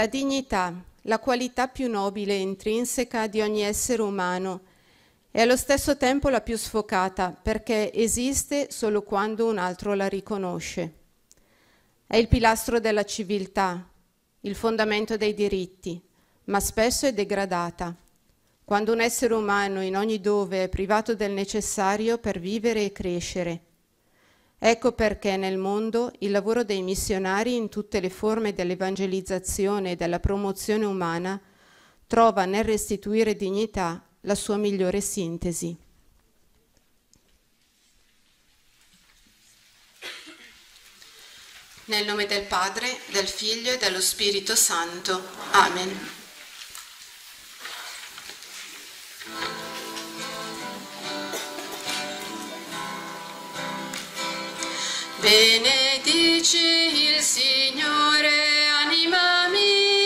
La dignità, la qualità più nobile e intrinseca di ogni essere umano, è allo stesso tempo la più sfocata perché esiste solo quando un altro la riconosce. È il pilastro della civiltà, il fondamento dei diritti, ma spesso è degradata. Quando un essere umano in ogni dove è privato del necessario per vivere e crescere, Ecco perché nel mondo il lavoro dei missionari in tutte le forme dell'evangelizzazione e della promozione umana trova nel restituire dignità la sua migliore sintesi. Nel nome del Padre, del Figlio e dello Spirito Santo. Amen. Benedici il Signore, anima mia.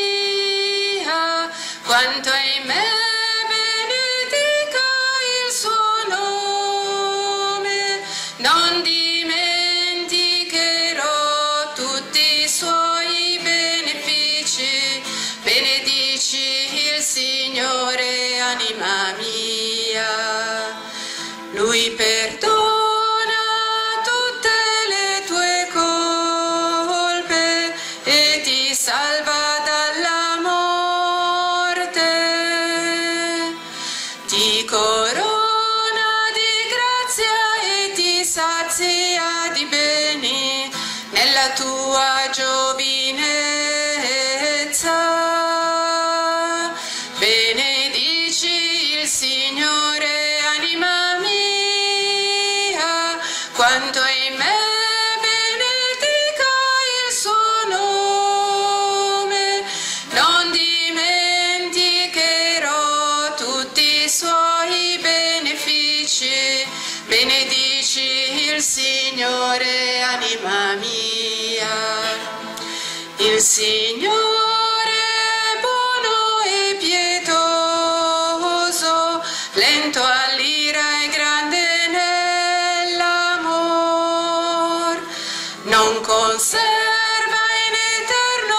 Signore, anima mia. Il Signore è buono e pietoso, lento all'ira e grande nell'amor. Non conserva in eterno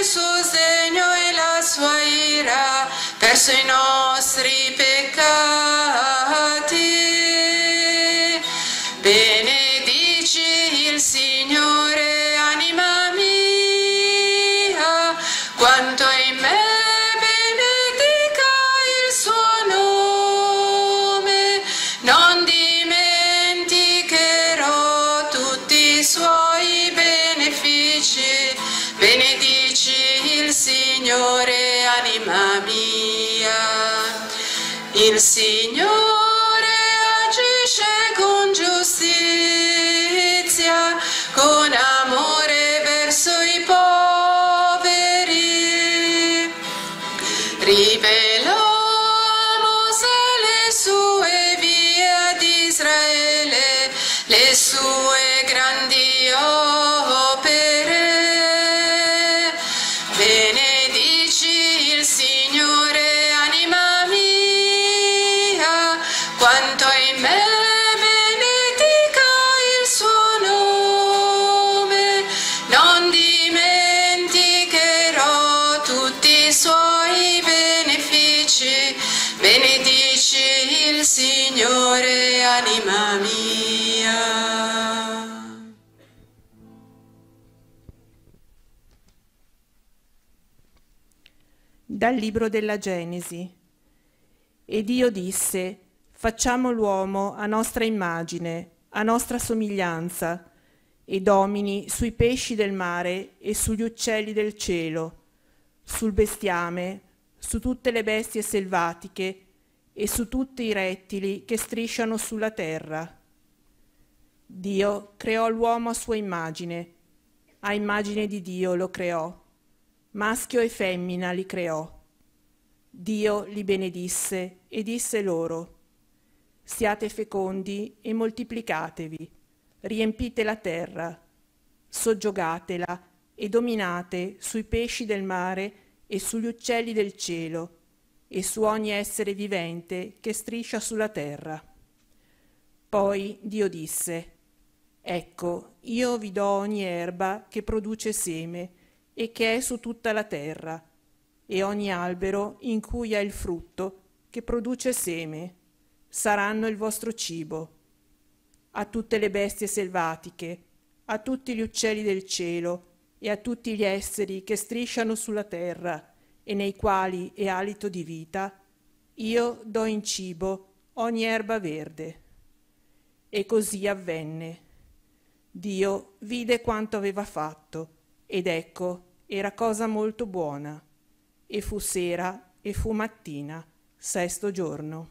il suo segno e la sua ira verso i nostri peccati. Il Signore agisce con giustizia, con amore verso i poveri. Rivelò a Mosè le sue vie di Israele, le sue grandi opere. Signore, anima mia. Dal libro della Genesi. E Dio disse, facciamo l'uomo a nostra immagine, a nostra somiglianza, e domini sui pesci del mare e sugli uccelli del cielo, sul bestiame, su tutte le bestie selvatiche, e su tutti i rettili che strisciano sulla terra. Dio creò l'uomo a sua immagine, a immagine di Dio lo creò, maschio e femmina li creò. Dio li benedisse e disse loro, siate fecondi e moltiplicatevi, riempite la terra, soggiogatela e dominate sui pesci del mare e sugli uccelli del cielo, e su ogni essere vivente che striscia sulla terra. Poi Dio disse, Ecco, io vi do ogni erba che produce seme e che è su tutta la terra, e ogni albero in cui è il frutto che produce seme, saranno il vostro cibo. A tutte le bestie selvatiche, a tutti gli uccelli del cielo e a tutti gli esseri che strisciano sulla terra, e nei quali è alito di vita, io do in cibo ogni erba verde. E così avvenne. Dio vide quanto aveva fatto, ed ecco, era cosa molto buona. E fu sera e fu mattina, sesto giorno.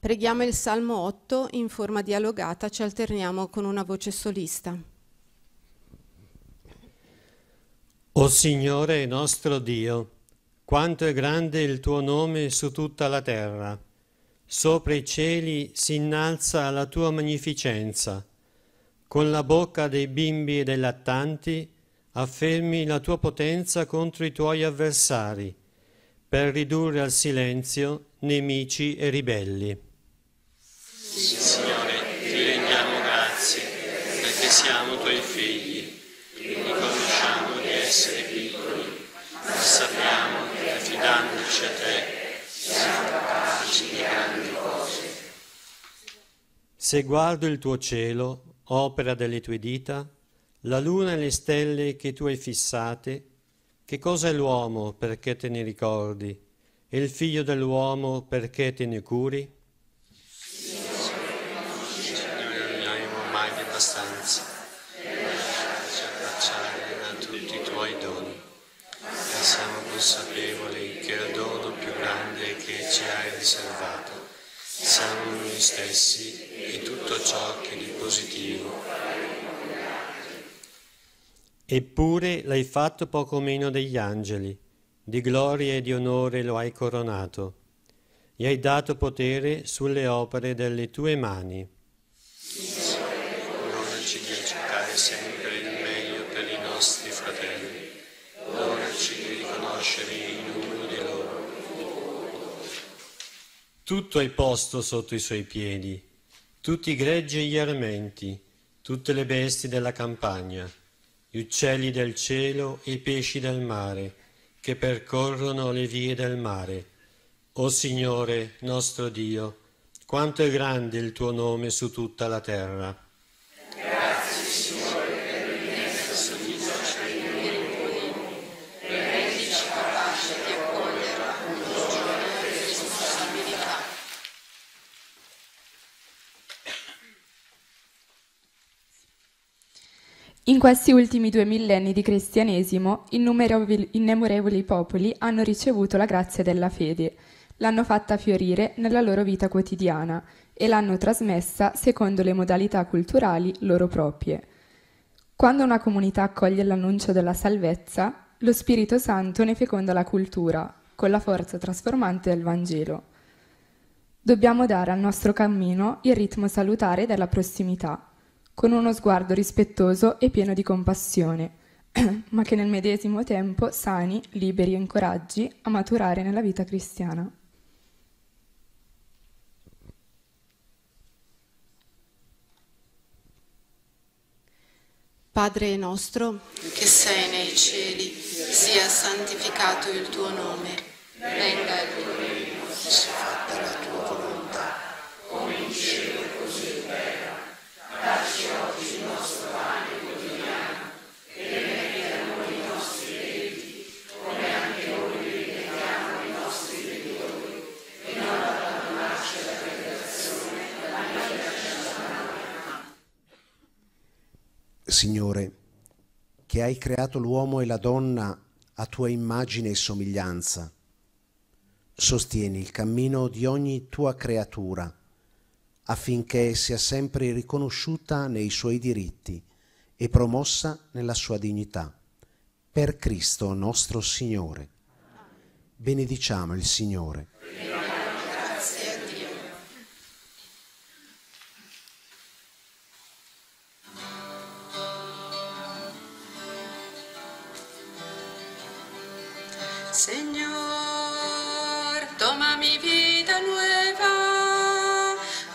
Preghiamo il Salmo 8 in forma dialogata, ci alterniamo con una voce solista. O Signore nostro Dio, quanto è grande il tuo nome su tutta la terra. Sopra i cieli si innalza la tua magnificenza. Con la bocca dei bimbi e dei lattanti affermi la tua potenza contro i tuoi avversari, per ridurre al silenzio nemici e ribelli. Signore. dandoci a te, siamo capaci di grandi cose. Se guardo il tuo cielo, opera delle tue dita, la luna e le stelle che tu hai fissate, che cosa è l'uomo perché te ne ricordi, e il figlio dell'uomo perché te ne curi? essi e tutto ciò che di positivo. Eppure l'hai fatto poco meno degli angeli, di gloria e di onore lo hai coronato, gli hai dato potere sulle opere delle tue mani. Tutto hai posto sotto i suoi piedi, tutti i greggi e gli armenti, tutte le bestie della campagna, gli uccelli del cielo e i pesci del mare, che percorrono le vie del mare. O Signore nostro Dio, quanto è grande il tuo nome su tutta la terra. In questi ultimi due millenni di cristianesimo, innumerevoli popoli hanno ricevuto la grazia della fede, l'hanno fatta fiorire nella loro vita quotidiana e l'hanno trasmessa secondo le modalità culturali loro proprie. Quando una comunità accoglie l'annuncio della salvezza, lo Spirito Santo ne feconda la cultura, con la forza trasformante del Vangelo. Dobbiamo dare al nostro cammino il ritmo salutare della prossimità, con uno sguardo rispettoso e pieno di compassione, ma che nel medesimo tempo sani, liberi e incoraggi a maturare nella vita cristiana. Padre nostro, che sei nei cieli, sia santificato il tuo nome, venga il tuo regno Signore, che hai creato l'uomo e la donna a tua immagine e somiglianza. Sostieni il cammino di ogni tua creatura affinché sia sempre riconosciuta nei suoi diritti e promossa nella sua dignità. Per Cristo nostro Signore. Benediciamo il Signore.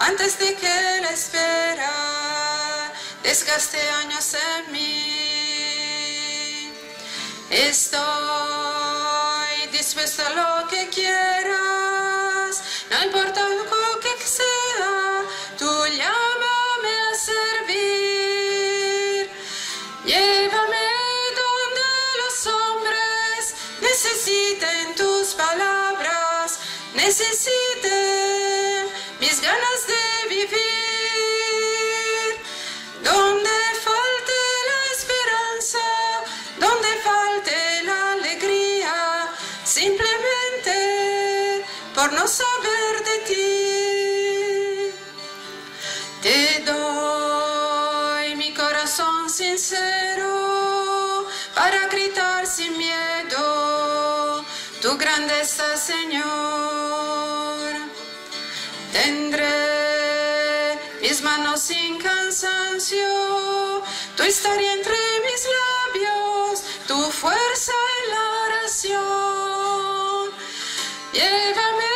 antes de que la espera desgaste años en mí. Estoy dispuesto a lo que quieras, no importa lo que sea, tú llámame a servir. Llévame donde los hombres necesiten tus palabras, necesiten Señor. Tendré mis manos sin cansancio, tu historia entre mis labios, tu fuerza en la oración. Llévame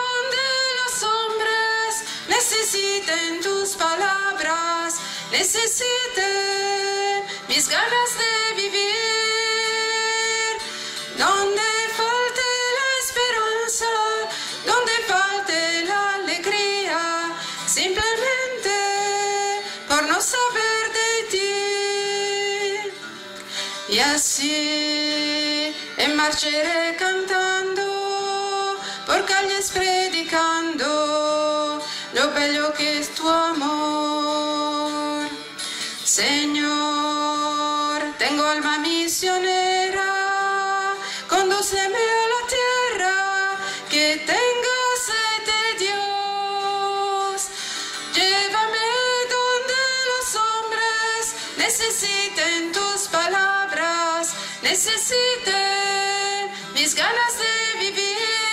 donde los hombres necesiten tus palabras, necesiten mis ganas de vivir. Donde En e marceré cantando por calles predicando lo bello que es tu amor. Señor, tengo alma misionera, condúceme a la tierra que tenga sed de Dios. Llévame donde los hombres necesitan necesiten mis ganas de vivir.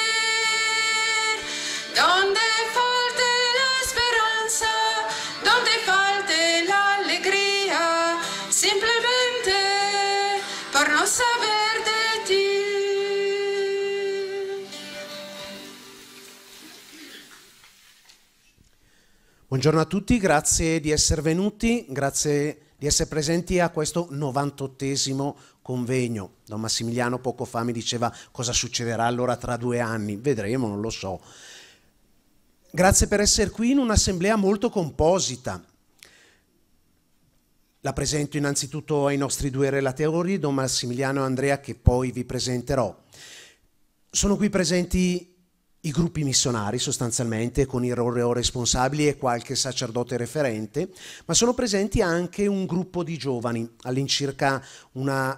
Donde falte la esperanza, donde falte la alegría, simplemente por no saber de ti. Buongiorno a tutti, grazie di essere venuti, grazie di essere presenti a questo 98 convegno. Don Massimiliano poco fa mi diceva cosa succederà allora tra due anni, vedremo, non lo so. Grazie per essere qui in un'assemblea molto composita. La presento innanzitutto ai nostri due relatori, Don Massimiliano e Andrea, che poi vi presenterò. Sono qui presenti i gruppi missionari sostanzialmente con i loro responsabili e qualche sacerdote referente, ma sono presenti anche un gruppo di giovani, all'incirca una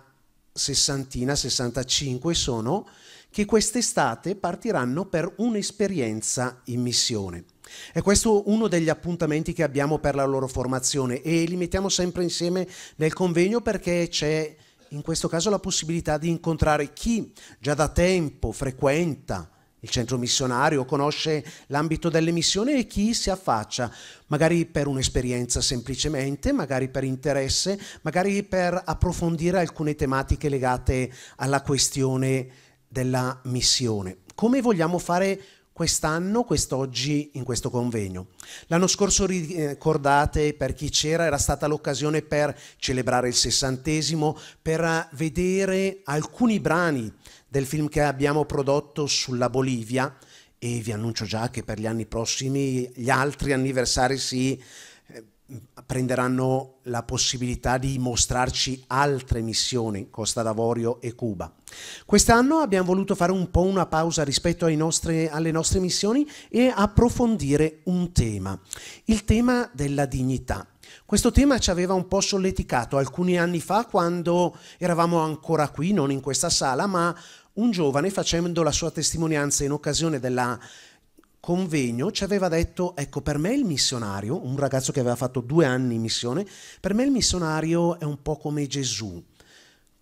sessantina, 65 sono, che quest'estate partiranno per un'esperienza in missione. È questo uno degli appuntamenti che abbiamo per la loro formazione e li mettiamo sempre insieme nel convegno perché c'è in questo caso la possibilità di incontrare chi già da tempo frequenta il centro missionario conosce l'ambito delle missioni e chi si affaccia, magari per un'esperienza semplicemente, magari per interesse, magari per approfondire alcune tematiche legate alla questione della missione. Come vogliamo fare quest'anno, quest'oggi, in questo convegno. L'anno scorso, eh, ricordate, per chi c'era, era stata l'occasione per celebrare il sessantesimo, per vedere alcuni brani del film che abbiamo prodotto sulla Bolivia e vi annuncio già che per gli anni prossimi gli altri anniversari si eh, prenderanno la possibilità di mostrarci altre missioni, Costa d'Avorio e Cuba. Quest'anno abbiamo voluto fare un po' una pausa rispetto nostre, alle nostre missioni e approfondire un tema, il tema della dignità. Questo tema ci aveva un po' solleticato alcuni anni fa quando eravamo ancora qui, non in questa sala, ma un giovane facendo la sua testimonianza in occasione del convegno ci aveva detto, ecco per me il missionario, un ragazzo che aveva fatto due anni in missione, per me il missionario è un po' come Gesù,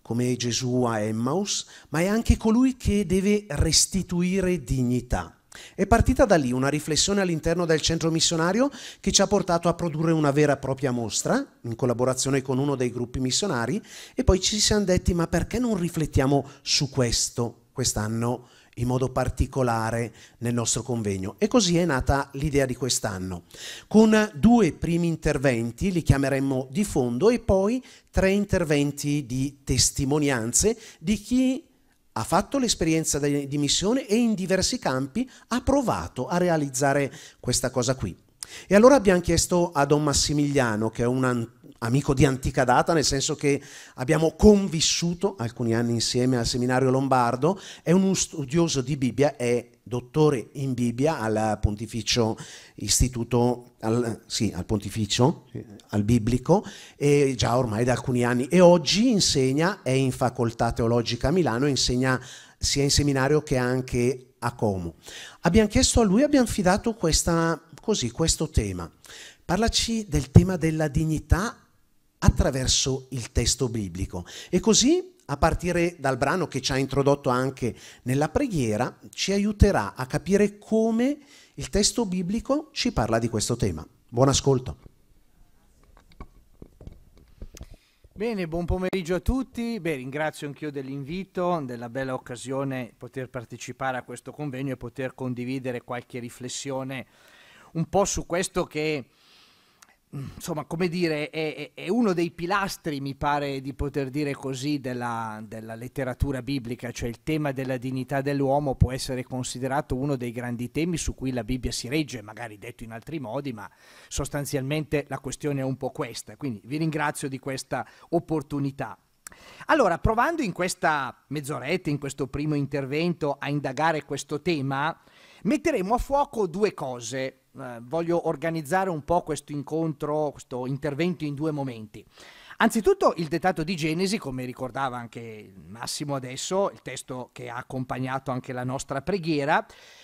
come Gesù a Emmaus, ma è anche colui che deve restituire dignità. È partita da lì una riflessione all'interno del centro missionario che ci ha portato a produrre una vera e propria mostra, in collaborazione con uno dei gruppi missionari, e poi ci siamo detti ma perché non riflettiamo su questo quest'anno in modo particolare nel nostro convegno. E così è nata l'idea di quest'anno, con due primi interventi, li chiameremmo di fondo, e poi tre interventi di testimonianze di chi ha fatto l'esperienza di missione e in diversi campi ha provato a realizzare questa cosa qui. E allora abbiamo chiesto a Don Massimiliano, che è un antropologo, amico di antica data, nel senso che abbiamo convissuto alcuni anni insieme al seminario lombardo, è uno studioso di Bibbia, è dottore in Bibbia al pontificio istituto, al, sì, al pontificio, al biblico, e già ormai da alcuni anni. E oggi insegna, è in facoltà teologica a Milano, insegna sia in seminario che anche a Como. Abbiamo chiesto a lui, abbiamo affidato questa, così, questo tema. Parlaci del tema della dignità attraverso il testo biblico. E così a partire dal brano che ci ha introdotto anche nella preghiera, ci aiuterà a capire come il testo biblico ci parla di questo tema. Buon ascolto. Bene, buon pomeriggio a tutti. Beh, ringrazio anch'io dell'invito, della bella occasione poter partecipare a questo convegno e poter condividere qualche riflessione un po' su questo che insomma, come dire, è, è, uno dei pilastri, mi pare di poter dire così, della, della, letteratura biblica, cioè il tema della dignità dell'uomo può essere considerato uno dei grandi temi su cui la Bibbia si regge, magari detto in altri modi, ma sostanzialmente la questione è un po' questa, quindi vi ringrazio di questa opportunità. Allora, provando in questa mezz'oretta, in questo primo intervento, a indagare questo tema, metteremo a fuoco due cose eh, voglio organizzare un po' questo incontro, questo intervento in due momenti. Anzitutto il dettato di Genesi, come ricordava anche Massimo adesso, il testo che ha accompagnato anche la nostra preghiera,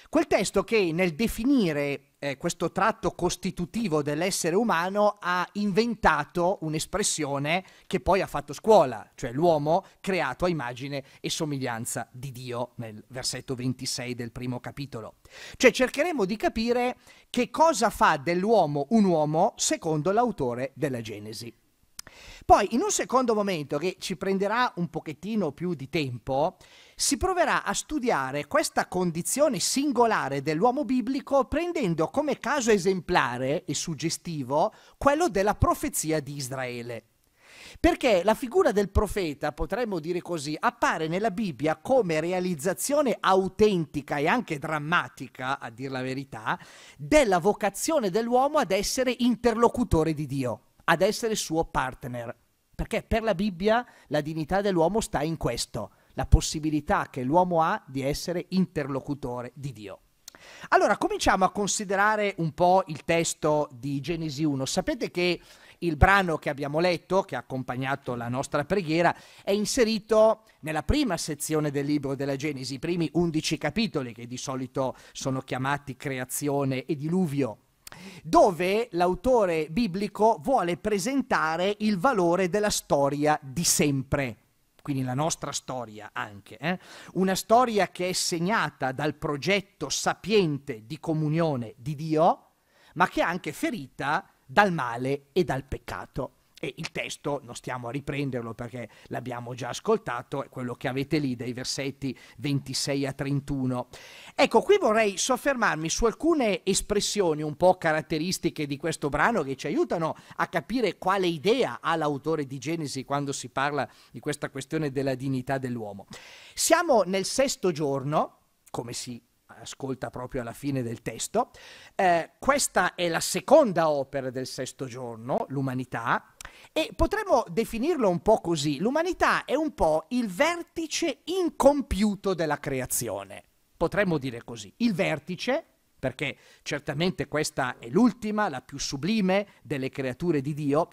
Quel testo che nel definire eh, questo tratto costitutivo dell'essere umano ha inventato un'espressione che poi ha fatto scuola, cioè l'uomo creato a immagine e somiglianza di Dio nel versetto 26 del primo capitolo. Cioè cercheremo di capire che cosa fa dell'uomo un uomo secondo l'autore della Genesi. Poi in un secondo momento che ci prenderà un pochettino più di tempo, si proverà a studiare questa condizione singolare dell'uomo biblico prendendo come caso esemplare e suggestivo quello della profezia di Israele. Perché la figura del profeta, potremmo dire così, appare nella Bibbia come realizzazione autentica e anche drammatica, a dir la verità, della vocazione dell'uomo ad essere interlocutore di Dio, ad essere suo partner. Perché per la Bibbia la dignità dell'uomo sta in questo, la possibilità che l'uomo ha di essere interlocutore di Dio. Allora, cominciamo a considerare un po' il testo di Genesi 1. Sapete che il brano che abbiamo letto, che ha accompagnato la nostra preghiera, è inserito nella prima sezione del libro della Genesi, i primi 11 capitoli, che di solito sono chiamati creazione e diluvio dove l'autore biblico vuole presentare il valore della storia di sempre quindi la nostra storia anche, eh? una storia che è segnata dal progetto sapiente di comunione di Dio, ma che è anche ferita dal male e dal peccato. E il testo non stiamo a riprenderlo perché l'abbiamo già ascoltato, è quello che avete lì dai versetti 26 a 31. Ecco, qui vorrei soffermarmi su alcune espressioni un po' caratteristiche di questo brano che ci aiutano a capire quale idea ha l'autore di Genesi quando si parla di questa questione della dignità dell'uomo. Siamo nel sesto giorno, come si ascolta proprio alla fine del testo. Eh, questa è la seconda opera del sesto giorno, l'umanità, e potremmo definirlo un po' così, l'umanità è un po' il vertice incompiuto della creazione, potremmo dire così, il vertice, perché certamente questa è l'ultima, la più sublime delle creature di Dio,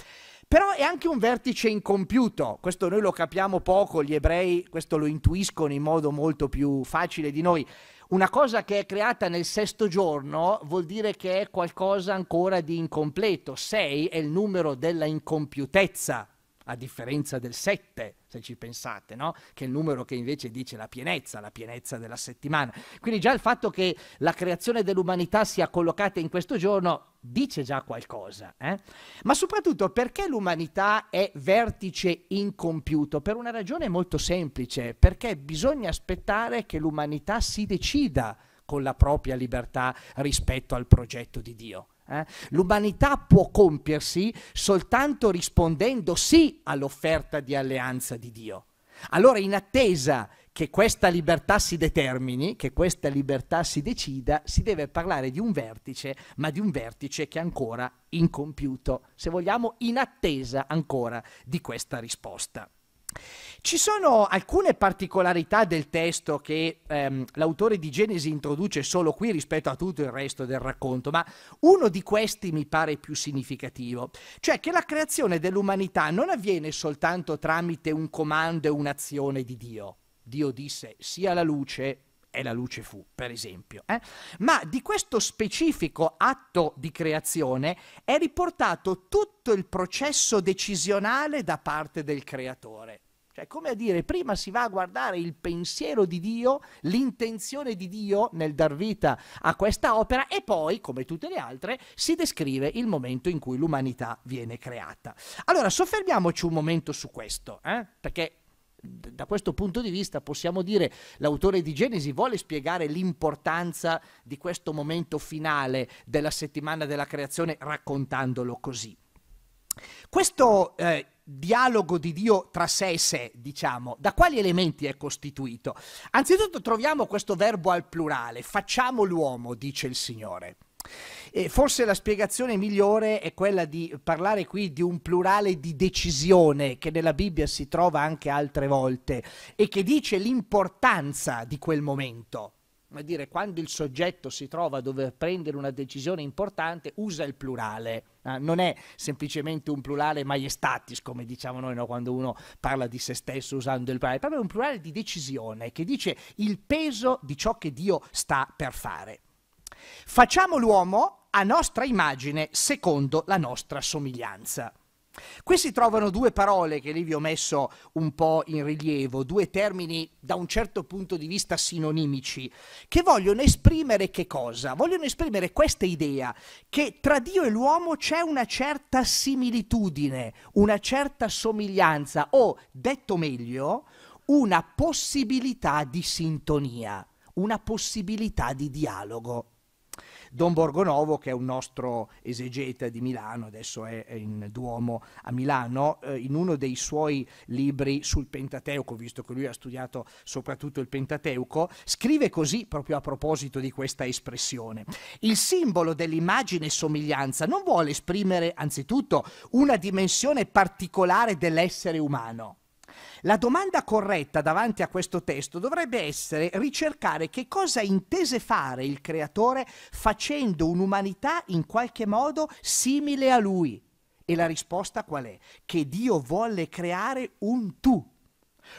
però è anche un vertice incompiuto, questo noi lo capiamo poco, gli ebrei questo lo intuiscono in modo molto più facile di noi, una cosa che è creata nel sesto giorno vuol dire che è qualcosa ancora di incompleto. Sei è il numero della incompiutezza a differenza del 7, se ci pensate, no? che è il numero che invece dice la pienezza, la pienezza della settimana. Quindi già il fatto che la creazione dell'umanità sia collocata in questo giorno dice già qualcosa. Eh? Ma soprattutto perché l'umanità è vertice incompiuto? Per una ragione molto semplice, perché bisogna aspettare che l'umanità si decida con la propria libertà rispetto al progetto di Dio. Eh? L'umanità può compiersi soltanto rispondendo sì all'offerta di alleanza di Dio. Allora, in attesa che questa libertà si determini, che questa libertà si decida, si deve parlare di un vertice, ma di un vertice che è ancora incompiuto, se vogliamo, in attesa ancora di questa risposta. Ci sono alcune particolarità del testo che ehm, l'autore di Genesi introduce solo qui rispetto a tutto il resto del racconto, ma uno di questi mi pare più significativo, cioè che la creazione dell'umanità non avviene soltanto tramite un comando e un'azione di Dio. Dio disse sia la luce e la luce fu, per esempio. Eh? Ma di questo specifico atto di creazione è riportato tutto il processo decisionale da parte del creatore. Cioè, come a dire, prima si va a guardare il pensiero di Dio, l'intenzione di Dio nel dar vita a questa opera e poi, come tutte le altre, si descrive il momento in cui l'umanità viene creata. Allora, soffermiamoci un momento su questo, eh? perché da questo punto di vista possiamo dire l'autore di Genesi vuole spiegare l'importanza di questo momento finale della settimana della creazione raccontandolo così. Questo eh, dialogo di Dio tra sé e sé, diciamo, da quali elementi è costituito? Anzitutto troviamo questo verbo al plurale, facciamo l'uomo, dice il Signore. E forse la spiegazione migliore è quella di parlare qui di un plurale di decisione che nella Bibbia si trova anche altre volte e che dice l'importanza di quel momento dire, quando il soggetto si trova a dover prendere una decisione importante, usa il plurale. Eh? non è semplicemente un plurale maiestatis, come diciamo noi no? quando uno parla di se stesso usando il plurale, è proprio un plurale di decisione che dice il peso di ciò che Dio sta per fare. Facciamo l'uomo a nostra immagine, secondo la nostra somiglianza. Qui si trovano due parole che lì vi ho messo un po' in rilievo, due termini da un certo punto di vista sinonimici, che vogliono esprimere che cosa? Vogliono esprimere questa idea che tra Dio e l'uomo c'è una certa similitudine, una certa somiglianza o, detto meglio, una possibilità di sintonia, una possibilità di dialogo. Don Borgonovo, che è un nostro esegeta di Milano, adesso è, in Duomo a Milano, eh, in uno dei suoi libri sul Pentateuco, visto che lui ha studiato soprattutto il Pentateuco, scrive così proprio a proposito di questa espressione. Il simbolo dell'immagine e somiglianza non vuole esprimere anzitutto una dimensione particolare dell'essere umano, la domanda corretta davanti a questo testo dovrebbe essere ricercare che cosa intese fare il creatore facendo un'umanità in qualche modo simile a lui. E la risposta qual è? Che Dio volle creare un tu,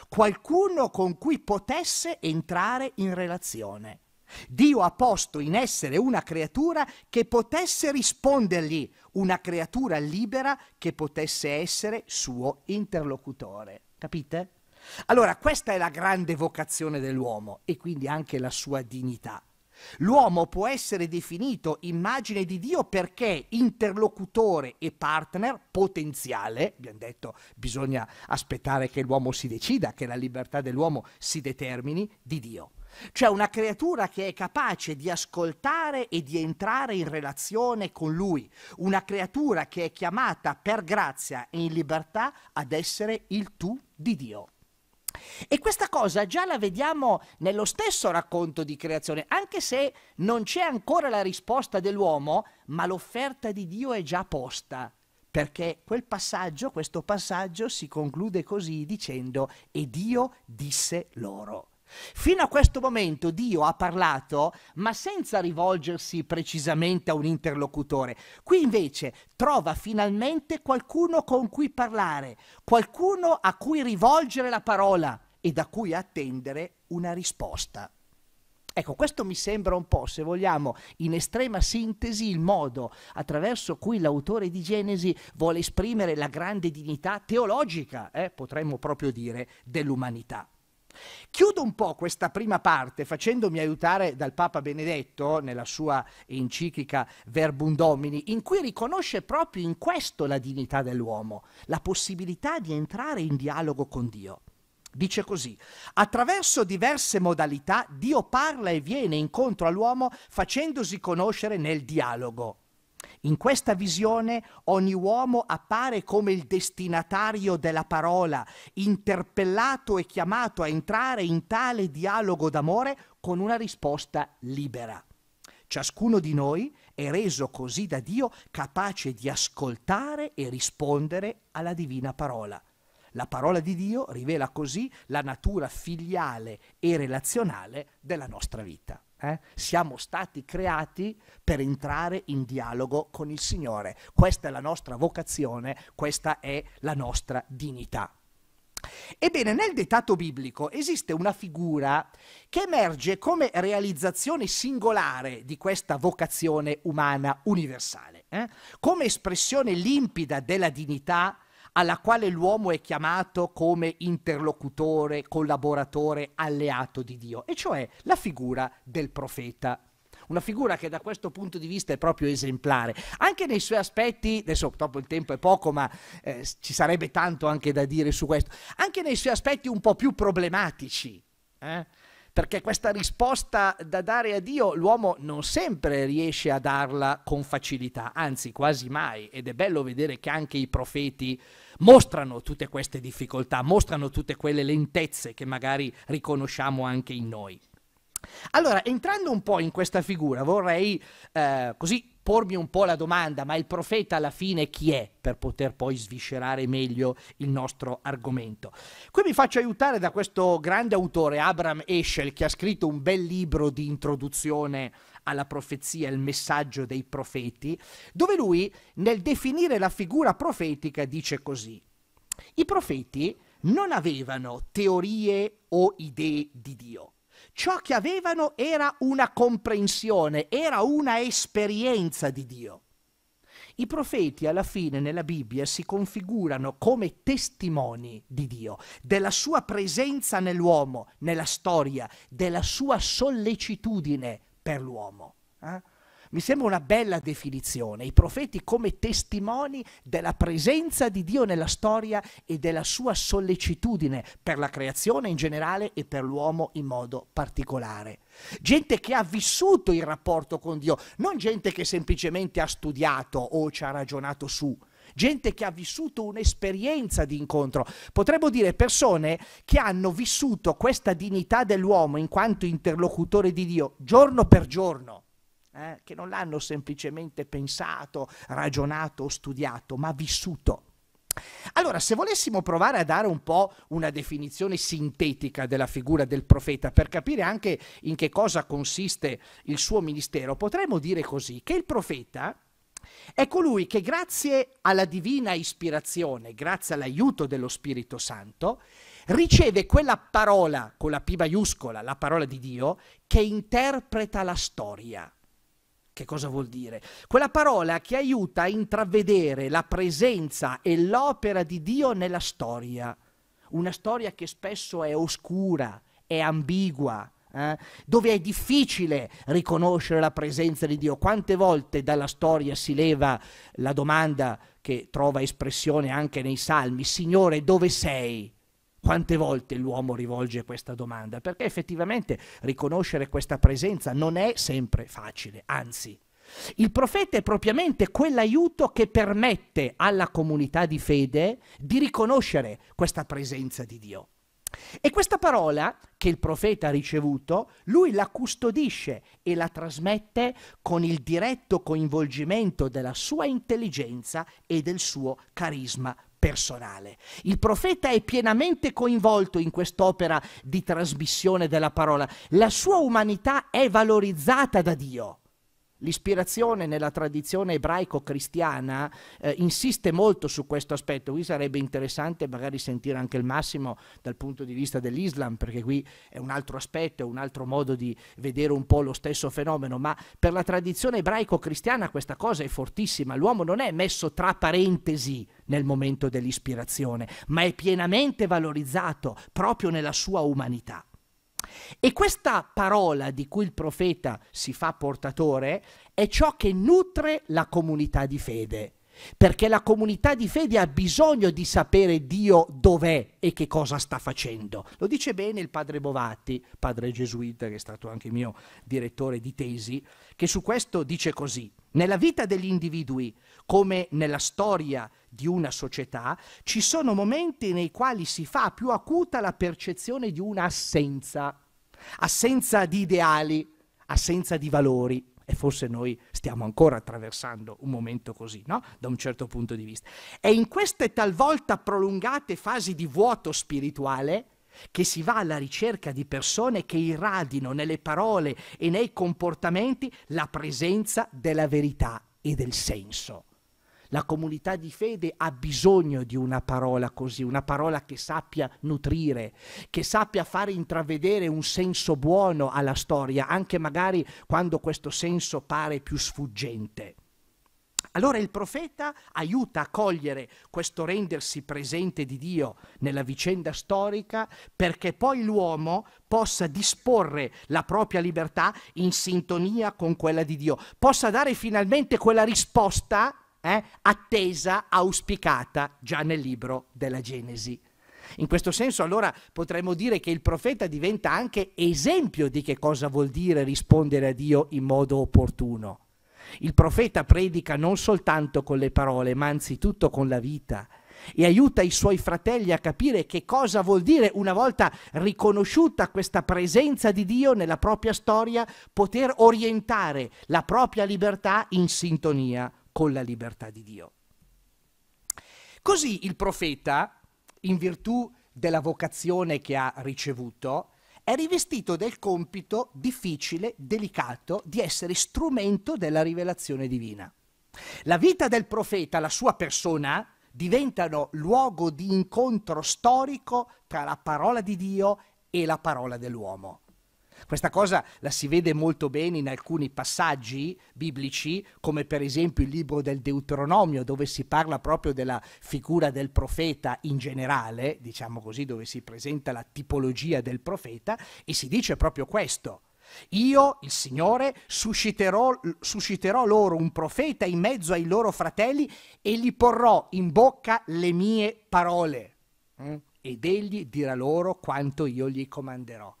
qualcuno con cui potesse entrare in relazione. Dio ha posto in essere una creatura che potesse rispondergli, una creatura libera che potesse essere suo interlocutore. Capite? Allora, questa è la grande vocazione dell'uomo e quindi anche la sua dignità. L'uomo può essere definito immagine di Dio perché interlocutore e partner potenziale, abbiamo detto bisogna aspettare che l'uomo si decida, che la libertà dell'uomo si determini, di Dio. Cioè una creatura che è capace di ascoltare e di entrare in relazione con lui, una creatura che è chiamata per grazia e in libertà ad essere il tu di Dio. E questa cosa già la vediamo nello stesso racconto di creazione, anche se non c'è ancora la risposta dell'uomo, ma l'offerta di Dio è già posta, perché quel passaggio, questo passaggio si conclude così dicendo e Dio disse loro. Fino a questo momento Dio ha parlato, ma senza rivolgersi precisamente a un interlocutore. Qui invece trova finalmente qualcuno con cui parlare, qualcuno a cui rivolgere la parola e da cui attendere una risposta. Ecco, questo mi sembra un po', se vogliamo, in estrema sintesi il modo attraverso cui l'autore di Genesi vuole esprimere la grande dignità teologica, eh, potremmo proprio dire, dell'umanità. Chiudo un po' questa prima parte facendomi aiutare dal Papa Benedetto nella sua enciclica Verbum Domini, in cui riconosce proprio in questo la dignità dell'uomo, la possibilità di entrare in dialogo con Dio. Dice così, attraverso diverse modalità Dio parla e viene incontro all'uomo facendosi conoscere nel dialogo. In questa visione ogni uomo appare come il destinatario della parola, interpellato e chiamato a entrare in tale dialogo d'amore con una risposta libera. Ciascuno di noi è reso così da Dio capace di ascoltare e rispondere alla divina parola. La parola di Dio rivela così la natura filiale e relazionale della nostra vita. Eh? Siamo stati creati per entrare in dialogo con il Signore. Questa è la nostra vocazione, questa è la nostra dignità. Ebbene, nel dettato biblico esiste una figura che emerge come realizzazione singolare di questa vocazione umana universale, eh? come espressione limpida della dignità alla quale l'uomo è chiamato come interlocutore, collaboratore, alleato di Dio, e cioè la figura del profeta una figura che da questo punto di vista è proprio esemplare, anche nei suoi aspetti, adesso purtroppo il tempo è poco, ma eh, ci sarebbe tanto anche da dire su questo, anche nei suoi aspetti un po' più problematici. Eh? perché questa risposta da dare a Dio l'uomo non sempre riesce a darla con facilità, anzi quasi mai, ed è bello vedere che anche i profeti mostrano tutte queste difficoltà, mostrano tutte quelle lentezze che magari riconosciamo anche in noi. Allora, entrando un po' in questa figura, vorrei eh, così pormi un po' la domanda, ma il profeta alla fine chi è per poter poi sviscerare meglio il nostro argomento? Qui mi faccio aiutare da questo grande autore Abram Eschel che ha scritto un bel libro di introduzione alla profezia, il messaggio dei profeti, dove lui nel definire la figura profetica dice così. I profeti non avevano teorie o idee di Dio Ciò che avevano era una comprensione, era una esperienza di Dio. I profeti alla fine nella Bibbia si configurano come testimoni di Dio, della sua presenza nell'uomo, nella storia, della sua sollecitudine per l'uomo. Eh? Mi sembra una bella definizione, i profeti come testimoni della presenza di Dio nella storia e della sua sollecitudine per la creazione in generale e per l'uomo in modo particolare. Gente che ha vissuto il rapporto con Dio, non gente che semplicemente ha studiato o ci ha ragionato su, gente che ha vissuto un'esperienza di incontro. Potremmo dire persone che hanno vissuto questa dignità dell'uomo in quanto interlocutore di Dio giorno per giorno eh, che non l'hanno semplicemente pensato, ragionato o studiato, ma vissuto. Allora, se volessimo provare a dare un po' una definizione sintetica della figura del profeta per capire anche in che cosa consiste il suo ministero, potremmo dire così che il profeta è colui che grazie alla divina ispirazione, grazie all'aiuto dello Spirito Santo, riceve quella parola con la P maiuscola, la parola di Dio, che interpreta la storia che cosa vuol dire? Quella parola che aiuta a intravedere la presenza e l'opera di Dio nella storia. Una storia che spesso è oscura, è ambigua, eh? dove è difficile riconoscere la presenza di Dio. Quante volte dalla storia si leva la domanda che trova espressione anche nei salmi, Signore dove sei? Quante volte l'uomo rivolge questa domanda? Perché effettivamente riconoscere questa presenza non è sempre facile, anzi. Il profeta è propriamente quell'aiuto che permette alla comunità di fede di riconoscere questa presenza di Dio. E questa parola che il profeta ha ricevuto, lui la custodisce e la trasmette con il diretto coinvolgimento della sua intelligenza e del suo carisma personale. Il profeta è pienamente coinvolto in quest'opera di trasmissione della parola. La sua umanità è valorizzata da Dio. L'ispirazione nella tradizione ebraico-cristiana eh, insiste molto su questo aspetto, qui sarebbe interessante magari sentire anche il massimo dal punto di vista dell'Islam, perché qui è un altro aspetto, è un altro modo di vedere un po' lo stesso fenomeno, ma per la tradizione ebraico-cristiana questa cosa è fortissima, l'uomo non è messo tra parentesi nel momento dell'ispirazione, ma è pienamente valorizzato proprio nella sua umanità. E questa parola di cui il profeta si fa portatore è ciò che nutre la comunità di fede, perché la comunità di fede ha bisogno di sapere Dio dov'è e che cosa sta facendo. Lo dice bene il padre Bovatti, padre gesuita che è stato anche mio direttore di tesi, che su questo dice così. Nella vita degli individui, come nella storia di una società, ci sono momenti nei quali si fa più acuta la percezione di un'assenza assenza di ideali, assenza di valori. E forse noi stiamo ancora attraversando un momento così, no? Da un certo punto di vista. È in queste talvolta prolungate fasi di vuoto spirituale che si va alla ricerca di persone che irradino nelle parole e nei comportamenti la presenza della verità e del senso. La comunità di fede ha bisogno di una parola così, una parola che sappia nutrire, che sappia fare intravedere un senso buono alla storia, anche magari quando questo senso pare più sfuggente. Allora il profeta aiuta a cogliere questo rendersi presente di Dio nella vicenda storica perché poi l'uomo possa disporre la propria libertà in sintonia con quella di Dio, possa dare finalmente quella risposta eh, attesa, auspicata già nel libro della Genesi. In questo senso allora potremmo dire che il profeta diventa anche esempio di che cosa vuol dire rispondere a Dio in modo opportuno. Il profeta predica non soltanto con le parole, ma anzitutto con la vita e aiuta i suoi fratelli a capire che cosa vuol dire una volta riconosciuta questa presenza di Dio nella propria storia, poter orientare la propria libertà in sintonia con la libertà di Dio. Così il profeta, in virtù della vocazione che ha ricevuto, è rivestito del compito difficile, delicato, di essere strumento della rivelazione divina. La vita del profeta, la sua persona, diventano luogo di incontro storico tra la parola di Dio e la parola dell'uomo. Questa cosa la si vede molto bene in alcuni passaggi biblici, come per esempio il libro del Deuteronomio, dove si parla proprio della figura del profeta in generale, diciamo così, dove si presenta la tipologia del profeta, e si dice proprio questo. Io, il Signore, susciterò, susciterò, loro un profeta in mezzo ai loro fratelli e gli porrò in bocca le mie parole. Mm? Ed egli dirà loro quanto io gli comanderò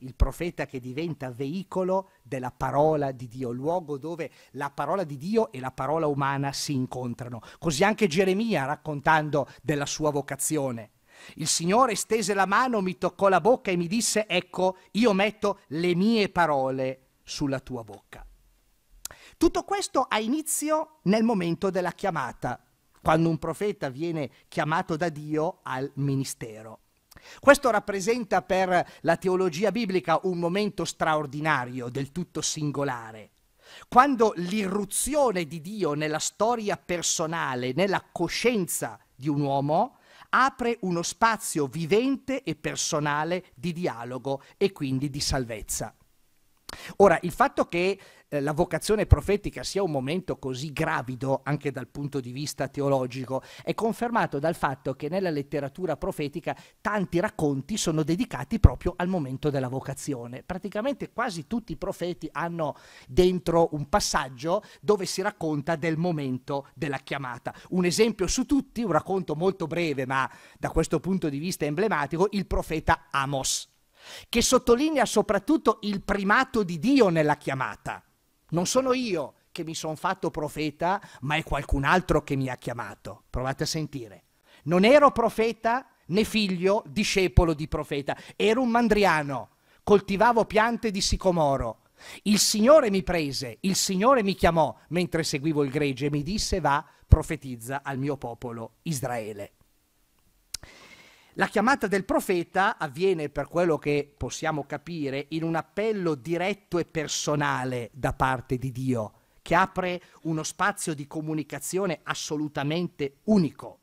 il profeta che diventa veicolo della parola di Dio, luogo dove la parola di Dio e la parola umana si incontrano. Così anche Geremia raccontando della sua vocazione. Il Signore stese la mano, mi toccò la bocca e mi disse, ecco, io metto le mie parole sulla tua bocca. Tutto questo ha inizio nel momento della chiamata, quando un profeta viene chiamato da Dio al ministero. Questo rappresenta per la teologia biblica un momento straordinario, del tutto singolare. Quando l'irruzione di Dio nella storia personale, nella coscienza di un uomo, apre uno spazio vivente e personale di dialogo e quindi di salvezza. Ora, il fatto che eh, la vocazione profetica sia un momento così gravido anche dal punto di vista teologico è confermato dal fatto che nella letteratura profetica tanti racconti sono dedicati proprio al momento della vocazione. Praticamente quasi tutti i profeti hanno dentro un passaggio dove si racconta del momento della chiamata. Un esempio su tutti, un racconto molto breve ma da questo punto di vista emblematico, il profeta Amos, che sottolinea soprattutto il primato di Dio nella chiamata. Non sono io che mi sono fatto profeta, ma è qualcun altro che mi ha chiamato. Provate a sentire. Non ero profeta né figlio, discepolo di profeta, ero un mandriano, coltivavo piante di sicomoro. Il Signore mi prese, il Signore mi chiamò mentre seguivo il gregge e mi disse va, profetizza al mio popolo Israele. La chiamata del profeta avviene, per quello che possiamo capire, in un appello diretto e personale da parte di Dio, che apre uno spazio di comunicazione assolutamente unico.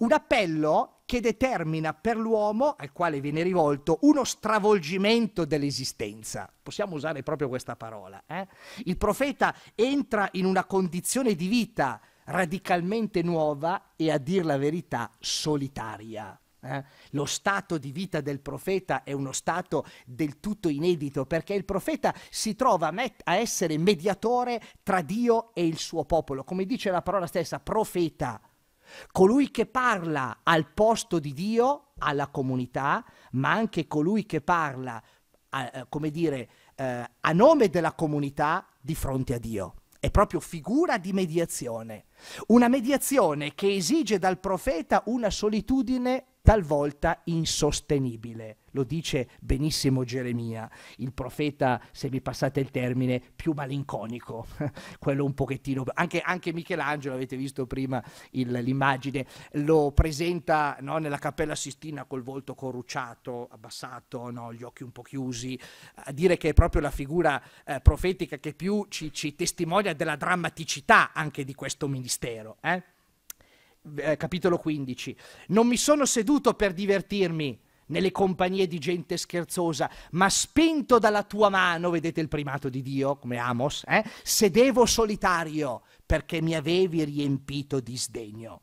Un appello che determina per l'uomo, al quale viene rivolto, uno stravolgimento dell'esistenza. Possiamo usare proprio questa parola. Eh? Il profeta entra in una condizione di vita radicalmente nuova e, a dir la verità, solitaria eh? Lo stato di vita del profeta è uno stato del tutto inedito perché il profeta si trova a essere mediatore tra Dio e il suo popolo, come dice la parola stessa, profeta, colui che parla al posto di Dio, alla comunità, ma anche colui che parla, a, eh, come dire, eh, a nome della comunità di fronte a Dio. È proprio figura di mediazione, una mediazione che esige dal profeta una solitudine talvolta insostenibile. Lo dice benissimo Geremia, il profeta, se mi passate il termine, più malinconico, quello un pochettino. Anche, anche Michelangelo, avete visto prima l'immagine, lo presenta no, nella Cappella Sistina col volto corrucciato, abbassato, no, gli occhi un po' chiusi, a dire che è proprio la figura eh, profetica che più ci, ci, testimonia della drammaticità anche di questo ministero. Eh? eh, capitolo 15, non mi sono seduto per divertirmi nelle compagnie di gente scherzosa, ma spinto dalla tua mano, vedete il primato di Dio, come Amos, eh? sedevo solitario perché mi avevi riempito di sdegno.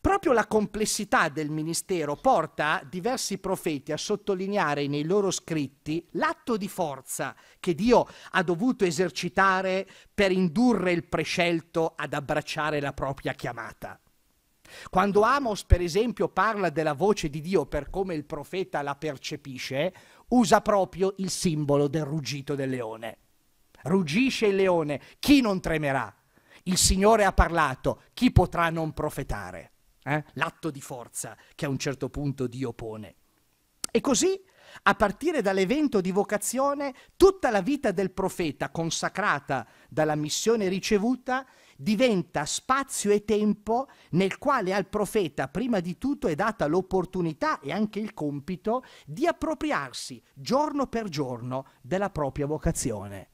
Proprio la complessità del ministero porta diversi profeti a sottolineare nei loro scritti l'atto di forza che Dio ha dovuto esercitare per indurre il prescelto ad abbracciare la propria chiamata. Quando Amos, per esempio, parla della voce di Dio per come il profeta la percepisce, usa proprio il simbolo del ruggito del leone. Ruggisce il leone, chi non tremerà? Il Signore ha parlato, chi potrà non profetare? eh? l'atto di forza che a un certo punto Dio pone. E così, a partire dall'evento di vocazione, tutta la vita del profeta consacrata dalla missione ricevuta diventa spazio e tempo nel quale al profeta prima di tutto è data l'opportunità e anche il compito di appropriarsi giorno per giorno della propria vocazione.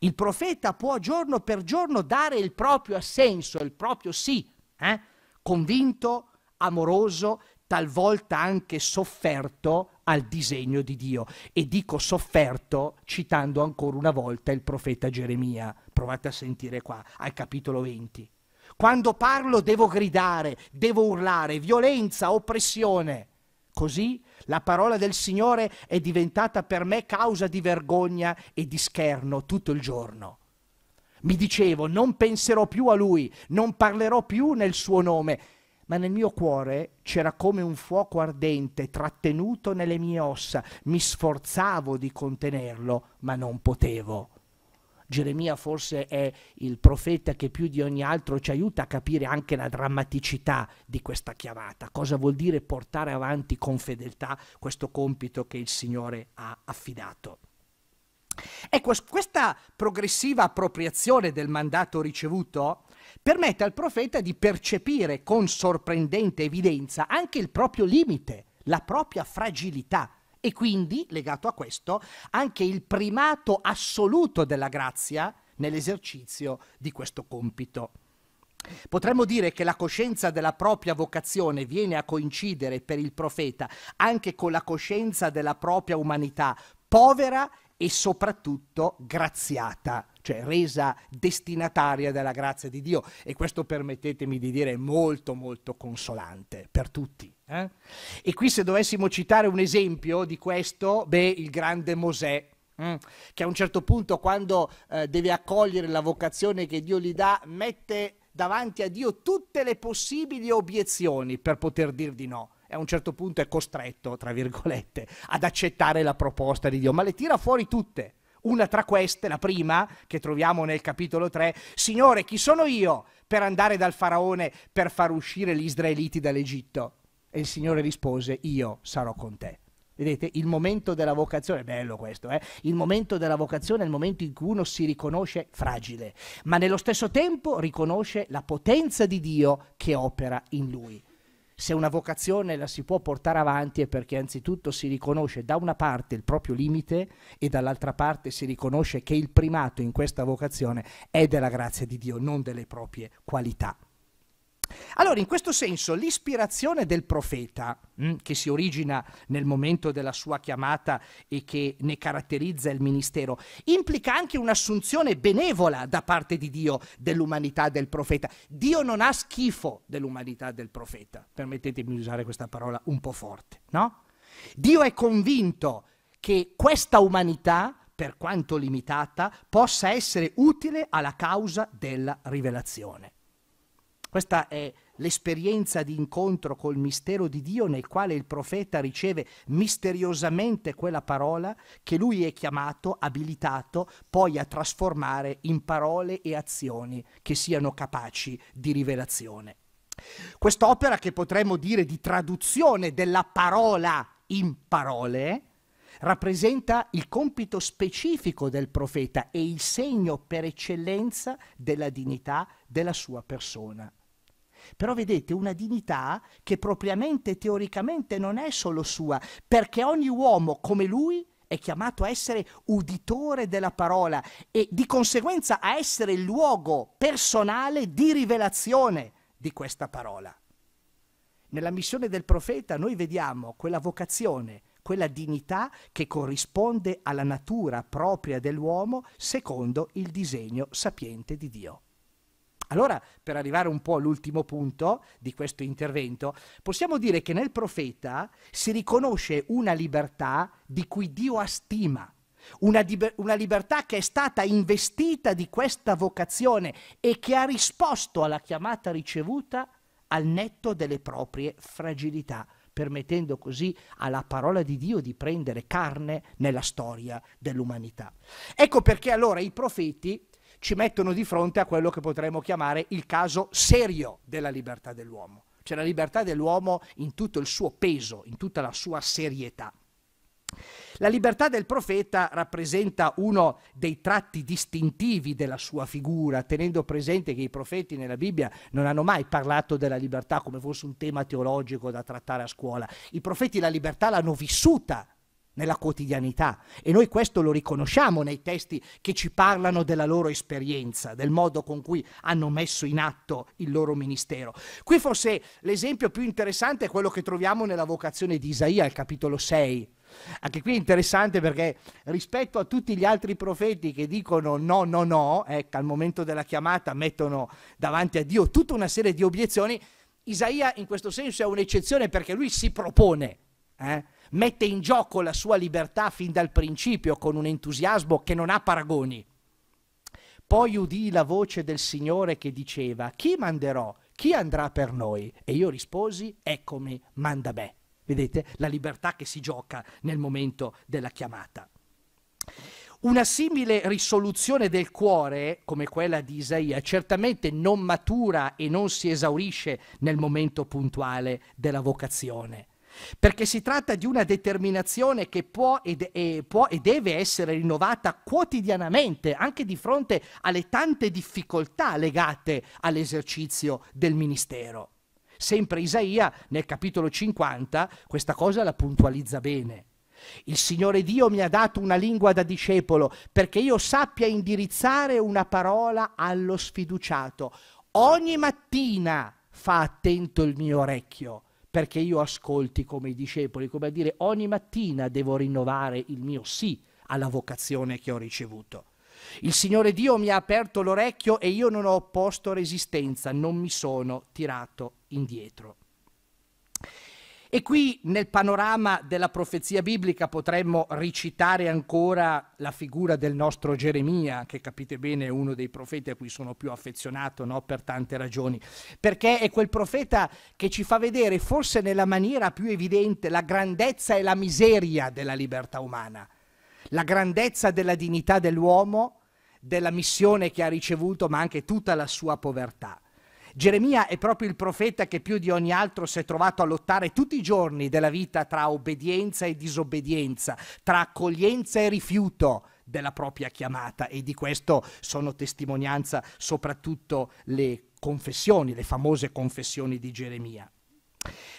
Il profeta può giorno per giorno dare il proprio assenso, il proprio sì. Eh? convinto, amoroso, talvolta anche sofferto al disegno di Dio. E dico sofferto citando ancora una volta il profeta Geremia. Provate a sentire qua, al capitolo 20. Quando parlo devo gridare, devo urlare, violenza, oppressione. Così la parola del Signore è diventata per me causa di vergogna e di scherno tutto il giorno. Mi dicevo, non penserò più a lui, non parlerò più nel suo nome, ma nel mio cuore c'era come un fuoco ardente trattenuto nelle mie ossa. Mi sforzavo di contenerlo, ma non potevo. Geremia forse è il profeta che più di ogni altro ci aiuta a capire anche la drammaticità di questa chiamata, cosa vuol dire portare avanti con fedeltà questo compito che il Signore ha affidato. Ecco, questa progressiva appropriazione del mandato ricevuto permette al profeta di percepire con sorprendente evidenza anche il proprio limite, la propria fragilità e quindi, legato a questo, anche il primato assoluto della grazia nell'esercizio di questo compito. Potremmo dire che la coscienza della propria vocazione viene a coincidere per il profeta anche con la coscienza della propria umanità, povera e soprattutto graziata, cioè resa destinataria della grazia di Dio e questo permettetemi di dire è molto molto consolante per tutti. Eh? E qui se dovessimo citare un esempio di questo, beh, il grande Mosè, mm, che a un certo punto quando eh, deve accogliere la vocazione che Dio gli dà, mette davanti a Dio tutte le possibili obiezioni per poter dir di no e a un certo punto è costretto, tra virgolette, ad accettare la proposta di Dio, ma le tira fuori tutte. Una tra queste, la prima, che troviamo nel capitolo 3, Signore, chi sono io per andare dal faraone per far uscire gli israeliti dall'Egitto? E il Signore rispose, io sarò con te. Vedete, il momento della vocazione, bello questo, eh? il momento della vocazione è il momento in cui uno si riconosce fragile, ma nello stesso tempo riconosce la potenza di Dio che opera in lui se una vocazione la si può portare avanti è perché anzitutto si riconosce da una parte il proprio limite e dall'altra parte si riconosce che il primato in questa vocazione è della grazia di Dio, non delle proprie qualità. Allora, in questo senso, l'ispirazione del profeta, mm, che si origina nel momento della sua chiamata e che ne caratterizza il ministero, implica anche un'assunzione benevola da parte di Dio dell'umanità del profeta. Dio non ha schifo dell'umanità del profeta, permettetemi di usare questa parola un po' forte, no? Dio è convinto che questa umanità, per quanto limitata, possa essere utile alla causa della rivelazione. Questa è l'esperienza di incontro col mistero di Dio nel quale il profeta riceve misteriosamente quella parola che lui è chiamato, abilitato poi a trasformare in parole e azioni che siano capaci di rivelazione. Quest'opera che potremmo dire di traduzione della parola in parole rappresenta il compito specifico del profeta e il segno per eccellenza della dignità della sua persona. Però vedete una dignità che propriamente teoricamente non è solo sua, perché ogni uomo come lui è chiamato a essere uditore della parola e di conseguenza a essere il luogo personale di rivelazione di questa parola. Nella missione del profeta noi vediamo quella vocazione, quella dignità che corrisponde alla natura propria dell'uomo secondo il disegno sapiente di Dio. Allora, per arrivare un po' all'ultimo punto di questo intervento, possiamo dire che nel profeta si riconosce una libertà di cui Dio ha stima, una, una, libertà che è stata investita di questa vocazione e che ha risposto alla chiamata ricevuta al netto delle proprie fragilità, permettendo così alla parola di Dio di prendere carne nella storia dell'umanità. Ecco perché allora i profeti ci mettono di fronte a quello che potremmo chiamare il caso serio della libertà dell'uomo, cioè la libertà dell'uomo in tutto il suo peso, in tutta la sua serietà. La libertà del profeta rappresenta uno dei tratti distintivi della sua figura, tenendo presente che i profeti nella Bibbia non hanno mai parlato della libertà come fosse un tema teologico da trattare a scuola. I profeti la libertà l'hanno vissuta nella quotidianità e noi questo lo riconosciamo nei testi che ci parlano della loro esperienza, del modo con cui hanno messo in atto il loro ministero. Qui forse l'esempio più interessante è quello che troviamo nella vocazione di Isaia al capitolo 6. Anche qui è interessante perché rispetto a tutti gli altri profeti che dicono no, no, no, ecco, al momento della chiamata mettono davanti a Dio tutta una serie di obiezioni, Isaia in questo senso è un'eccezione perché lui si propone. Eh? mette in gioco la sua libertà fin dal principio con un entusiasmo che non ha paragoni. Poi udì la voce del Signore che diceva, chi manderò? Chi andrà per noi? E io risposi, eccomi, manda me. Vedete la libertà che si gioca nel momento della chiamata. Una simile risoluzione del cuore, come quella di Isaia, certamente non matura e non si esaurisce nel momento puntuale della vocazione perché si tratta di una determinazione che può e, de- e, può e, deve essere rinnovata quotidianamente, anche di fronte alle tante difficoltà legate all'esercizio del ministero. Sempre Isaia, nel capitolo 50, questa cosa la puntualizza bene. Il Signore Dio mi ha dato una lingua da discepolo perché io sappia indirizzare una parola allo sfiduciato. Ogni mattina fa attento il mio orecchio perché io ascolti come i discepoli, come a dire ogni mattina devo rinnovare il mio sì alla vocazione che ho ricevuto. Il Signore Dio mi ha aperto l'orecchio e io non ho opposto resistenza, non mi sono tirato indietro. E qui nel panorama della profezia biblica potremmo ricitare ancora la figura del nostro Geremia, che capite bene è uno dei profeti a cui sono più affezionato no? per tante ragioni, perché è quel profeta che ci fa vedere forse nella maniera più evidente la grandezza e la miseria della libertà umana, la grandezza della dignità dell'uomo, della missione che ha ricevuto, ma anche tutta la sua povertà. Geremia è proprio il profeta che più di ogni altro si è trovato a lottare tutti i giorni della vita tra obbedienza e disobbedienza, tra accoglienza e rifiuto della propria chiamata e di questo sono testimonianza soprattutto le confessioni, le famose confessioni di Geremia.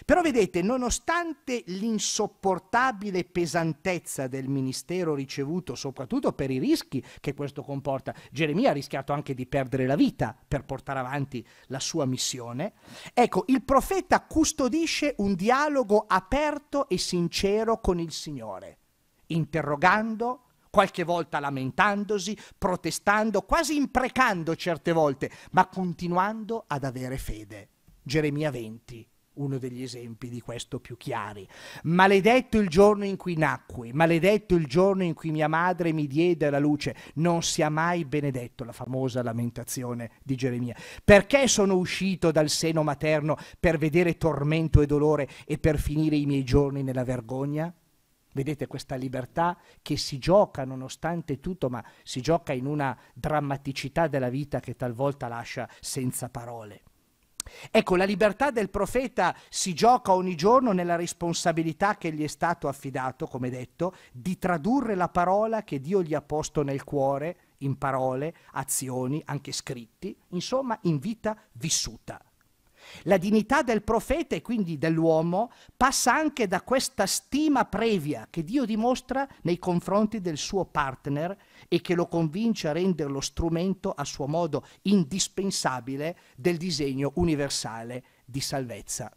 Però vedete, nonostante l'insopportabile pesantezza del ministero ricevuto, soprattutto per i rischi che questo comporta, Geremia ha rischiato anche di perdere la vita per portare avanti la sua missione, ecco, il profeta custodisce un dialogo aperto e sincero con il Signore, interrogando, qualche volta lamentandosi, protestando, quasi imprecando certe volte, ma continuando ad avere fede. Geremia 20 uno degli esempi di questo più chiari. Maledetto il giorno in cui nacqui, maledetto il giorno in cui mia madre mi diede alla luce, non sia mai benedetto, la famosa lamentazione di Geremia. Perché sono uscito dal seno materno per vedere tormento e dolore e per finire i miei giorni nella vergogna? Vedete questa libertà che si gioca nonostante tutto, ma si gioca in una drammaticità della vita che talvolta lascia senza parole. Ecco, la libertà del profeta si gioca ogni giorno nella responsabilità che gli è stato affidato, come detto, di tradurre la parola che Dio gli ha posto nel cuore in parole, azioni, anche scritti, insomma in vita vissuta. La dignità del profeta e quindi dell'uomo passa anche da questa stima previa che Dio dimostra nei confronti del suo partner e che lo convince a renderlo strumento a suo modo indispensabile del disegno universale di salvezza.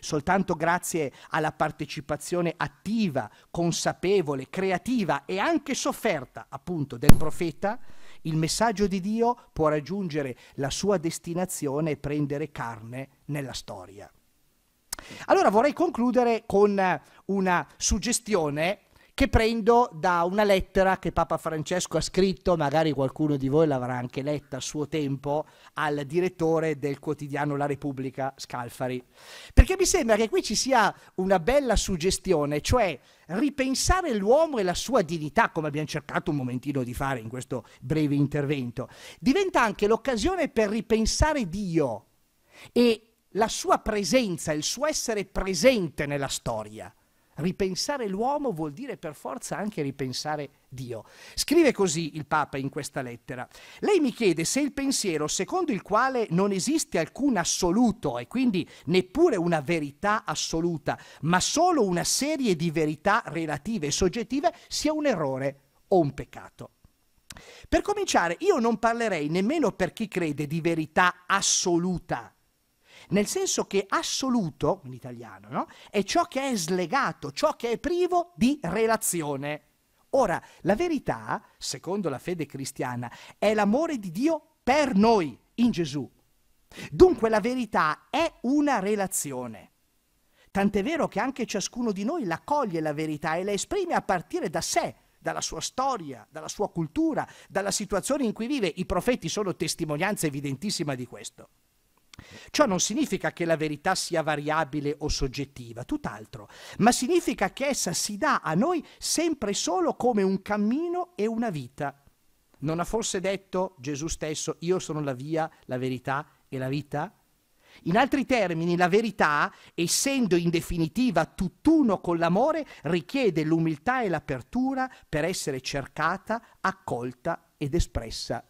Soltanto grazie alla partecipazione attiva, consapevole, creativa e anche sofferta appunto del profeta, il messaggio di Dio può raggiungere la sua destinazione e prendere carne nella storia. Allora vorrei concludere con eh, una suggestione che prendo da una lettera che Papa Francesco ha scritto, magari qualcuno di voi l'avrà anche letta a suo tempo, al direttore del quotidiano La Repubblica Scalfari. Perché mi sembra che qui ci sia una bella suggestione, cioè ripensare l'uomo e la sua dignità, come abbiamo cercato un momentino di fare in questo breve intervento, diventa anche l'occasione per ripensare Dio e la sua presenza, il suo essere presente nella storia. Ripensare l'uomo vuol dire per forza anche ripensare Dio. Dio. Scrive così il Papa in questa lettera. Lei mi chiede se il pensiero secondo il quale non esiste alcun assoluto e quindi neppure una verità assoluta, ma solo una serie di verità relative e soggettive sia un errore o un peccato. Per cominciare, io non parlerei nemmeno per chi crede di verità assoluta, nel senso che assoluto, in italiano, no? è ciò che è slegato, ciò che è privo di relazione. Ora, la verità, secondo la fede cristiana, è l'amore di Dio per noi in Gesù. Dunque la verità è una relazione. Tant'è vero che anche ciascuno di noi la coglie la verità e la esprime a partire da sé, dalla sua storia, dalla sua cultura, dalla situazione in cui vive. I profeti sono testimonianza evidentissima di questo. Ciò non significa che la verità sia variabile o soggettiva, tutt'altro, ma significa che essa si dà a noi sempre e solo come un cammino e una vita. Non ha forse detto Gesù stesso, io sono la via, la verità e la vita? In altri termini, la verità, essendo in definitiva tutt'uno con l'amore, richiede l'umiltà e l'apertura per essere cercata, accolta ed espressa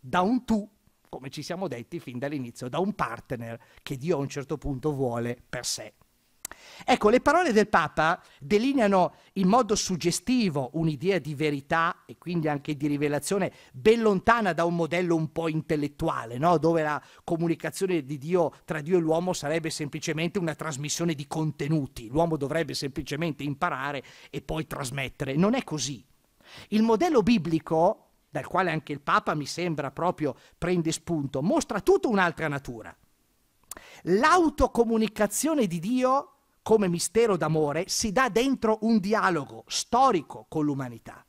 da un tu come ci siamo detti fin dall'inizio, da un partner che Dio a un certo punto vuole per sé. Ecco, le parole del Papa delineano in modo suggestivo un'idea di verità e quindi anche di rivelazione ben lontana da un modello un po' intellettuale, no? dove la comunicazione di Dio tra Dio e l'uomo sarebbe semplicemente una trasmissione di contenuti, l'uomo dovrebbe semplicemente imparare e poi trasmettere. Non è così. Il modello biblico dal quale anche il Papa mi sembra proprio prende spunto, mostra tutta un'altra natura. L'autocomunicazione di Dio come mistero d'amore si dà dentro un dialogo storico con l'umanità,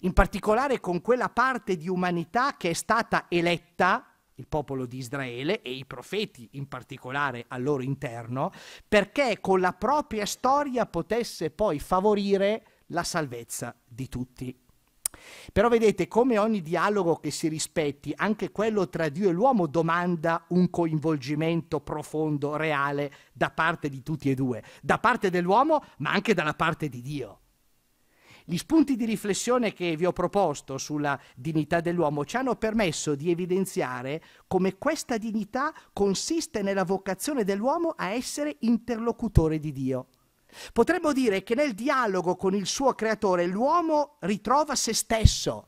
in particolare con quella parte di umanità che è stata eletta, il popolo di Israele e i profeti in particolare al loro interno, perché con la propria storia potesse poi favorire la salvezza di tutti. Però vedete come ogni dialogo che si rispetti, anche quello tra Dio e l'uomo, domanda un coinvolgimento profondo, reale, da parte di tutti e due, da parte dell'uomo ma anche dalla parte di Dio. Gli spunti di riflessione che vi ho proposto sulla dignità dell'uomo ci hanno permesso di evidenziare come questa dignità consiste nella vocazione dell'uomo a essere interlocutore di Dio. Potremmo dire che nel dialogo con il suo creatore l'uomo ritrova se stesso,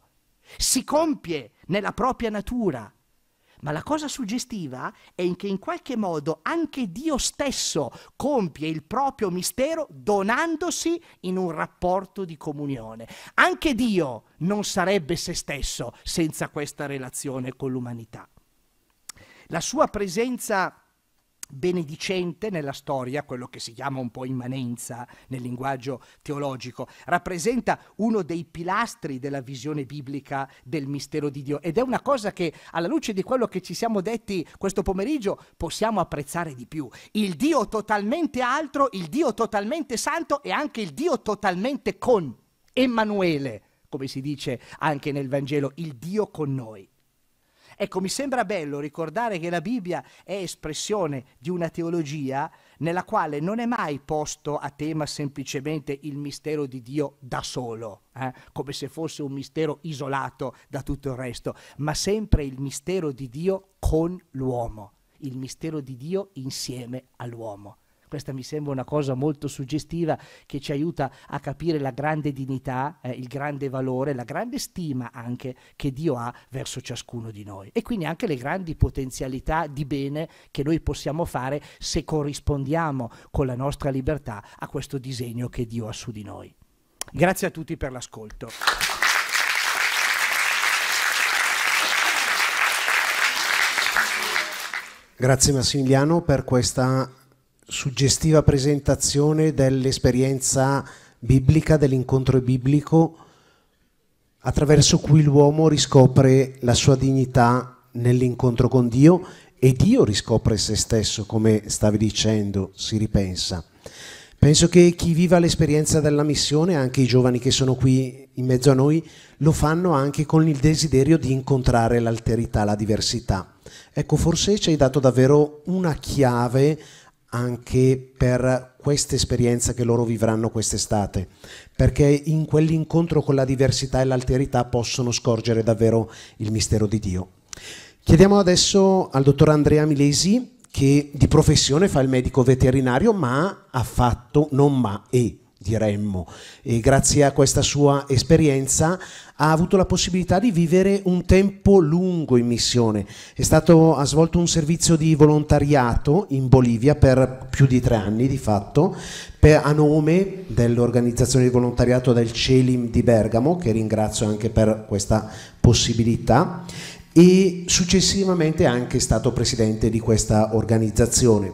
si compie nella propria natura. Ma la cosa suggestiva è che in qualche modo anche Dio stesso compie il proprio mistero donandosi in un rapporto di comunione. Anche Dio non sarebbe se stesso senza questa relazione con l'umanità. La sua presenza benedicente nella storia, quello che si chiama un po' immanenza nel linguaggio teologico, rappresenta uno dei pilastri della visione biblica del mistero di Dio ed è una cosa che alla luce di quello che ci siamo detti questo pomeriggio possiamo apprezzare di più. Il Dio totalmente altro, il Dio totalmente santo e anche il Dio totalmente con Emanuele, come si dice anche nel Vangelo, il Dio con noi. Ecco, mi sembra bello ricordare che la Bibbia è espressione di una teologia nella quale non è mai posto a tema semplicemente il mistero di Dio da solo, eh? come se fosse un mistero isolato da tutto il resto, ma sempre il mistero di Dio con l'uomo, il mistero di Dio insieme all'uomo. Questa mi sembra una cosa molto suggestiva che ci aiuta a capire la grande dignità, eh, il grande valore, la grande stima anche che Dio ha verso ciascuno di noi e quindi anche le grandi potenzialità di bene che noi possiamo fare se corrispondiamo con la nostra libertà a questo disegno che Dio ha su di noi. Grazie a tutti per l'ascolto. Grazie Massimiliano per questa suggestiva presentazione dell'esperienza biblica, dell'incontro biblico, attraverso cui l'uomo riscopre la sua dignità nell'incontro con Dio e Dio riscopre se stesso, come stavi dicendo, si ripensa. Penso che chi viva l'esperienza della missione, anche i giovani che sono qui in mezzo a noi, lo fanno anche con il desiderio di incontrare l'alterità, la diversità. Ecco, forse ci hai dato davvero una chiave anche per questa esperienza che loro vivranno quest'estate, perché in quell'incontro con la diversità e l'alterità possono scorgere davvero il mistero di Dio. Chiediamo adesso al dottor Andrea Milesi, che di professione fa il medico veterinario, ma ha fatto, non ma, e diremmo, e grazie a questa sua esperienza ha avuto la possibilità di vivere un tempo lungo in missione. Stato, ha svolto un servizio di volontariato in Bolivia per più di tre anni di fatto, per, a nome dell'organizzazione di volontariato del Celim di Bergamo, che ringrazio anche per questa possibilità, e successivamente è anche stato presidente di questa organizzazione.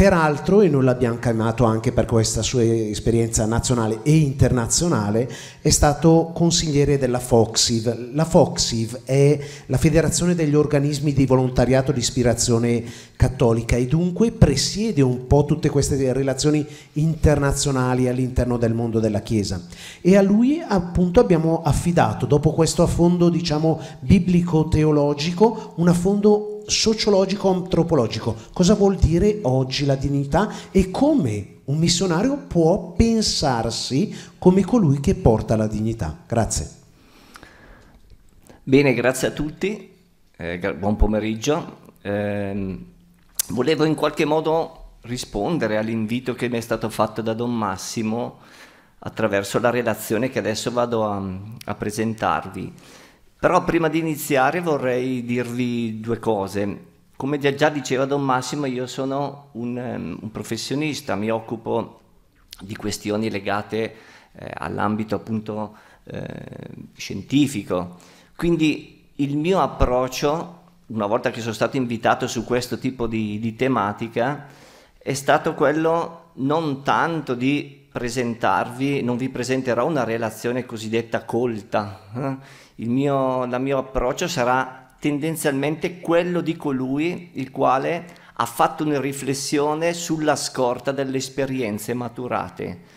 Peraltro, e noi l'abbiamo chiamato anche per questa sua esperienza nazionale e internazionale, è stato consigliere della FOXIV. La FOXIV è la Federazione degli Organismi di Volontariato di Ispirazione Cattolica e dunque presiede un po' tutte queste relazioni internazionali all'interno del mondo della Chiesa. E a lui appunto abbiamo affidato, dopo questo affondo diciamo biblico-teologico, un affondo sociologico-antropologico. Cosa vuol dire oggi la dignità e come un missionario può pensarsi come colui che porta la dignità? Grazie. Bene, grazie a tutti, eh, buon pomeriggio. Eh, volevo in qualche modo rispondere all'invito che mi è stato fatto da Don Massimo attraverso la relazione che adesso vado a, a presentarvi. Però prima di iniziare vorrei dirvi due cose. Come già diceva Don Massimo, io sono un, ehm, un professionista, mi occupo di questioni legate eh, all'ambito appunto eh, scientifico. Quindi il mio approccio, una volta che sono stato invitato su questo tipo di, di tematica, è stato quello non tanto di presentarvi, non vi presenterò una relazione cosiddetta colta. Eh? il mio, la mio approccio sarà tendenzialmente quello di colui il quale ha fatto una riflessione sulla scorta delle esperienze maturate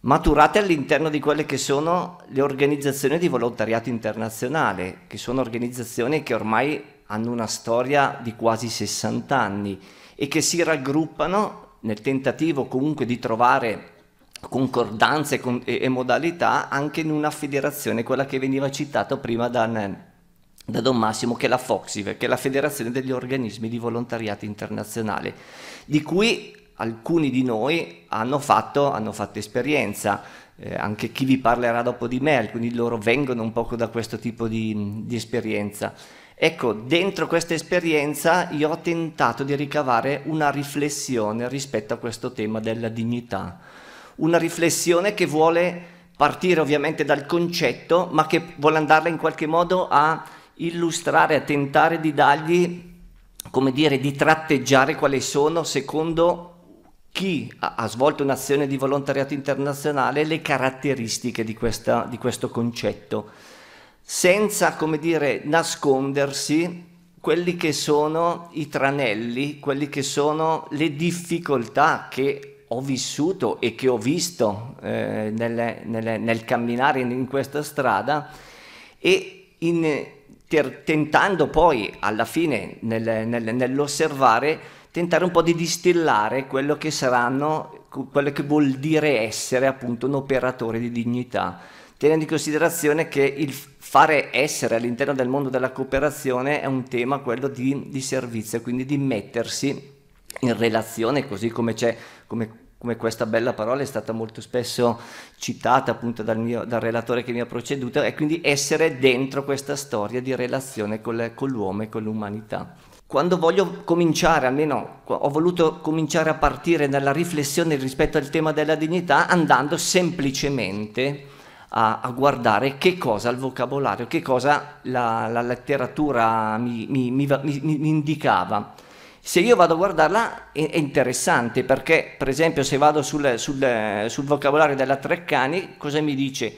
maturate all'interno di quelle che sono le organizzazioni di volontariato internazionale, che sono organizzazioni che ormai hanno una storia di quasi 60 anni e che si raggruppano nel tentativo comunque di trovare concordanze con, e, e, modalità anche in una federazione, quella che veniva citata prima da, da Don Massimo, che è la FOXIVE, che è la Federazione degli Organismi di Volontariato Internazionale, di cui alcuni di noi hanno fatto, hanno fatto esperienza. Eh, anche chi vi parlerà dopo di me, alcuni di loro vengono un poco da questo tipo di, di esperienza. Ecco, dentro questa esperienza io ho tentato di ricavare una riflessione rispetto a questo tema della dignità una riflessione che vuole partire ovviamente dal concetto, ma che vuole andarla in qualche modo a illustrare, a tentare di dargli, come dire, di tratteggiare quali sono, secondo chi ha, ha svolto un'azione di volontariato internazionale, le caratteristiche di, questa, di questo concetto, senza, come dire, nascondersi quelli che sono i tranelli, quelli che sono le difficoltà che ho vissuto e che ho visto eh, nelle, nelle, nel camminare in, in, questa strada e in, ter, tentando poi alla fine nel, nel, nell'osservare tentare un po' di distillare quello che saranno, quello che vuol dire essere appunto un operatore di dignità, tenendo in considerazione che il fare essere all'interno del mondo della cooperazione è un tema quello di, di servizio, quindi di mettersi in relazione, così come c'è, come, come questa bella parola è stata molto spesso citata appunto dal, mio, dal, relatore che mi ha preceduto, e quindi essere dentro questa storia di relazione col, con l'uomo e con l'umanità. Quando voglio cominciare, almeno ho voluto cominciare a partire dalla riflessione rispetto al tema della dignità, andando semplicemente a, a guardare che cosa il vocabolario, che cosa la, la letteratura mi, mi, mi, mi indicava. Se io vado a guardarla è interessante perché, per esempio, se vado sul, sul, sul vocabolario della Treccani, cosa mi dice?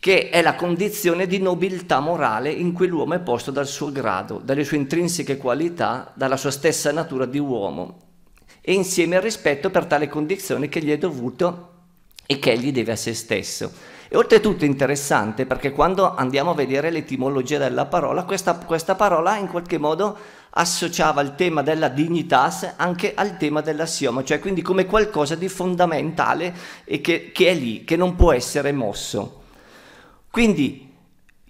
Che è la condizione di nobiltà morale in cui l'uomo è posto dal suo grado, dalle sue intrinseche qualità, dalla sua stessa natura di uomo e insieme al rispetto per tale condizione che gli è dovuto e che egli deve a se stesso. E oltretutto è interessante perché quando andiamo a vedere l'etimologia della parola, questa, questa parola in qualche modo associava il tema della dignitas anche al tema dell'assioma, cioè quindi come qualcosa di fondamentale e che, che è lì, che non può essere mosso. Quindi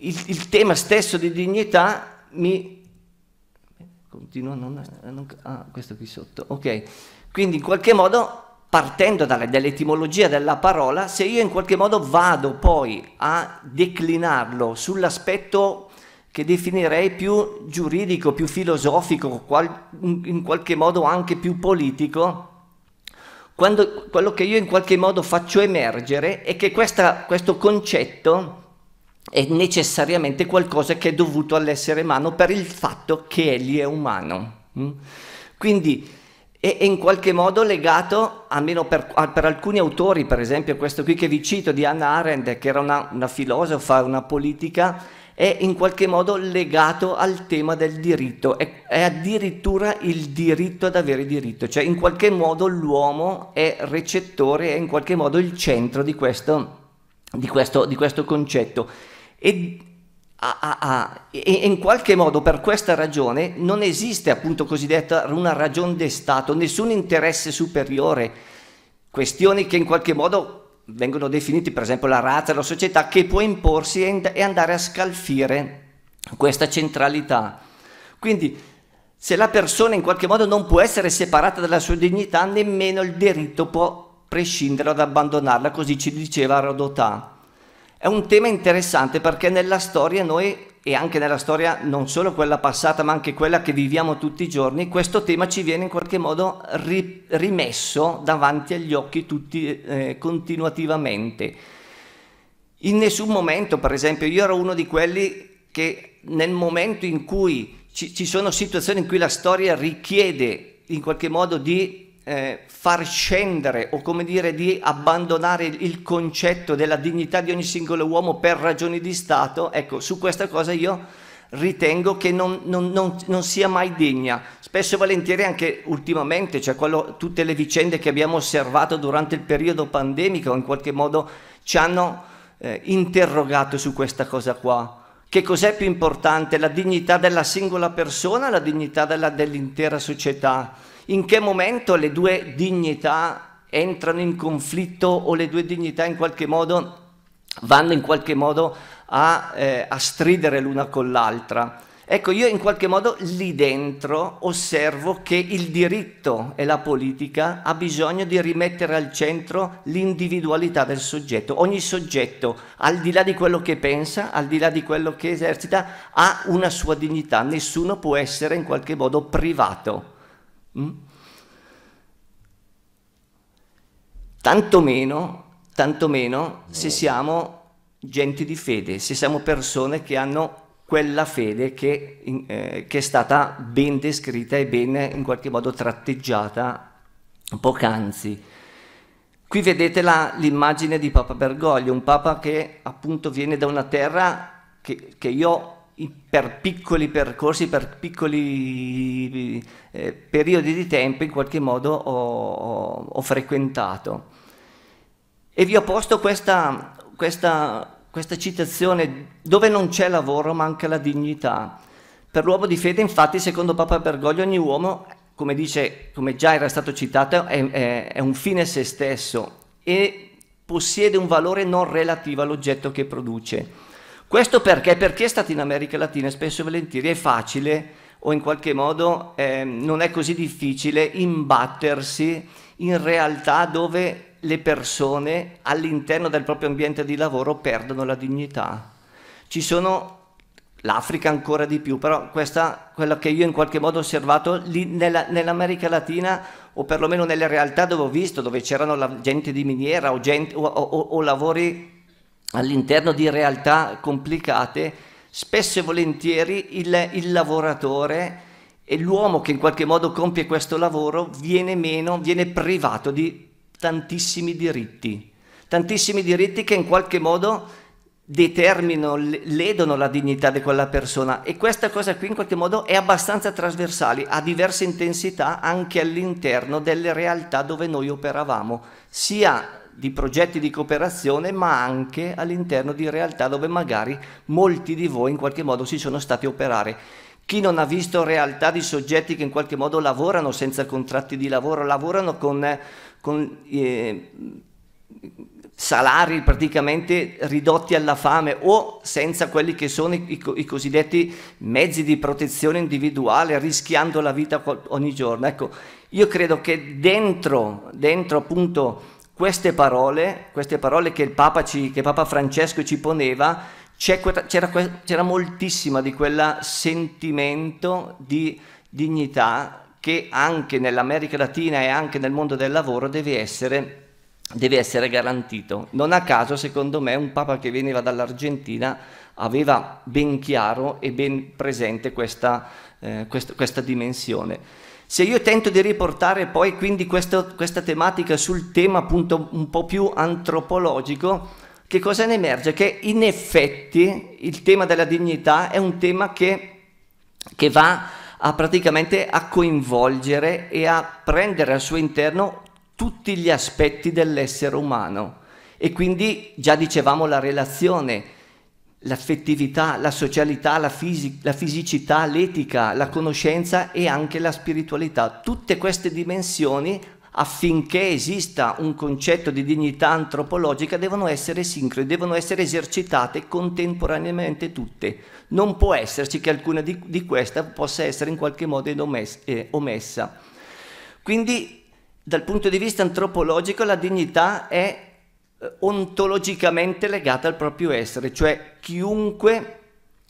il, il tema stesso di dignità mi... Continua, non, non, ah, questo qui sotto, ok. Quindi in qualche modo partendo dall'etimologia della parola, se io in qualche modo vado poi a declinarlo sull'aspetto che definirei più giuridico, più filosofico, in qualche modo anche più politico, quando, quello che io in qualche modo faccio emergere è che questa, questo concetto è necessariamente qualcosa che è dovuto all'essere umano per il fatto che egli è umano. Mm? Quindi e, in qualche modo legato, almeno per, per, alcuni autori, per esempio questo qui che vi cito di Anna Arendt, che era una, una filosofa, una politica, è in qualche modo legato al tema del diritto, è, è, addirittura il diritto ad avere diritto, cioè in qualche modo l'uomo è recettore, è in qualche modo il centro di questo, di questo, di questo concetto. E Ah, ah, ah. E, in qualche modo per questa ragione non esiste appunto cosiddetta una ragione di Stato, nessun interesse superiore, questioni che in qualche modo vengono definite per esempio la razza, la società, che può imporsi e andare a scalfire questa centralità. Quindi se la persona in qualche modo non può essere separata dalla sua dignità, nemmeno il diritto può prescindere ad abbandonarla, così ci diceva Rodotà. È un tema interessante perché nella storia noi, e anche nella storia non solo quella passata ma anche quella che viviamo tutti i giorni, questo tema ci viene in qualche modo ri- rimesso davanti agli occhi tutti eh, continuativamente. In nessun momento, per esempio, io ero uno di quelli che nel momento in cui ci, ci sono situazioni in cui la storia richiede in qualche modo di eh, far scendere o come dire di abbandonare il concetto della dignità di ogni singolo uomo per ragioni di Stato, ecco, su questa cosa io ritengo che non, non, non, non, sia mai degna. Spesso e volentieri anche ultimamente, cioè quello, tutte le vicende che abbiamo osservato durante il periodo pandemico in qualche modo ci hanno eh, interrogato su questa cosa qua. Che cos'è più importante, la dignità della singola persona o la dignità della, dell'intera società? in che momento le due dignità entrano in conflitto o le due dignità in qualche modo vanno in qualche modo a, eh, a stridere l'una con l'altra. Ecco, io in qualche modo lì dentro osservo che il diritto e la politica ha bisogno di rimettere al centro l'individualità del soggetto. Ogni soggetto, al di là di quello che pensa, al di là di quello che esercita, ha una sua dignità. Nessuno può essere in qualche modo privato Mm? Tantomeno, tantomeno se siamo gente di fede, se siamo persone che hanno quella fede che, eh, che è stata ben descritta e ben in qualche modo tratteggiata poc'anzi. Qui vedete la, l'immagine di Papa Bergoglio, un Papa che appunto viene da una terra che, che io per piccoli percorsi, per piccoli eh, periodi di tempo in qualche modo ho, ho frequentato. E vi ho posto questa, questa, questa citazione dove non c'è lavoro manca la dignità. Per l'uomo di fede infatti secondo Papa Bergoglio ogni uomo, come, dice, come già era stato citato, è, è, è un fine a se stesso e possiede un valore non relativo all'oggetto che produce. Questo perché? Perché è stato in America Latina spesso e volentieri è facile o in qualche modo eh, non è così difficile imbattersi in realtà dove le persone all'interno del proprio ambiente di lavoro perdono la dignità. Ci sono l'Africa ancora di più, però questa, quella che io in qualche modo ho osservato nella, nell'America Latina o perlomeno nelle realtà dove ho visto, dove c'erano la gente di miniera o, gente, o, o, o lavori all'interno di realtà complicate, spesso e volentieri il, il lavoratore e l'uomo che in qualche modo compie questo lavoro viene meno, viene privato di tantissimi diritti, tantissimi diritti che in qualche modo determinano, ledono la dignità di quella persona e questa cosa qui in qualche modo è abbastanza trasversale, ha diverse intensità anche all'interno delle realtà dove noi operavamo, sia di progetti di cooperazione, ma anche all'interno di realtà dove magari molti di voi in qualche modo si sono stati a operare. Chi non ha visto realtà di soggetti che in qualche modo lavorano senza contratti di lavoro, lavorano con, eh, con eh, salari praticamente ridotti alla fame o senza quelli che sono i, i, i, cosiddetti mezzi di protezione individuale, rischiando la vita ogni giorno. Ecco, io credo che dentro, dentro appunto queste parole, queste parole che, Papa, ci, che Papa Francesco ci poneva, c'era, c'era moltissima di quel sentimento di dignità che anche nell'America Latina e anche nel mondo del lavoro deve essere, deve essere garantito. Non a caso, secondo me, un Papa che veniva dall'Argentina aveva ben chiaro e ben presente questa, eh, quest questa dimensione. Se io tento di riportare poi quindi questo, questa tematica sul tema appunto un po' più antropologico, che cosa ne emerge? Che in effetti il tema della dignità è un tema che, che va a praticamente a coinvolgere e a prendere al suo interno tutti gli aspetti dell'essere umano. E quindi già dicevamo la relazione l'affettività, la socialità, la, fisi- la, fisicità, l'etica, la conoscenza e anche la spiritualità. Tutte queste dimensioni, affinché esista un concetto di dignità antropologica, devono essere sincrone, devono essere esercitate contemporaneamente tutte. Non può esserci che alcuna di, di queste possa essere in qualche modo omessa. Eh, omessa. Quindi dal punto di vista antropologico la dignità è eh, ontologicamente legata al proprio essere, cioè chiunque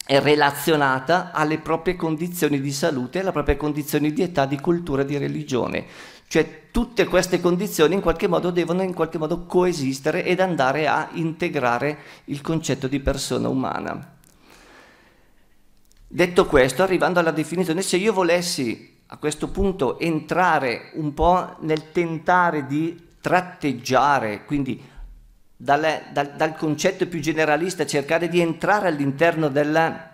è relazionata alle proprie condizioni di salute, alle proprie condizioni di età, di cultura, di religione. Cioè tutte queste condizioni in qualche modo devono in qualche modo coesistere ed andare a integrare il concetto di persona umana. Detto questo, arrivando alla definizione, se io volessi a questo punto entrare un po' nel tentare di tratteggiare, quindi dal, dal, dal concetto più generalista, cercare di entrare all'interno della,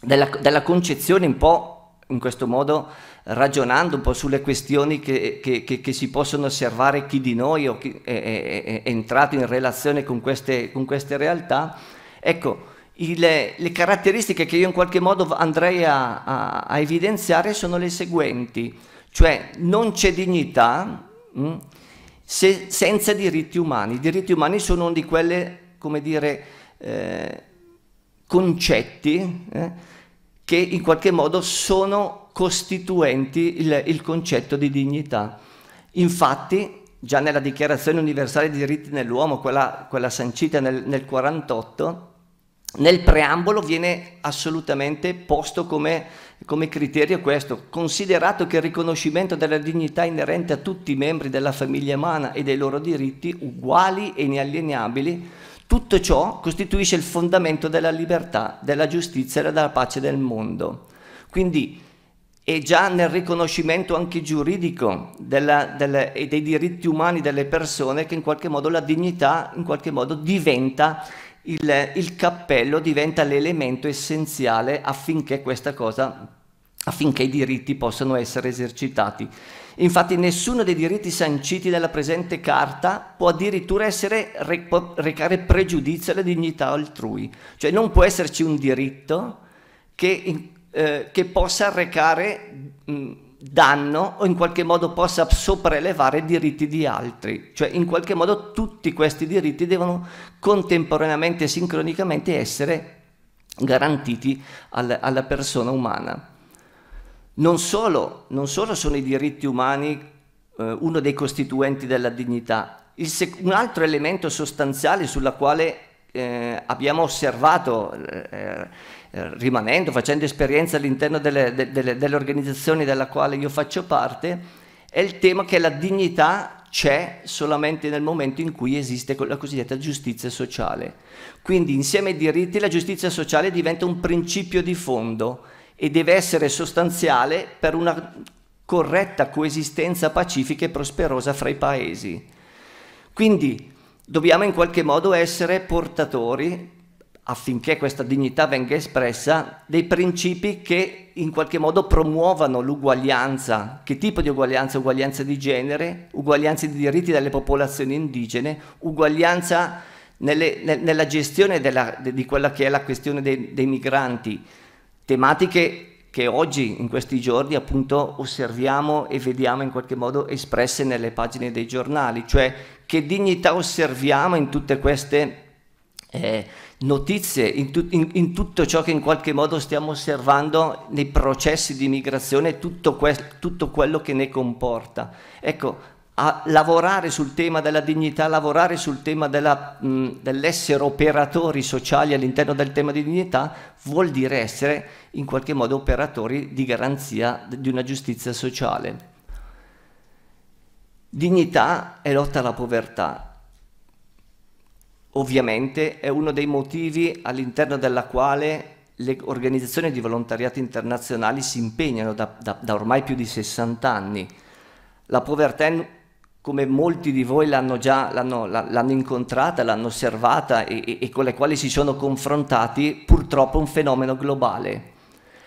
della, della, concezione un po' in questo modo ragionando un po' sulle questioni che, che, che, che si possono osservare chi di noi o chi è, è, è entrato in relazione con queste, con queste realtà, ecco, il, le caratteristiche che io in qualche modo andrei a, a, a evidenziare sono le seguenti, cioè non c'è dignità, mh? Hm, se, senza diritti umani. I diritti umani sono uno di quelle, come dire, eh, concetti eh, che in qualche modo sono costituenti il, il concetto di dignità. Infatti, già nella Dichiarazione universale dei diritti dell'uomo, quella, quella, sancita nel 48, nel preambolo viene assolutamente posto come come criterio questo, considerato che il riconoscimento della dignità inerente a tutti i membri della famiglia umana e dei loro diritti uguali e inalienabili, tutto ciò costituisce il fondamento della libertà, della giustizia e della pace del mondo. Quindi è già nel riconoscimento anche giuridico della, della, e dei diritti umani delle persone che in qualche modo la dignità in qualche modo diventa il, il cappello diventa l'elemento essenziale affinché questa cosa affinché i diritti possano essere esercitati. Infatti nessuno dei diritti sanciti dalla presente carta può addirittura essere, può recare pregiudizio alla dignità altrui, cioè non può esserci un diritto che, eh, che possa recare mh, danno o in qualche modo possa sopraelevare i diritti di altri, cioè in qualche modo tutti questi diritti devono contemporaneamente e sincronicamente essere garantiti al, alla persona umana. Non solo, non solo, sono i diritti umani eh, uno dei costituenti della dignità, un altro elemento sostanziale sulla quale eh, abbiamo osservato eh, eh, rimanendo, facendo esperienza all'interno delle, delle, delle organizzazioni della quale io faccio parte, è il tema che la dignità c'è solamente nel momento in cui esiste la cosiddetta giustizia sociale. Quindi insieme ai diritti la giustizia sociale diventa un principio di fondo e deve essere sostanziale per una corretta coesistenza pacifica e prosperosa fra i paesi. Quindi dobbiamo in qualche modo essere portatori affinché questa dignità venga espressa, dei principi che in qualche modo promuovano l'uguaglianza. Che tipo di uguaglianza? Uguaglianza di genere, uguaglianza di diritti delle popolazioni indigene, uguaglianza nelle, ne, nella gestione della, de, di quella che è la questione dei, dei migranti, tematiche che oggi, in questi giorni, appunto osserviamo e vediamo in qualche modo espresse nelle pagine dei giornali, cioè che dignità osserviamo in tutte queste eh, notizie in, tu, in, in, tutto ciò che in qualche modo stiamo osservando nei processi di migrazione e tutto, que, tutto quello che ne comporta. Ecco, lavorare sul tema della dignità, lavorare sul tema dell'essere operatori sociali all'interno del tema di dignità vuol dire essere in qualche modo operatori di garanzia di una giustizia sociale. Dignità e lotta alla povertà ovviamente è uno dei motivi all'interno della quale le organizzazioni di volontariato internazionali si impegnano da, da, da ormai più di 60 anni. La povertà, come molti di voi l'hanno già l'hanno, l'hanno incontrata, l'hanno osservata e, e con le quali si sono confrontati, purtroppo è un fenomeno globale.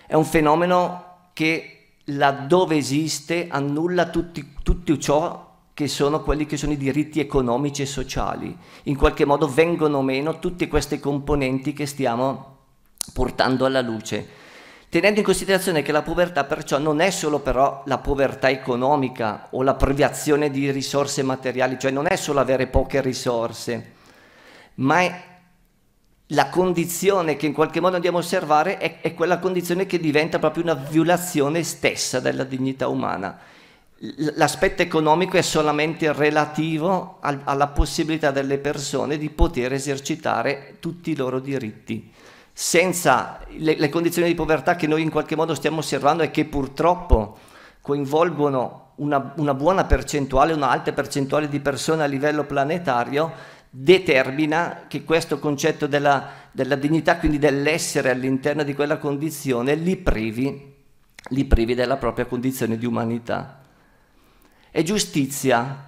È un fenomeno che laddove esiste annulla tutti, tutto ciò che sono quelli che sono i diritti economici e sociali. In qualche modo vengono meno tutte queste componenti che stiamo portando alla luce. Tenendo in considerazione che la povertà perciò non è solo però la povertà economica o la privazione di risorse materiali, cioè non è solo avere poche risorse, ma è la condizione che in qualche modo andiamo a osservare è, è quella condizione che diventa proprio una violazione stessa della dignità umana l'aspetto economico è solamente relativo al, alla possibilità delle persone di poter esercitare tutti i loro diritti. Senza le, le condizioni di povertà che noi in qualche modo stiamo osservando e che purtroppo coinvolgono una, una buona percentuale, una alta percentuale di persone a livello planetario, determina che questo concetto della, della dignità, quindi dell'essere all'interno di quella condizione, li privi, li privi della propria condizione di umanità è giustizia.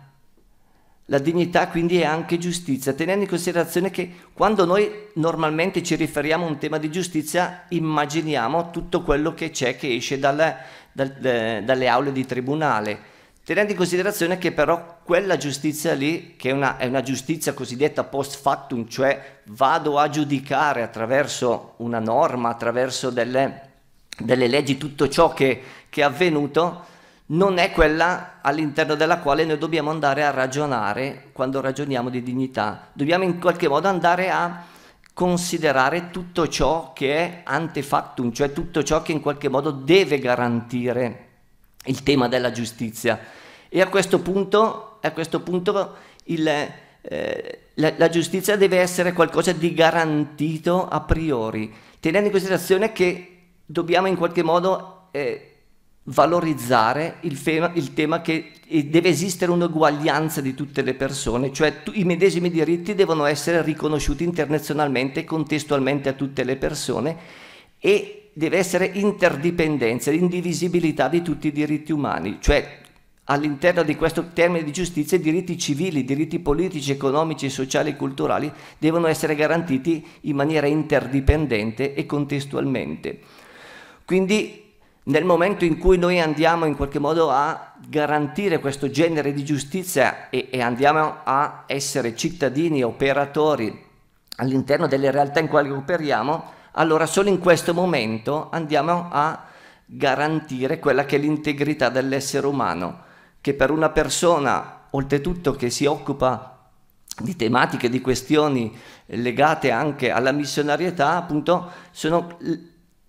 La dignità quindi è anche giustizia, tenendo in considerazione che quando noi normalmente ci riferiamo a un tema di giustizia immaginiamo tutto quello che c'è che esce dal, dal, eh, dalle aule di tribunale, tenendo in considerazione che però quella giustizia lì, che è una, è una giustizia cosiddetta post factum, cioè vado a giudicare attraverso una norma, attraverso delle, delle leggi tutto ciò che, che è avvenuto, non è quella all'interno della quale noi dobbiamo andare a ragionare quando ragioniamo di dignità. Dobbiamo in qualche modo andare a considerare tutto ciò che è antefactum, cioè tutto ciò che in qualche modo deve garantire il tema della giustizia. E a questo punto, a questo punto il, eh, la, la giustizia deve essere qualcosa di garantito a priori, tenendo in considerazione che dobbiamo in qualche modo eh, valorizzare il, fema, il tema che deve esistere un'uguaglianza di tutte le persone, cioè tu, i medesimi diritti devono essere riconosciuti internazionalmente, contestualmente a tutte le persone e deve essere interdipendenza, indivisibilità di tutti i diritti umani, cioè all'interno di questo termine di giustizia i diritti civili, i diritti politici, economici, sociali e culturali devono essere garantiti in maniera interdipendente e contestualmente. Quindi nel momento in cui noi andiamo in qualche modo a garantire questo genere di giustizia e, e andiamo a essere cittadini, operatori all'interno delle realtà in quali operiamo, allora solo in questo momento andiamo a garantire quella che è l'integrità dell'essere umano, che per una persona, oltretutto che si occupa di tematiche, di questioni legate anche alla missionarietà, appunto, sono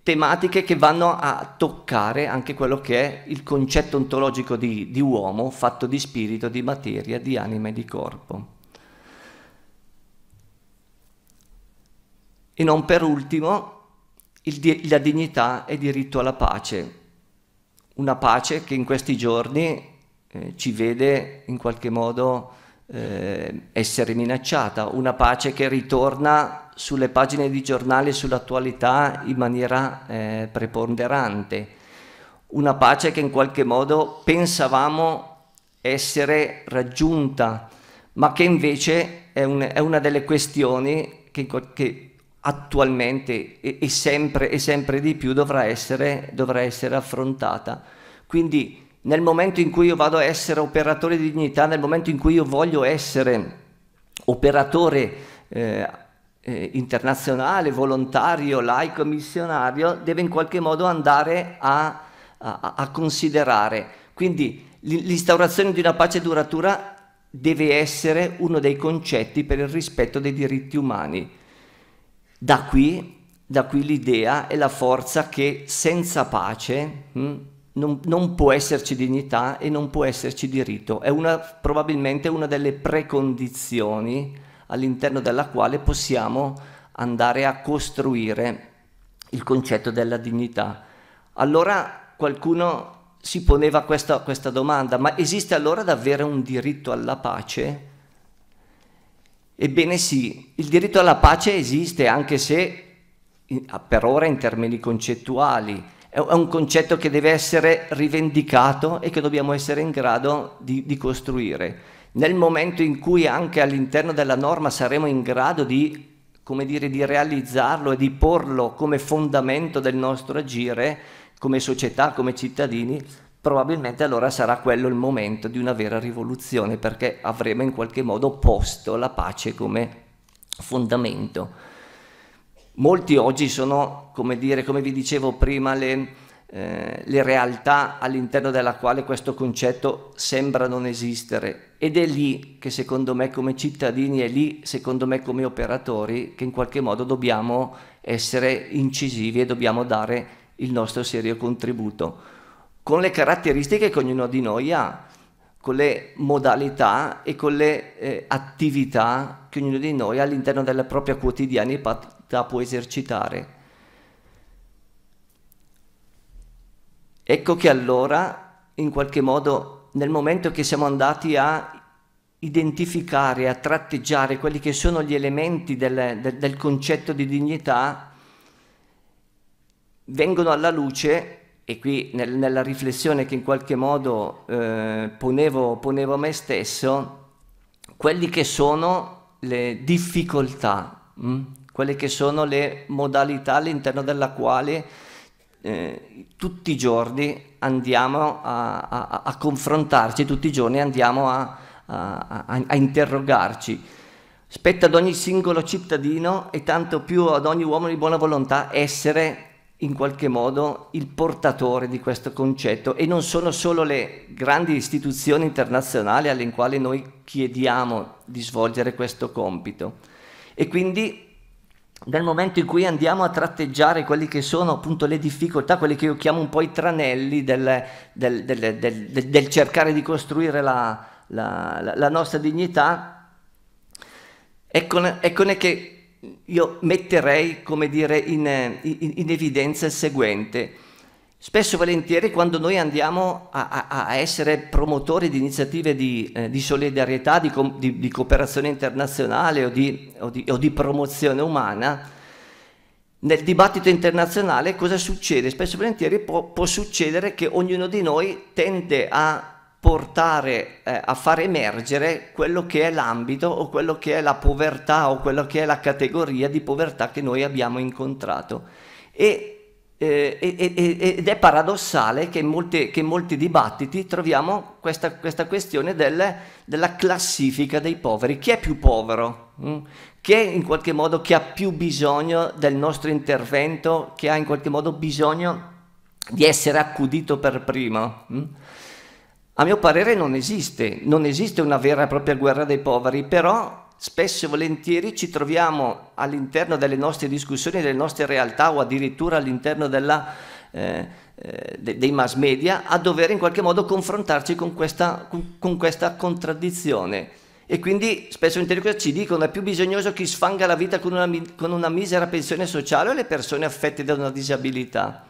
tematiche che vanno a toccare anche quello che è il concetto ontologico di, di uomo fatto di spirito, di materia, di anima e di corpo. E non per ultimo il, la dignità e il diritto alla pace, una pace che in questi giorni eh, ci vede in qualche modo eh, essere minacciata, una pace che ritorna sulle pagine di giornale e sull'attualità in maniera eh, preponderante. Una pace che in qualche modo pensavamo essere raggiunta, ma che invece è, un, è una delle questioni che, che attualmente e, e, sempre, e, sempre, di più dovrà essere, dovrà essere affrontata. Quindi nel momento in cui io vado a essere operatore di dignità, nel momento in cui io voglio essere operatore eh, eh, internazionale, volontario, laico, missionario, deve in qualche modo andare a, a, a considerare. Quindi l'instaurazione di una pace duratura deve essere uno dei concetti per il rispetto dei diritti umani. Da qui, da qui l'idea e la forza che senza pace mh, hm, non, non, può esserci dignità e non può esserci diritto. È una, probabilmente una delle precondizioni all'interno della quale possiamo andare a costruire il concetto della dignità. Allora qualcuno si poneva questa, questa domanda, ma esiste allora davvero un diritto alla pace? Ebbene sì, il diritto alla pace esiste anche se per ora in termini concettuali, è un concetto che deve essere rivendicato e che dobbiamo essere in grado di, di costruire nel momento in cui anche all'interno della norma saremo in grado di, dire, di realizzarlo e di porlo come fondamento del nostro agire, come società, come cittadini, probabilmente allora sarà quello il momento di una vera rivoluzione perché avremo in qualche modo posto la pace come fondamento. Molti oggi sono, come, dire, come vi dicevo prima, le, eh, le realtà all'interno della quale questo concetto sembra non esistere ed è lì che secondo me come cittadini, è lì secondo me come operatori che in qualche modo dobbiamo essere incisivi e dobbiamo dare il nostro serio contributo con le caratteristiche che ognuno di noi ha, con le modalità e con le eh, attività che ognuno di noi all'interno della propria quotidianità può esercitare. Ecco che allora, in qualche modo, nel momento che siamo andati a identificare, a tratteggiare quelli che sono gli elementi del, del, del concetto di dignità, vengono alla luce, e qui nel, nella riflessione che in qualche modo eh, ponevo, ponevo a me stesso, quelli che sono le difficoltà, mh? Mm? quelle che sono le modalità all'interno della quale eh, tutti i giorni andiamo a, a, a, confrontarci, tutti i giorni andiamo a, a interrogarci. Spetta ad ogni singolo cittadino e tanto più ad ogni uomo di buona volontà essere in qualche modo il portatore di questo concetto e non sono solo le grandi istituzioni internazionali alle quali noi chiediamo di svolgere questo compito. E quindi nel momento in cui andiamo a tratteggiare quelle che sono appunto le difficoltà, quelli che io chiamo un po' i tranelli del, del, del, del cercare di costruire la, la, la nostra dignità, eccone, eccone, che io metterei, come dire, in, in, in evidenza il seguente. Spesso e volentieri quando noi andiamo a, a, a essere promotori di iniziative di, eh, di solidarietà, di, co- di, di, cooperazione internazionale o, o, o di, promozione umana, nel dibattito internazionale cosa succede? Spesso e volentieri può, può succedere che ognuno di noi tende a portare, eh, a far emergere quello che è l'ambito o quello che è la povertà o quello che è la categoria di povertà che noi abbiamo incontrato. E eh, ed è paradossale che in, molti, che in molti dibattiti troviamo questa, questa questione del, della classifica dei poveri. Chi è più povero? Mm? Chi è in qualche modo che ha più bisogno del nostro intervento, che ha in qualche modo bisogno di essere accudito per primo? Mm? A mio parere non esiste, non esiste una vera e propria guerra dei poveri, però spesso e volentieri ci troviamo all'interno delle nostre discussioni, delle nostre realtà o addirittura all'interno della, eh, eh de, dei mass media a dover in qualche modo confrontarci con questa, con questa contraddizione. E quindi spesso e volentieri ci dicono è più bisognoso chi sfanga la vita con una, con una misera pensione sociale o le persone affette da una disabilità.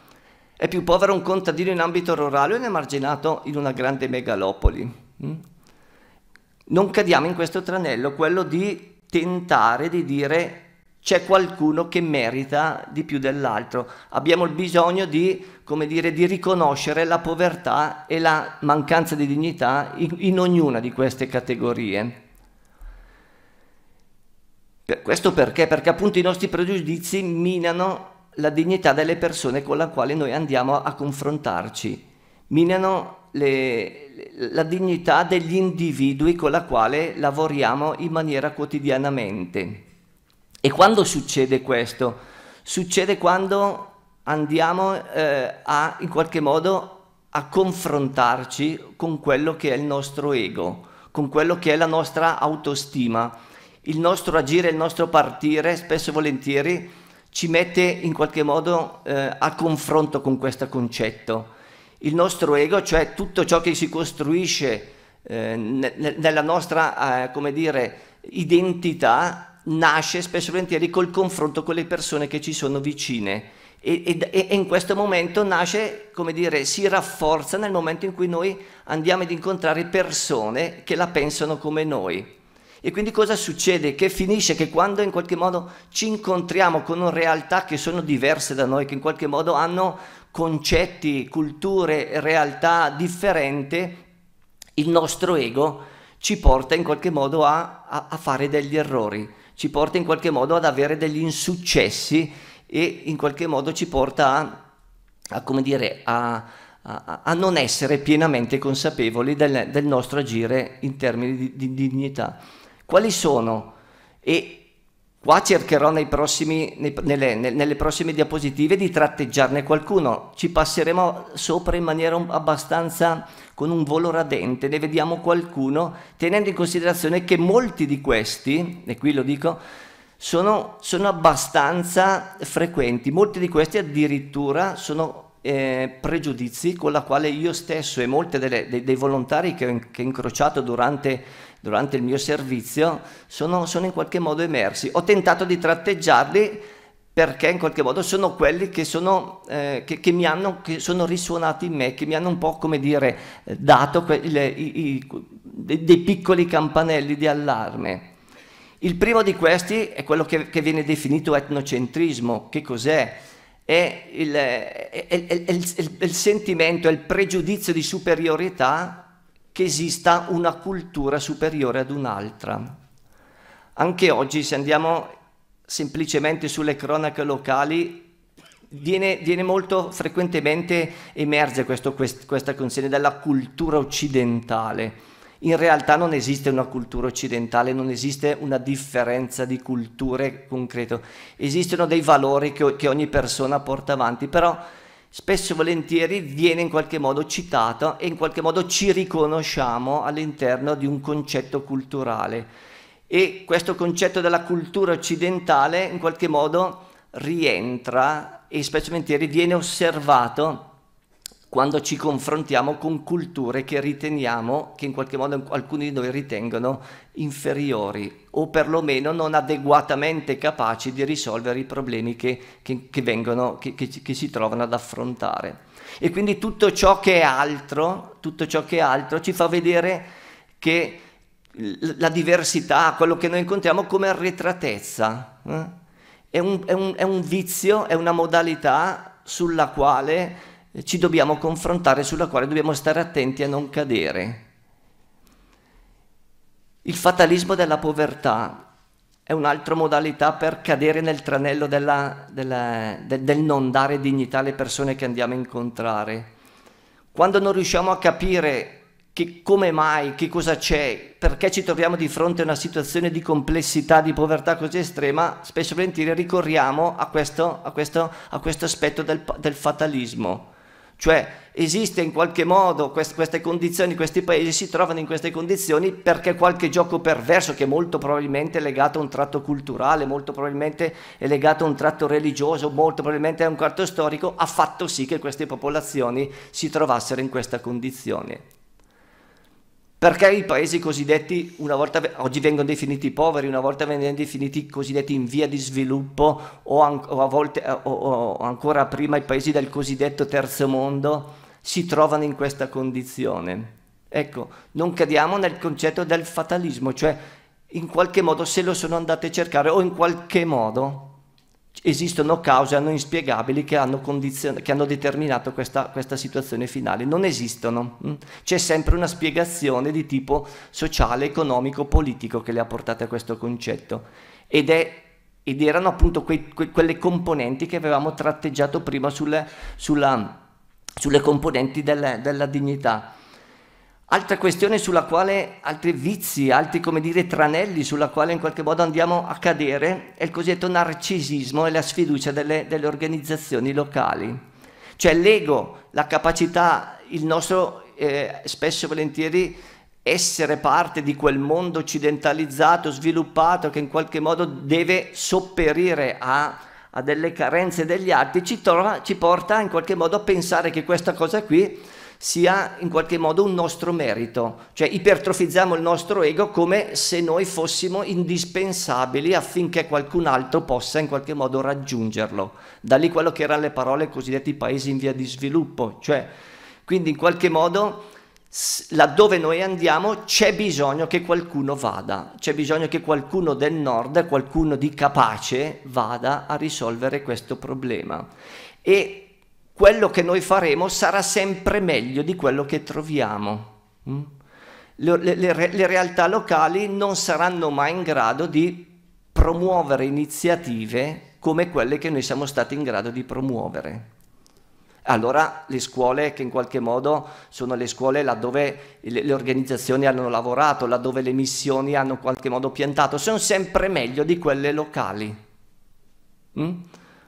È più povero un contadino in ambito rurale o un emarginato in una grande megalopoli. Mm? non cadiamo in questo tranello, quello di tentare di dire c'è qualcuno che merita di più dell'altro. Abbiamo il bisogno di, dire, di, riconoscere la povertà e la mancanza di dignità in, in ognuna di queste categorie. questo perché? Perché appunto i nostri pregiudizi minano la dignità delle persone con le quali noi andiamo a confrontarci, minano le, la dignità degli individui con la quale lavoriamo in maniera quotidianamente. E quando succede questo? Succede quando andiamo eh, a in qualche modo a confrontarci con quello che è il nostro ego, con quello che è la nostra autostima. Il nostro agire, il nostro partire spesso e volentieri ci mette in qualche modo eh, a confronto con questo concetto il nostro ego, cioè tutto ciò che si costruisce eh, nella nostra, eh, come dire, identità, nasce spesso e volentieri col confronto con le persone che ci sono vicine. E, e, e, in questo momento nasce, come dire, si rafforza nel momento in cui noi andiamo ad incontrare persone che la pensano come noi. E quindi cosa succede? Che finisce che quando in qualche modo ci incontriamo con realtà che sono diverse da noi, che in qualche modo hanno concetti, culture, realtà differente, il nostro ego ci porta in qualche modo a, a, a fare degli errori, ci porta in qualche modo ad avere degli insuccessi e in qualche modo ci porta a, a come dire, a, a, a, non essere pienamente consapevoli del, del nostro agire in termini di, di dignità. Quali sono? E Qua cercherò prossimi, nei, nelle, nelle, prossime diapositive di tratteggiarne qualcuno, ci passeremo sopra in maniera abbastanza con un volo radente, ne vediamo qualcuno, tenendo in considerazione che molti di questi, e qui lo dico, sono, sono abbastanza frequenti, molti di questi addirittura sono eh, pregiudizi con la quale io stesso e molti dei, dei volontari che ho, in, che ho incrociato durante durante il mio servizio sono, sono in qualche modo emersi. Ho tentato di tratteggiarli perché in qualche modo sono quelli che sono, eh, che, che hanno, che sono risuonati in me, che mi hanno un po' come dire eh, dato que- le, i, i, dei piccoli campanelli di allarme. Il primo di questi è quello che, che viene definito etnocentrismo. Che cos'è? È il, è, è, è il sentimento, è il pregiudizio di superiorità che esista una cultura superiore ad un'altra. Anche oggi, se andiamo semplicemente sulle cronache locali, Viene, viene, molto frequentemente emerge questo, quest, questa questione della cultura occidentale. In realtà non esiste una cultura occidentale, non esiste una differenza di culture concreto, esistono dei valori che, che ogni persona porta avanti, però spesso e volentieri viene in qualche modo citata e in qualche modo ci riconosciamo all'interno di un concetto culturale e questo concetto della cultura occidentale in qualche modo rientra e spesso e volentieri viene osservato quando ci confrontiamo con culture che riteniamo, che in qualche modo alcuni di noi ritengono inferiori o perlomeno non adeguatamente capaci di risolvere i problemi che, che, che, vengono, che si trovano ad affrontare. E quindi tutto ciò che è altro, tutto ciò che è altro ci fa vedere che la diversità, quello che noi incontriamo come arretratezza. Eh? È, un, è, un, è un vizio, è una modalità sulla quale ci dobbiamo confrontare, sulla quale dobbiamo stare attenti a non cadere. Il fatalismo della povertà è un'altra modalità per cadere nel tranello della, della, de, del non dare dignità alle persone che andiamo a incontrare. Quando non riusciamo a capire che come mai, che cosa c'è, perché ci troviamo di fronte a una situazione di complessità, di povertà così estrema, spesso e volentieri ricorriamo a questo, a questo, a questo aspetto del, del fatalismo cioè esiste in qualche modo quest- queste condizioni, questi paesi si trovano in queste condizioni perché qualche gioco perverso che molto probabilmente è legato a un tratto culturale, molto probabilmente è legato a un tratto religioso, molto probabilmente a un tratto storico, ha fatto sì che queste popolazioni si trovassero in questa condizione perché i paesi cosiddetti una volta oggi vengono definiti poveri, una volta vengono definiti cosiddetti in via di sviluppo o, an- o a volte eh, o, o ancora prima i paesi del cosiddetto terzo mondo si trovano in questa condizione. Ecco, non cadiamo nel concetto del fatalismo, cioè in qualche modo se lo sono andate a cercare o in qualche modo esistono cause non inspiegabili che hanno, condizion- che hanno determinato questa, questa, situazione finale. Non esistono. Mm? C'è sempre una spiegazione di tipo sociale, economico, politico che le ha portate a questo concetto. Ed, è, ed erano appunto que, que, quelle componenti che avevamo tratteggiato prima sulle, sulla, sulle componenti delle, della dignità. Altra questione sulla quale, altri vizi, altri come dire tranelli sulla quale in qualche modo andiamo a cadere è il cosiddetto narcisismo e la sfiducia delle, delle organizzazioni locali. Cioè l'ego, la capacità, il nostro eh, spesso e volentieri essere parte di quel mondo occidentalizzato, sviluppato, che in qualche modo deve sopperire a, a delle carenze degli altri, ci, torna, ci porta in qualche modo a pensare che questa cosa qui sia in qualche modo un nostro merito, cioè ipertrofizziamo il nostro ego come se noi fossimo indispensabili affinché qualcun altro possa in qualche modo raggiungerlo. Da lì quello che erano le parole cosiddetti paesi in via di sviluppo, cioè quindi in qualche modo laddove noi andiamo c'è bisogno che qualcuno vada, c'è bisogno che qualcuno del nord, qualcuno di capace vada a risolvere questo problema. E quello che noi faremo sarà sempre meglio di quello che troviamo. Mm? Le, le, le realtà locali non saranno mai in grado di promuovere iniziative come quelle che noi siamo stati in grado di promuovere. Allora le scuole che in qualche modo sono le scuole laddove le organizzazioni hanno lavorato, laddove le missioni hanno in qualche modo piantato, sono sempre meglio di quelle locali. Mm?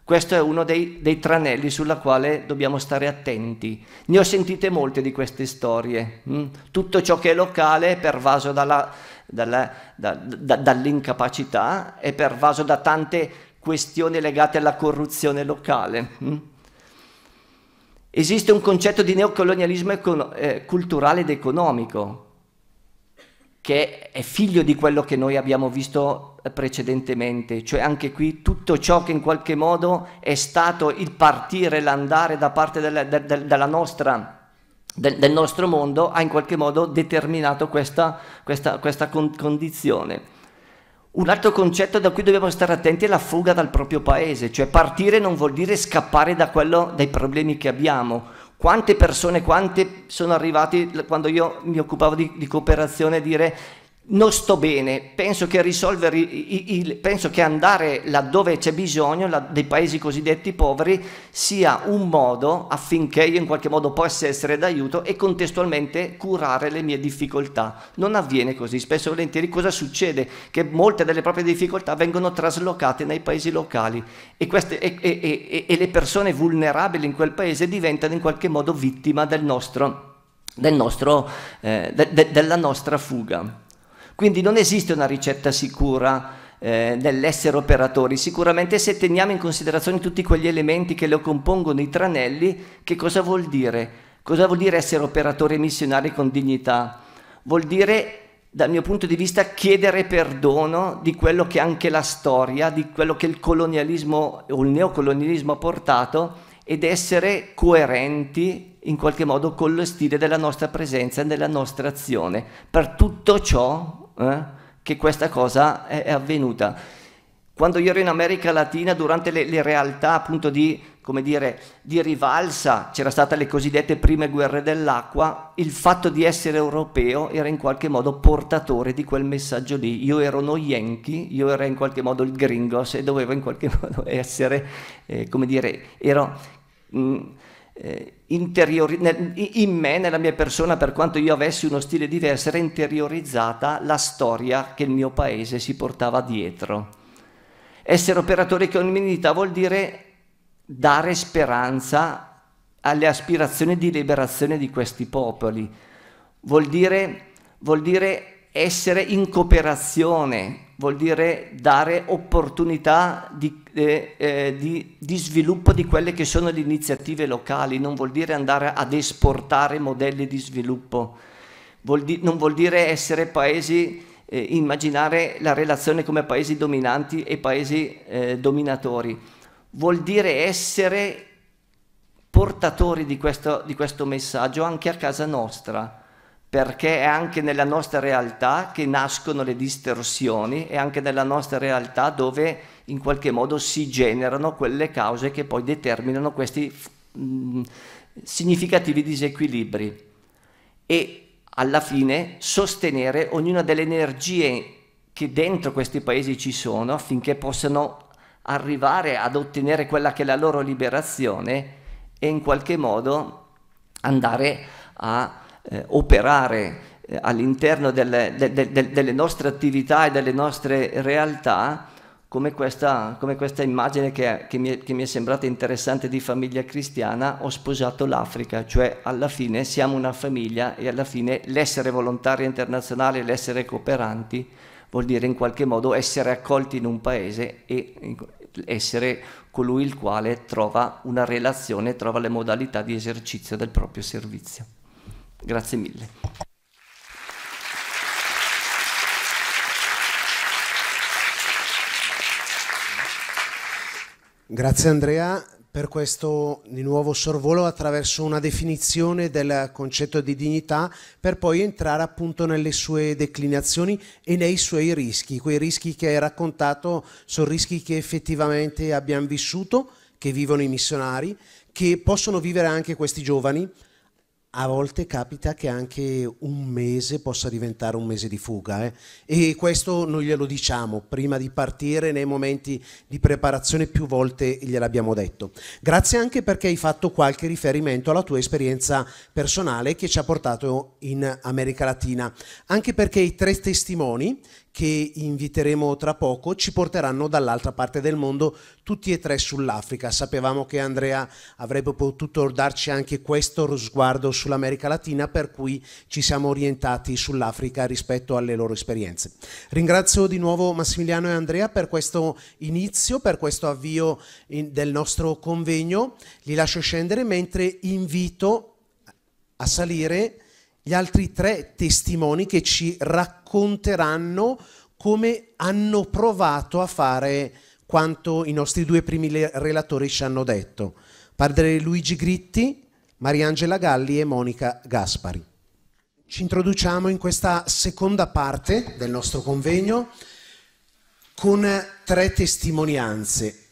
Questo è uno dei, dei, tranelli sulla quale dobbiamo stare attenti. Ne ho sentite molte di queste storie. Mm? Tutto ciò che è locale è pervaso dalla, dalla, da, da, dall'incapacità, è pervaso da tante questioni legate alla corruzione locale. Mm? Esiste un concetto di neocolonialismo econo- eh, culturale ed economico che è figlio di quello che noi abbiamo visto precedentemente, cioè anche qui tutto ciò che in qualche modo è stato il partire, l'andare da parte della, de, della nostra del, nostro mondo ha in qualche modo determinato questa, questa, questa con condizione. Un altro concetto da cui dobbiamo stare attenti è la fuga dal proprio paese, cioè partire non vuol dire scappare da quello, dai problemi che abbiamo. Quante persone, quante sono arrivate quando io mi occupavo di, di cooperazione a dire non sto bene, penso che, risolvere, il, penso che andare laddove c'è bisogno, la, dei paesi cosiddetti poveri, sia un modo affinché io in qualche modo possa essere d'aiuto e contestualmente curare le mie difficoltà. Non avviene così, spesso e volentieri cosa succede? Che molte delle proprie difficoltà vengono traslocate nei paesi locali e, queste, e, e, e le persone vulnerabili in quel paese diventano in qualche modo vittima del nostro, del nostro, eh, de, de, della nostra fuga. Quindi non esiste una ricetta sicura eh, nell'essere operatori. Sicuramente se teniamo in considerazione tutti quegli elementi che lo compongono i tranelli, che cosa vuol dire? Cosa vuol dire essere operatori missionari con dignità? Vuol dire, dal mio punto di vista, chiedere perdono di quello che anche la storia, di quello che il colonialismo o il neocolonialismo ha portato ed essere coerenti in qualche modo con lo stile della nostra presenza e della nostra azione. Per tutto ciò eh, che questa cosa è, è, avvenuta. Quando io ero in America Latina, durante le, le realtà appunto di, dire, di rivalsa, c'era stata le cosiddette prime guerre dell'acqua, il fatto di essere europeo era in qualche modo portatore di quel messaggio lì. Io ero no Yankee, io ero in qualche modo il gringos e dovevo in qualche modo essere, eh, come dire, ero... Mh, mm, eh, interiori- nel, in me, nella mia persona, per quanto io avessi uno stile diverso, era interiorizzata la storia che il mio paese si portava dietro. Essere operatore che comunità vuol dire dare speranza alle aspirazioni di liberazione di questi popoli, vuol dire, vuol dire essere in cooperazione, vuol dire dare opportunità di, eh, eh, di, di, sviluppo di quelle che sono le iniziative locali, non vuol dire andare ad esportare modelli di sviluppo, vuol di, non vuol dire essere paesi, eh, immaginare la relazione come paesi dominanti e paesi eh, dominatori, vuol dire essere portatori di questo, questo messaggio anche a casa nostra perché è anche nella nostra realtà che nascono le distorsioni, è anche nella nostra realtà dove in qualche modo si generano quelle cause che poi determinano questi mh, mm, significativi disequilibri. E alla fine sostenere ognuna delle energie che dentro questi paesi ci sono affinché possano arrivare ad ottenere quella che è la loro liberazione e in qualche modo andare a eh, operare eh, all'interno delle, de, de, de, delle, nostre attività e delle nostre realtà, come questa, come questa immagine che, che, mi è, che mi è sembrata interessante di famiglia cristiana, ho sposato l'Africa, cioè alla fine siamo una famiglia e alla fine l'essere volontari internazionale, l'essere cooperanti, vuol dire in qualche modo essere accolti in un paese e essere colui il quale trova una relazione, trova le modalità di esercizio del proprio servizio. Grazie mille. Grazie Andrea per questo di nuovo sorvolo attraverso una definizione del concetto di dignità per poi entrare appunto nelle sue declinazioni e nei suoi rischi. Quei rischi che hai raccontato sono rischi che effettivamente abbiamo vissuto, che vivono i missionari, che possono vivere anche questi giovani a volte capita che anche un mese possa diventare un mese di fuga eh? e questo noi glielo diciamo prima di partire nei momenti di preparazione più volte gliel'abbiamo detto. Grazie anche perché hai fatto qualche riferimento alla tua esperienza personale che ci ha portato in America Latina, anche perché i tre testimoni che inviteremo tra poco ci porteranno dall'altra parte del mondo, tutti e tre sull'Africa. Sapevamo che Andrea avrebbe potuto darci anche questo sguardo sull'America Latina, per cui ci siamo orientati sull'Africa rispetto alle loro esperienze. Ringrazio di nuovo Massimiliano e Andrea per questo inizio, per questo avvio del nostro convegno. Li lascio scendere mentre invito a salire gli altri tre testimoni che ci raccontano racconteranno come hanno provato a fare quanto i nostri due primi relatori ci hanno detto. Padre Luigi Gritti, Mariangela Galli e Monica Gaspari. Ci introduciamo in questa seconda parte del nostro convegno con tre testimonianze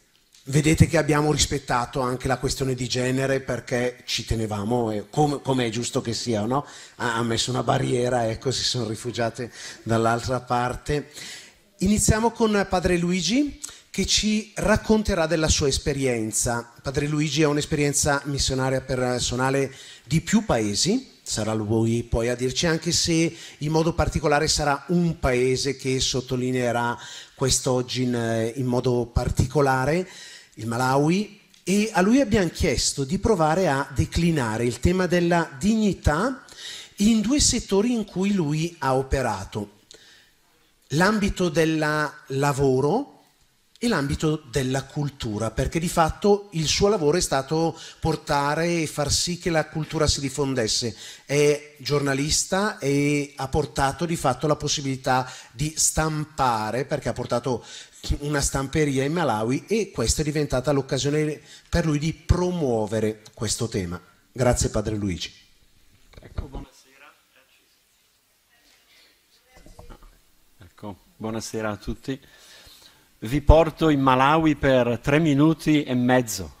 Vedete che abbiamo rispettato anche la questione di genere perché ci tenevamo, come, come è giusto che sia, no? ha, ha messo una barriera, ecco, si sono rifugiate dall'altra parte. Iniziamo con Padre Luigi che ci racconterà della sua esperienza. Padre Luigi ha un'esperienza missionaria personale di più paesi, sarà lui poi a dirci, anche se in modo particolare sarà un paese che sottolineerà quest'oggi in, eh, in modo particolare il Malawi, e a lui abbiamo chiesto di provare a declinare il tema della dignità in due settori in cui lui ha operato, l'ambito del lavoro e l'ambito della cultura, perché di fatto il suo lavoro è stato portare e far sì che la cultura si diffondesse. È giornalista e ha portato di fatto la possibilità di stampare, perché ha portato una stamperia in Malawi e questa è diventata l'occasione per lui di promuovere questo tema. Grazie padre Luigi. Ecco, buonasera. Ecco, buonasera a tutti. Vi porto in Malawi per tre minuti e mezzo.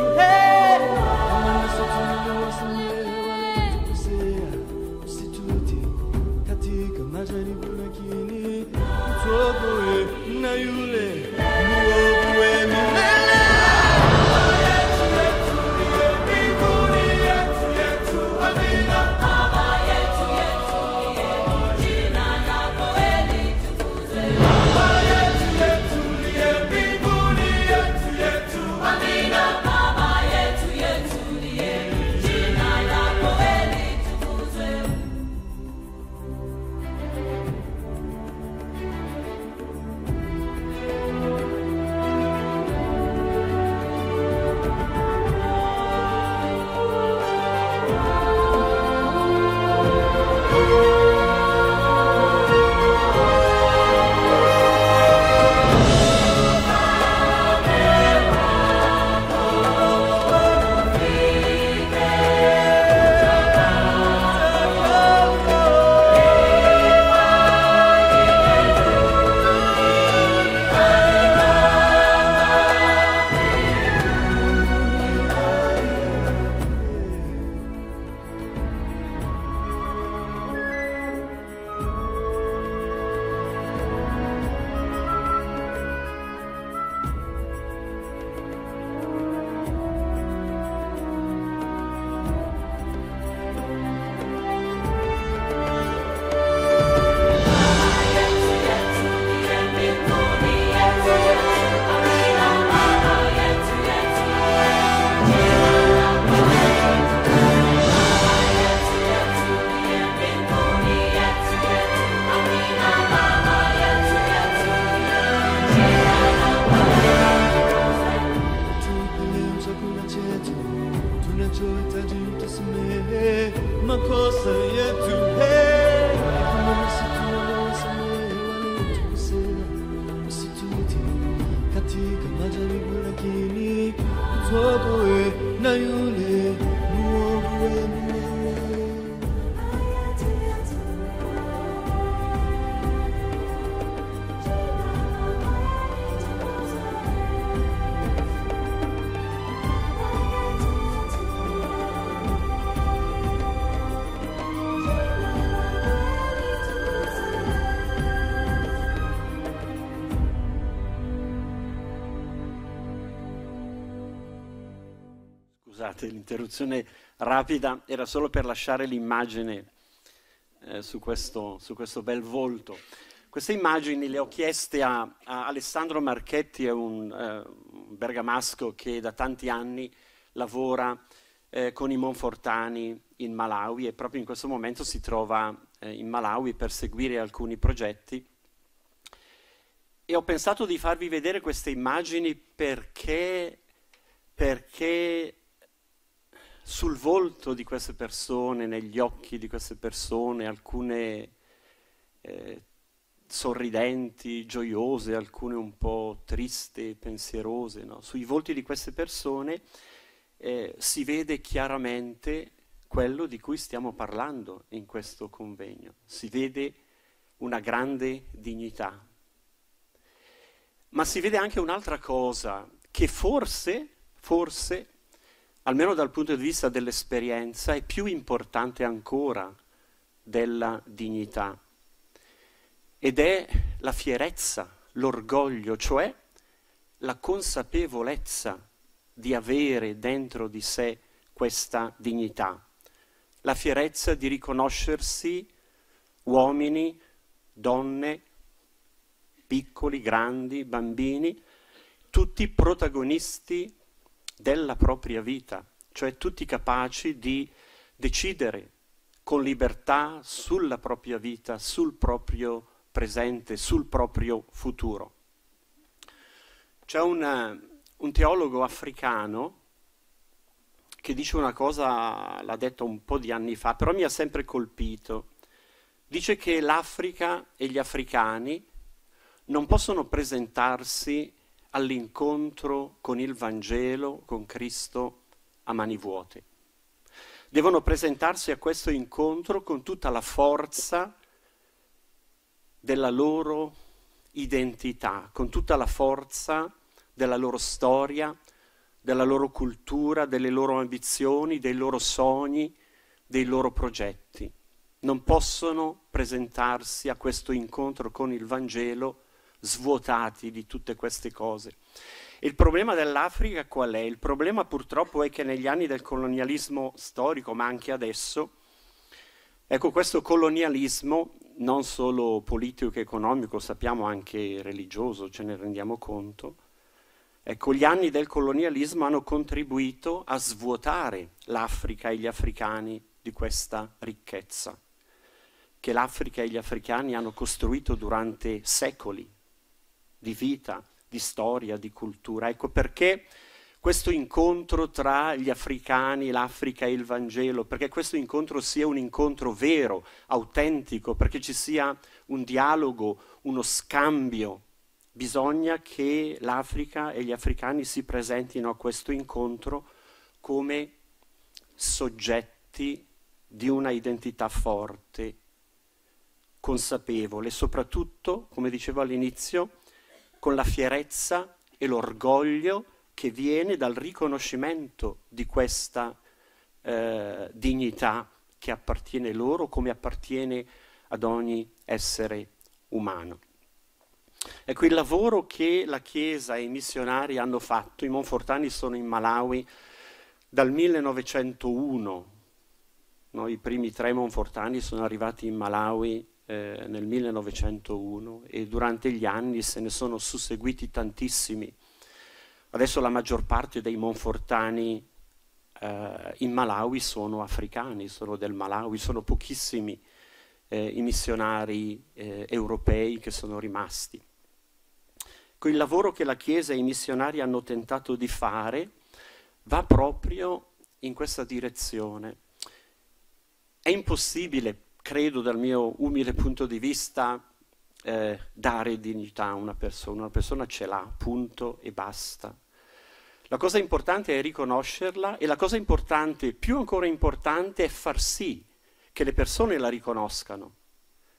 interruzione rapida, era solo per lasciare l'immagine eh, su, questo, su, questo, bel volto. Queste immagini le ho chieste a, a Alessandro Marchetti, è un, eh, bergamasco che da tanti anni lavora eh, con i Monfortani in Malawi e proprio in questo momento si trova eh, in Malawi per seguire alcuni progetti. E ho pensato di farvi vedere queste immagini perché, perché sul volto di queste persone, negli occhi di queste persone, alcune eh, sorridenti, gioiose, alcune un po' triste, pensierose, no? sui volti di queste persone eh, si vede chiaramente quello di cui stiamo parlando in questo convegno, si vede una grande dignità. Ma si vede anche un'altra cosa che forse, forse almeno dal punto di vista dell'esperienza, è più importante ancora della dignità. Ed è la fierezza, l'orgoglio, cioè la consapevolezza di avere dentro di sé questa dignità, la fierezza di riconoscersi uomini, donne, piccoli, grandi, bambini, tutti protagonisti della propria vita, cioè tutti capaci di decidere con libertà sulla propria vita, sul proprio presente, sul proprio futuro. C'è una, eh, un teologo africano che dice una cosa, l'ha detto un po' di anni fa, però mi ha sempre colpito. Dice che l'Africa e gli africani non possono presentarsi all'incontro con il Vangelo, con Cristo a mani vuote. Devono presentarsi a questo incontro con tutta la forza della loro identità, con tutta la forza della loro storia, della loro cultura, delle loro ambizioni, dei loro sogni, dei loro progetti. Non possono presentarsi a questo incontro con il Vangelo svuotati di tutte queste cose. Il problema dell'Africa qual è? Il problema purtroppo è che negli anni del colonialismo storico, ma anche adesso, ecco questo colonialismo, non solo politico e economico, sappiamo anche religioso, ce ne rendiamo conto, ecco gli anni del colonialismo hanno contribuito a svuotare l'Africa e gli africani di questa ricchezza che l'Africa e gli africani hanno costruito durante secoli, di vita, di storia, di cultura. Ecco perché questo incontro tra gli africani, l'Africa e il Vangelo, perché questo incontro sia un incontro vero, autentico, perché ci sia un dialogo, uno scambio. Bisogna che l'Africa e gli africani si presentino a questo incontro come soggetti di una identità forte, consapevole, soprattutto, come dicevo all'inizio, con la fierezza e l'orgoglio che viene dal riconoscimento di questa eh, dignità che appartiene loro come appartiene ad ogni essere umano. Ecco il lavoro che la Chiesa e i missionari hanno fatto. I Monfortani sono in Malawi dal 1901. No, I primi tre Monfortani sono arrivati in Malawi eh, nel 1901 e durante gli anni se ne sono susseguiti tantissimi. Adesso la maggior parte dei monfortani eh, in Malawi sono africani, sono del Malawi, sono pochissimi eh, i missionari eh, europei che sono rimasti. Con il lavoro che la Chiesa e i missionari hanno tentato di fare va proprio in questa direzione. È impossibile credo dal mio umile punto di vista, eh, dare dignità a una persona. Una persona ce l'ha, punto e basta. La cosa importante è riconoscerla e la cosa importante, più ancora importante, è far sì che le persone la riconoscano.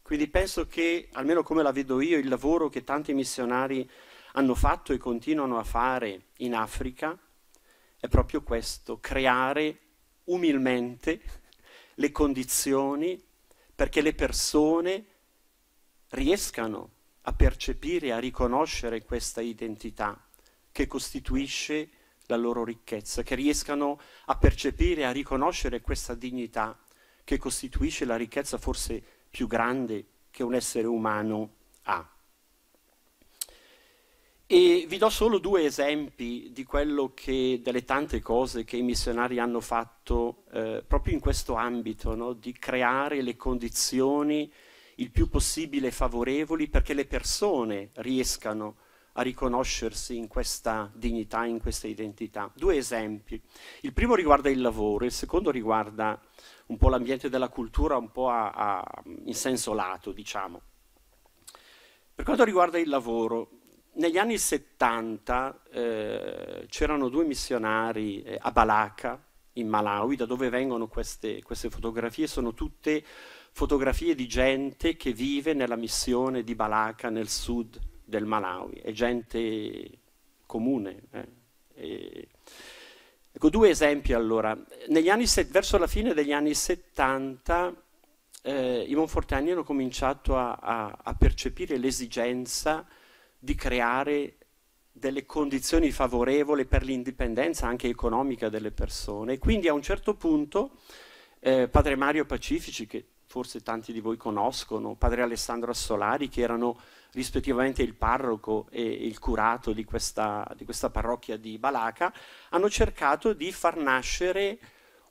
Quindi penso che, almeno come la vedo io, il lavoro che tanti missionari hanno fatto e continuano a fare in Africa è proprio questo, creare umilmente le condizioni perché le persone riescano a percepire, e a riconoscere questa identità che costituisce la loro ricchezza, che riescano a percepire, e a riconoscere questa dignità che costituisce la ricchezza forse più grande che un essere umano ha. E vi do solo due esempi di quello che, delle tante cose che i missionari hanno fatto eh, proprio in questo ambito, no? di creare le condizioni il più possibile favorevoli perché le persone riescano a riconoscersi in questa dignità, in questa identità. Due esempi. Il primo riguarda il lavoro, il secondo riguarda un po' l'ambiente della cultura, un po' a, a, in senso lato, diciamo. Per quanto riguarda il lavoro, negli anni 70 eh, c'erano due missionari eh, a Balaka, in Malawi, da dove vengono queste, queste, fotografie. Sono tutte fotografie di gente che vive nella missione di Balaka nel sud del Malawi. È gente comune. Eh. E... Ecco, due esempi allora. Anni, verso la fine degli anni 70 eh, i Monfortani hanno cominciato a, a, a percepire l'esigenza di creare delle condizioni favorevoli per l'indipendenza anche economica delle persone. quindi a un certo punto eh, Padre Mario Pacifici, che forse tanti di voi conoscono, Padre Alessandro Assolari, che erano rispettivamente il parroco e il curato di questa, di questa parrocchia di Balaca, hanno cercato di far nascere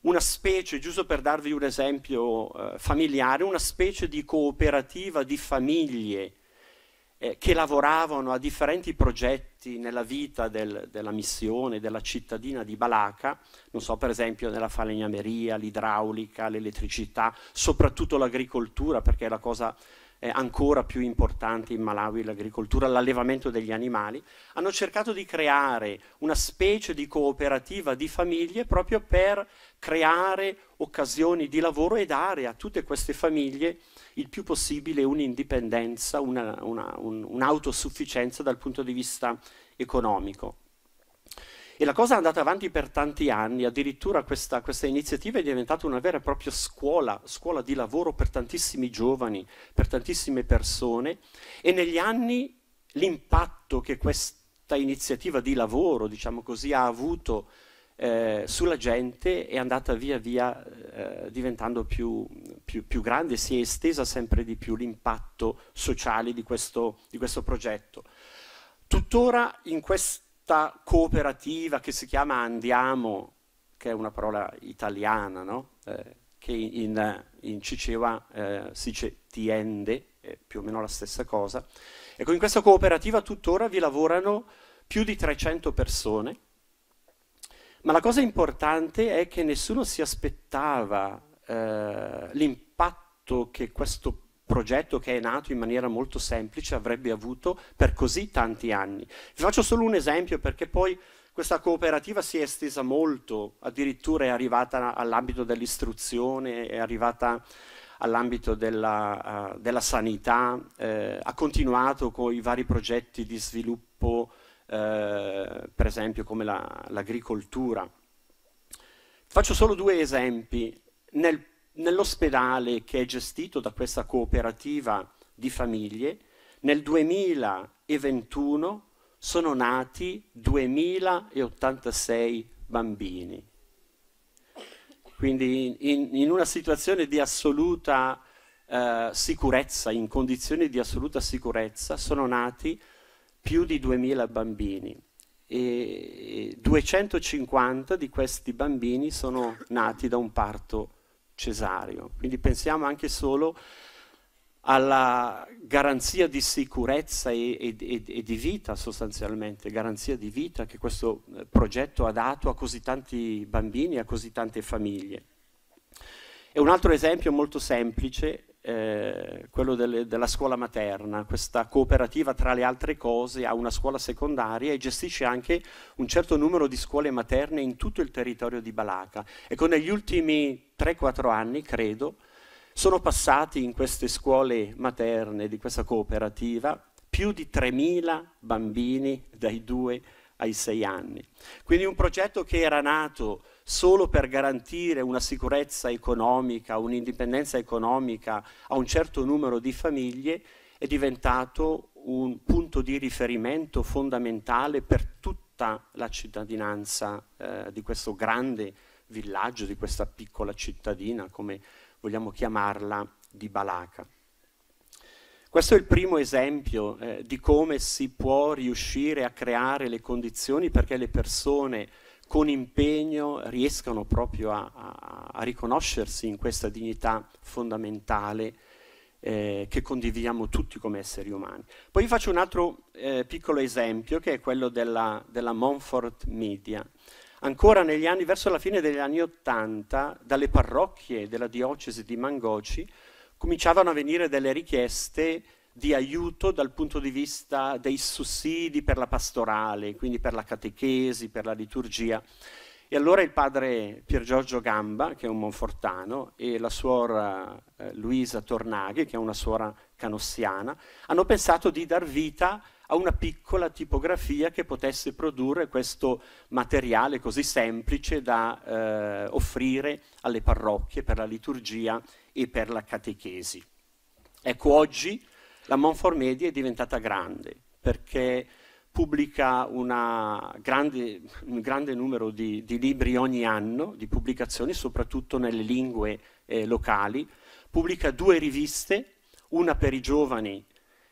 una specie, giusto per darvi un esempio eh, familiare, una specie di cooperativa di famiglie eh, che lavoravano a differenti progetti nella vita del, della missione, della cittadina di Balaca, non so per esempio nella falegnameria, l'idraulica, l'elettricità, soprattutto l'agricoltura perché è la cosa eh, ancora più importante in Malawi, l'agricoltura, l'allevamento degli animali, hanno cercato di creare una specie di cooperativa di famiglie proprio per creare occasioni di lavoro e dare a tutte queste famiglie il più possibile un'indipendenza, una, una, un, un'autosufficienza dal punto di vista economico. E la cosa è andata avanti per tanti anni, addirittura questa, questa iniziativa è diventata una vera e propria scuola, scuola di lavoro per tantissimi giovani, per tantissime persone e negli anni l'impatto che questa iniziativa di lavoro, diciamo così, ha avuto eh, sulla gente è andata via via eh, diventando più, più, più, grande, si è estesa sempre di più l'impatto sociale di questo, di questo progetto. Tuttora in questo lotta cooperativa che si chiama Andiamo, che è una parola italiana, no? eh, che in, in Ciceva eh, si dice tiende, è più o meno la stessa cosa. Ecco, in questa cooperativa tuttora vi lavorano più di 300 persone, ma la cosa importante è che nessuno si aspettava eh, l'impatto che questo progetto che è nato in maniera molto semplice avrebbe avuto per così tanti anni. Vi faccio solo un esempio perché poi questa cooperativa si è estesa molto, addirittura è arrivata all'ambito dell'istruzione, è arrivata all'ambito della, uh, della sanità, eh, ha continuato con i vari progetti di sviluppo, eh, per esempio come la, l'agricoltura. Faccio solo due esempi. Nel Nell'ospedale che è gestito da questa cooperativa di famiglie, nel 2021 sono nati 2086 bambini. Quindi in, in una situazione di assoluta eh, sicurezza, in condizioni di assoluta sicurezza, sono nati più di 2000 bambini e 250 di questi bambini sono nati da un parto cesareo. Quindi pensiamo anche solo alla garanzia di sicurezza e, e, e, di vita sostanzialmente, garanzia di vita che questo eh, progetto ha dato a così tanti bambini, a così tante famiglie. E un altro esempio molto semplice eh, quello delle, della scuola materna, questa cooperativa tra le altre cose ha una scuola secondaria e gestisce anche un certo numero di scuole materne in tutto il territorio di Balaca. Ecco, negli ultimi 3-4 anni, credo, sono passati in queste scuole materne di questa cooperativa più di 3.000 bambini dai 2 ai 6 anni. Quindi un progetto che era nato solo per garantire una sicurezza economica, un'indipendenza economica a un certo numero di famiglie, è diventato un punto di riferimento fondamentale per tutta la cittadinanza eh, di questo grande villaggio, di questa piccola cittadina, come vogliamo chiamarla, di Balaca. Questo è il primo esempio eh, di come si può riuscire a creare le condizioni perché le persone con impegno riescano proprio a, a, a riconoscersi in questa dignità fondamentale eh, che condividiamo tutti come esseri umani. Poi vi faccio un altro eh, piccolo esempio che è quello della, della Montfort Media. Ancora anni, verso la fine degli anni Ottanta, dalle parrocchie della diocesi di Mangoci cominciavano a venire delle richieste di aiuto dal punto di vista dei sussidi per la pastorale, quindi per la catechesi, per la liturgia. E allora il padre Pier Giorgio Gamba, che è un monfortano, e la suora eh, Luisa Tornaghi, che è una suora canossiana, hanno pensato di dar vita a una piccola tipografia che potesse produrre questo materiale così semplice da eh, offrire alle parrocchie per la liturgia e per la catechesi. Ecco, oggi la Monfort Media è diventata grande perché pubblica grande, un grande numero di, di, libri ogni anno, di pubblicazioni, soprattutto nelle lingue eh, locali, pubblica due riviste, una per i giovani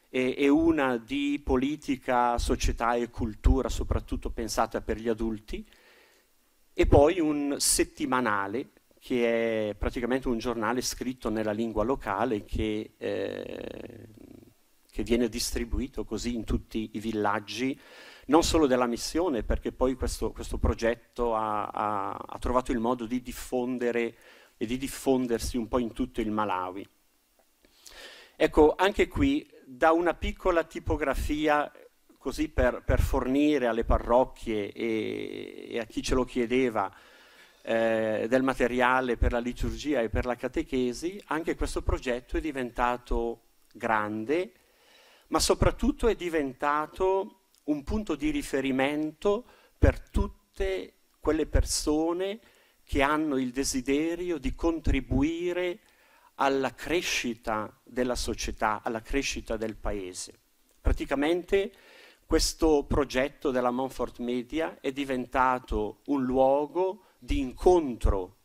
e, e, una di politica, società e cultura, soprattutto pensata per gli adulti, e poi un settimanale che è praticamente un giornale scritto nella lingua locale che eh, che viene distribuito così in tutti i villaggi, non solo della missione, perché poi questo, questo progetto ha, ha, ha trovato il modo di diffondere e di diffondersi un po' in tutto il Malawi. Ecco, anche qui da una piccola tipografia così per, per fornire alle parrocchie e, e, a chi ce lo chiedeva eh, del materiale per la liturgia e per la catechesi, anche questo progetto è diventato grande ma soprattutto è diventato un punto di riferimento per tutte quelle persone che hanno il desiderio di contribuire alla crescita della società, alla crescita del paese. Praticamente questo progetto della Montfort Media è diventato un luogo di incontro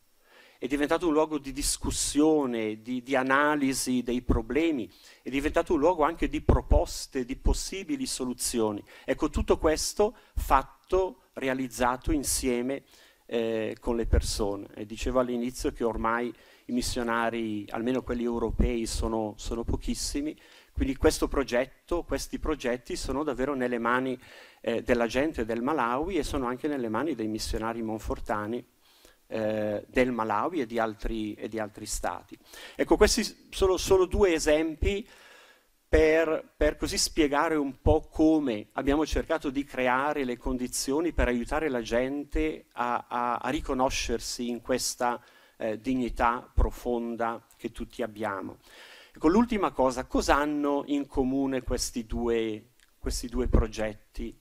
è diventato un luogo di discussione, di, di, analisi dei problemi, è diventato un luogo anche di proposte, di possibili soluzioni. Ecco, tutto questo fatto, realizzato insieme eh, con le persone. E dicevo all'inizio che ormai i missionari, almeno quelli europei, sono, sono pochissimi, quindi questo progetto, questi progetti sono davvero nelle mani eh, della gente del Malawi e sono anche nelle mani dei missionari monfortani eh, del Malawi e di, altri, e di, altri, stati. Ecco, questi sono solo due esempi per, per così spiegare un po' come abbiamo cercato di creare le condizioni per aiutare la gente a, a, a riconoscersi in questa eh, dignità profonda che tutti abbiamo. Ecco, l'ultima cosa, cosa hanno in comune questi due, questi due progetti?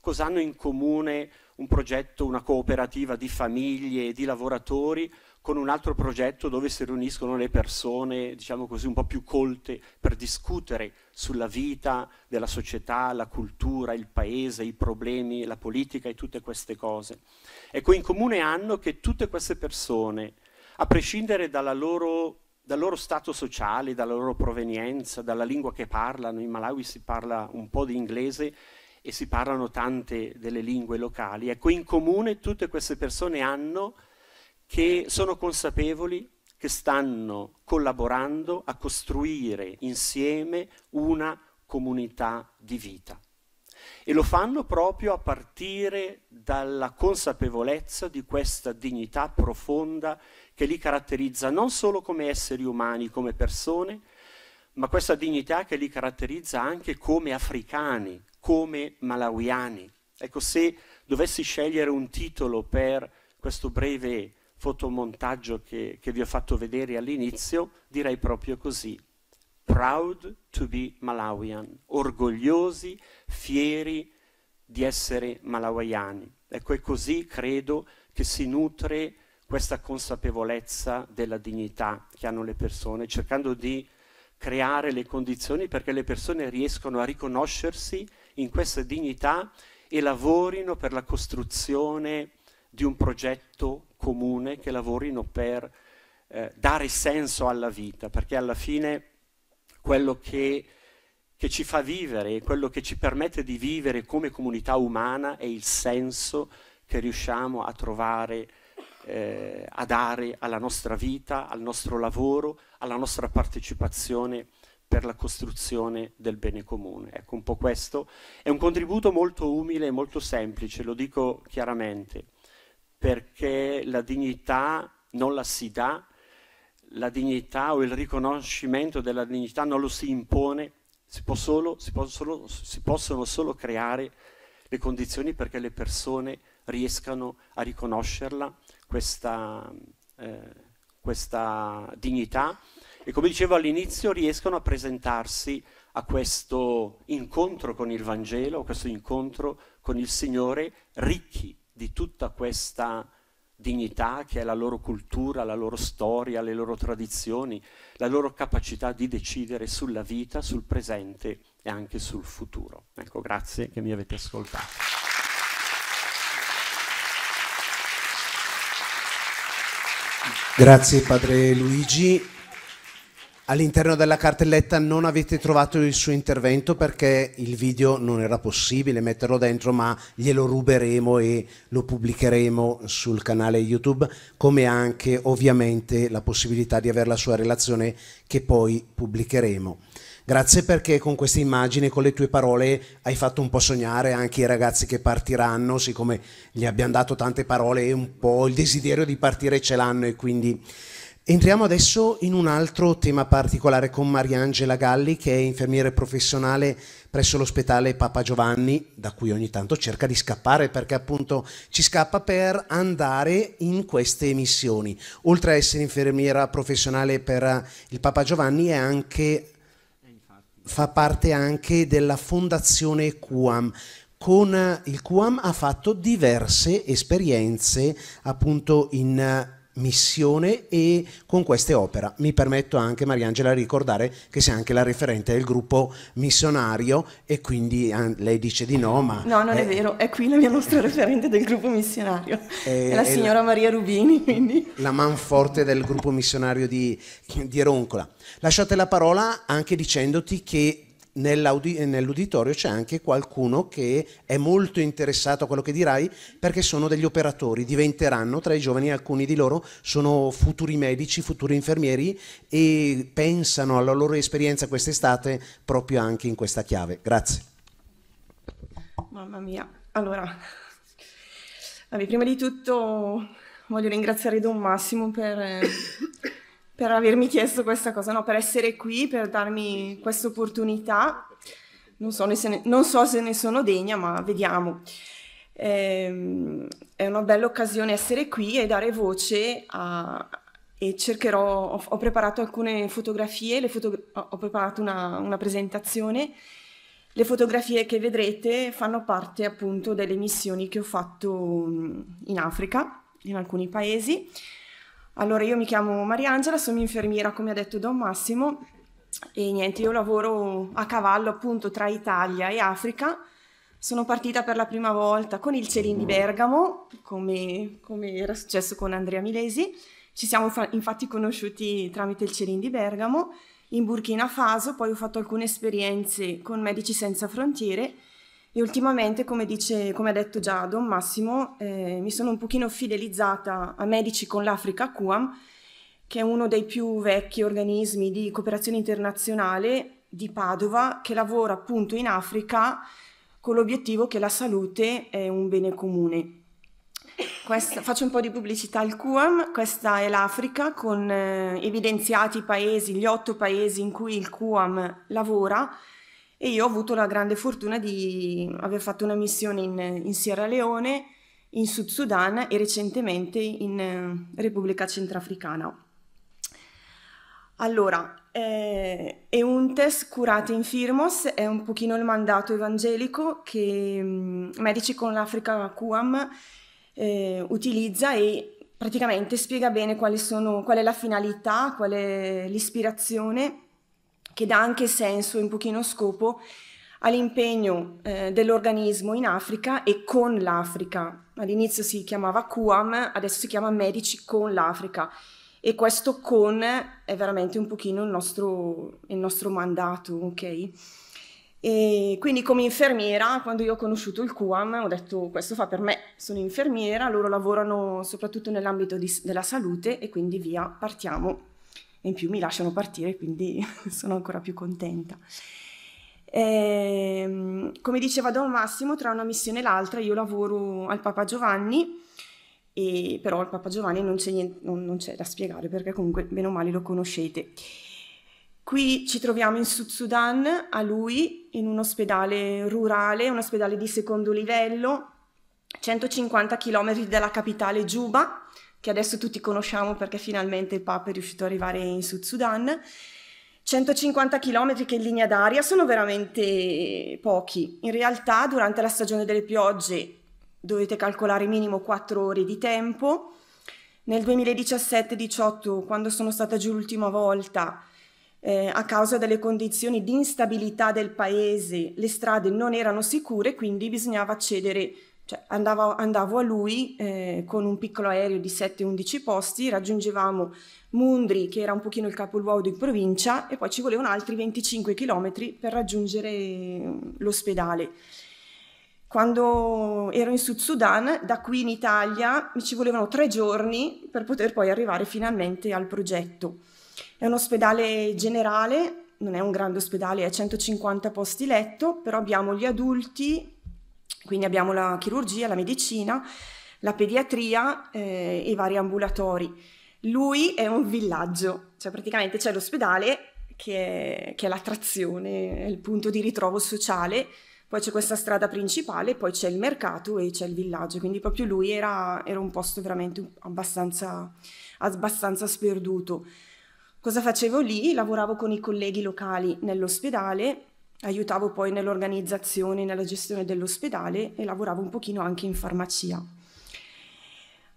Cosa hanno in comune un progetto, una cooperativa di famiglie, di lavoratori, con un altro progetto dove si riuniscono le persone, diciamo così, un po' più colte per discutere sulla vita della società, la cultura, il paese, i problemi, la politica e tutte queste cose. Ecco, in comune hanno che tutte queste persone, a prescindere loro, dal loro stato sociale, dalla loro provenienza, dalla lingua che parlano, in Malawi si parla un po' di inglese, e si parlano tante delle lingue locali, ecco in comune tutte queste persone hanno che sono consapevoli che stanno collaborando a costruire insieme una comunità di vita. E lo fanno proprio a partire dalla consapevolezza di questa dignità profonda che li caratterizza non solo come esseri umani, come persone, ma questa dignità che li caratterizza anche come africani, come malawiani. Ecco, se dovessi scegliere un titolo per questo breve fotomontaggio che, che vi ho fatto vedere all'inizio, direi proprio così. Proud to be Malawian, orgogliosi, fieri di essere malawiani. Ecco, è così, credo, che si nutre questa consapevolezza della dignità che hanno le persone, cercando di creare le condizioni perché le persone riescono a riconoscersi in questa dignità e lavorino per la costruzione di un progetto comune, che lavorino per eh, dare senso alla vita, perché alla fine quello che, che ci fa vivere, quello che ci permette di vivere come comunità umana è il senso che riusciamo a trovare, eh, a dare alla nostra vita, al nostro lavoro, alla nostra partecipazione per la costruzione del bene comune. Ecco un po' questo. È un contributo molto umile e molto semplice, lo dico chiaramente, perché la dignità non la si dà, la dignità o il riconoscimento della dignità non lo si impone, si, solo, si, solo, si possono solo creare le condizioni perché le persone riescano a riconoscerla, questa, eh, questa dignità e come dicevo all'inizio riescono a presentarsi a questo incontro con il Vangelo, a questo incontro con il Signore, ricchi di tutta questa dignità che è la loro cultura, la loro storia, le loro tradizioni, la loro capacità di decidere sulla vita, sul presente e anche sul futuro. Ecco, grazie che mi avete ascoltato. Grazie padre Luigi. All'interno della cartelletta non avete trovato il suo intervento perché il video non era possibile metterlo dentro, ma glielo ruberemo e lo pubblicheremo sul canale YouTube, come anche ovviamente la possibilità di avere la sua relazione che poi pubblicheremo. Grazie perché con queste immagini, con le tue parole, hai fatto un po' sognare anche i ragazzi che partiranno, siccome gli abbiamo dato tante parole e un po' il desiderio di partire ce l'hanno e quindi Entriamo adesso in un altro tema particolare con Mariangela Galli, che è infermiere professionale presso l'ospedale Papa Giovanni, da cui ogni tanto cerca di scappare perché appunto ci scappa per andare in queste missioni. Oltre a essere infermiera professionale per il Papa Giovanni, anche, fa parte anche della fondazione QAM con il QAM ha fatto diverse esperienze appunto in missione e con queste opere. Mi permetto anche, Mariangela, di ricordare che sei anche la referente del gruppo missionario e quindi ah, lei dice di no, ma... No, non è, è vero, è qui la mia nostra referente del gruppo missionario, è, è la signora è la, Maria Rubini, quindi... La manforte del gruppo missionario di, di Roncola. Lasciate la parola anche dicendoti che nell'uditorio c'è anche qualcuno che è molto interessato a quello che dirai perché sono degli operatori, diventeranno tra i giovani alcuni di loro sono futuri medici, futuri infermieri e pensano alla loro esperienza quest'estate proprio anche in questa chiave. Grazie. Mamma mia, allora, vabbè, prima di tutto voglio ringraziare Don Massimo per... Eh, per avermi chiesto questa cosa, no, per essere qui, per darmi questa opportunità. Non so, non so se ne sono degna, ma vediamo. Ehm, è una bella occasione essere qui e dare voce a... e cercherò, ho, ho preparato alcune fotografie, foto, ho preparato una, una presentazione. Le fotografie che vedrete fanno parte appunto delle missioni che ho fatto mm, in Africa, in alcuni paesi. Allora, io mi chiamo Mariangela, sono infermiera, come ha detto Don Massimo, e niente, io lavoro a cavallo appunto tra Italia e Africa. Sono partita per la prima volta con il Celin di Bergamo, come, come era successo con Andrea Milesi. Ci siamo fa- infatti conosciuti tramite il Celin di Bergamo. In Burkina Faso, poi ho fatto alcune esperienze con Medici Senza Frontiere e ultimamente, come, dice, come ha detto già Don Massimo, eh, mi sono un pochino fidelizzata a Medici con l'Africa QAM, che è uno dei più vecchi organismi di cooperazione internazionale di Padova, che lavora appunto in Africa con l'obiettivo che la salute è un bene comune. Questa, faccio un po' di pubblicità al QAM, questa è l'Africa con eh, evidenziati i paesi, gli otto paesi in cui il QAM lavora e io ho avuto la grande fortuna di aver fatto una missione in, in Sierra Leone, in Sud Sudan e recentemente in eh, Repubblica Centrafricana. Allora, eh, Euntes curate in Firmos è un pochino il mandato evangelico che mh, mm, Medici con l'Africa QAM eh, utilizza e praticamente spiega bene sono, qual è la finalità, qual è l'ispirazione che dà anche senso in un pochino scopo all'impegno eh, dell'organismo in Africa e con l'Africa. All'inizio si chiamava QAM, adesso si chiama Medici con l'Africa e questo con è veramente un pochino il nostro, il nostro mandato, ok? E quindi come infermiera, quando io ho conosciuto il QAM, ho detto questo fa per me, sono infermiera, loro lavorano soprattutto nell'ambito di, della salute e quindi via, partiamo e in più mi lasciano partire, quindi sono ancora più contenta. E, ehm, come diceva Don Massimo, tra una missione e l'altra io lavoro al Papa Giovanni, e, però al Papa Giovanni non c'è, niente, non, non c'è da spiegare perché comunque bene o male lo conoscete. Qui ci troviamo in Sud Sudan, a lui, in un ospedale rurale, un ospedale di secondo livello, 150 km dalla capitale Giuba, che adesso tutti conosciamo perché finalmente il Papa è riuscito ad arrivare in Sud Sudan. 150 km che in linea d'aria sono veramente pochi. In realtà durante la stagione delle piogge dovete calcolare minimo 4 ore di tempo. Nel 2017-18, quando sono stata giù l'ultima volta, eh, a causa delle condizioni di instabilità del paese, le strade non erano sicure, quindi bisognava accedere cioè, andavo, andavo a lui eh, con un piccolo aereo di 7-11 posti, raggiungevamo Mundri, che era un pochino il capoluogo di provincia, e poi ci volevano altri 25 km per raggiungere mm, l'ospedale. Quando ero in Sud Sudan, da qui in Italia, mi ci volevano tre giorni per poter poi arrivare finalmente al progetto. È un ospedale generale, non è un grande ospedale, ha 150 posti letto, però abbiamo gli adulti, quindi abbiamo la chirurgia, la medicina, la pediatria eh, e i vari ambulatori. Lui è un villaggio, cioè praticamente c'è l'ospedale che è, che è l'attrazione, è il punto di ritrovo sociale, poi c'è questa strada principale, poi c'è il mercato e c'è il villaggio, quindi proprio lui era, era un posto veramente abbastanza, abbastanza sperduto. Cosa facevo lì? Lavoravo con i colleghi locali nell'ospedale Aiutavo poi nell'organizzazione, nella gestione dell'ospedale e lavoravo un pochino anche in farmacia.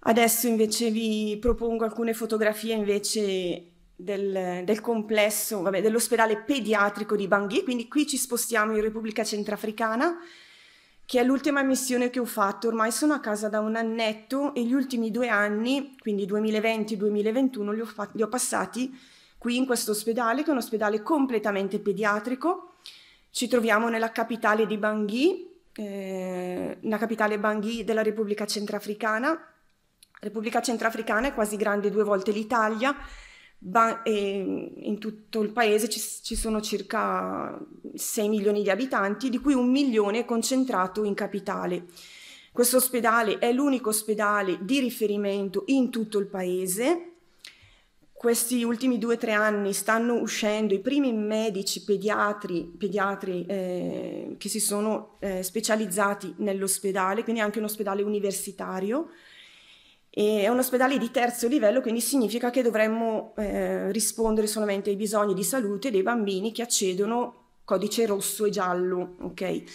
Adesso invece vi propongo alcune fotografie invece del, del complesso, vabbè, dell'ospedale pediatrico di Bangui, quindi qui ci spostiamo in Repubblica Centrafricana, che è l'ultima missione che ho fatto. Ormai sono a casa da un annetto e gli ultimi due anni, quindi 2020-2021, li li ho passati qui in questo ospedale, che è un ospedale completamente pediatrico, ci troviamo nella capitale di Bangui, eh, la capitale Bangui della Repubblica Centrafricana. La Repubblica Centrafricana è quasi grande due volte l'Italia ba- in tutto il paese ci, ci sono circa 6 milioni di abitanti, di cui un milione è concentrato in capitale. Questo ospedale è l'unico ospedale di riferimento in tutto il paese questi ultimi due o tre anni stanno uscendo i primi medici pediatri, pediatri eh, che si sono eh, specializzati nell'ospedale, quindi anche un ospedale universitario. E è un ospedale di terzo livello, quindi significa che dovremmo eh, rispondere solamente ai bisogni di salute dei bambini che accedono codice rosso e giallo. Okay?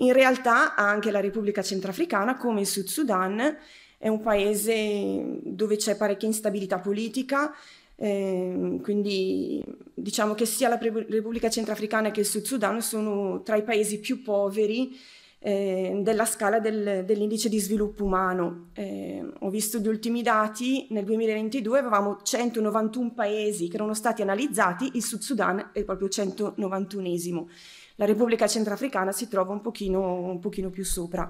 In realtà anche la Repubblica Centrafricana, come il Sud Sudan, è un paese dove c'è parecchia instabilità politica, Ehm, quindi diciamo che sia la Repubblica Centrafricana che il Sud Sudan sono tra i paesi più poveri eh, della scala del, dell'indice di sviluppo umano. Eh, ho visto gli ultimi dati, nel 2022 avevamo 191 paesi che erano stati analizzati, il Sud Sudan è proprio 191esimo. La Repubblica Centrafricana si trova un pochino, un pochino più sopra.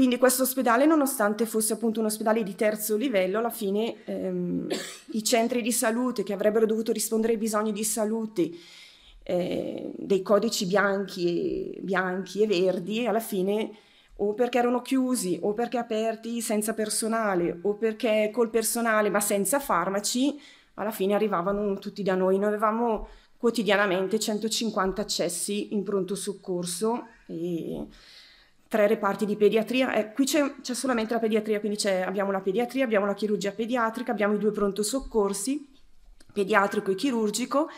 Quindi questo ospedale, nonostante fosse appunto un ospedale di terzo livello, alla fine ehm, i centri di salute che avrebbero dovuto rispondere ai bisogni di salute eh, dei codici bianchi e, bianchi e verdi, alla fine o perché erano chiusi o perché aperti senza personale o perché col personale ma senza farmaci, alla fine arrivavano tutti da noi. Noi avevamo quotidianamente 150 accessi in pronto soccorso. E, tre reparti di pediatria. Eh, qui c'è, c'è, solamente la pediatria, quindi abbiamo la pediatria, abbiamo la chirurgia pediatrica, abbiamo i due pronto soccorsi, pediatrico e chirurgico.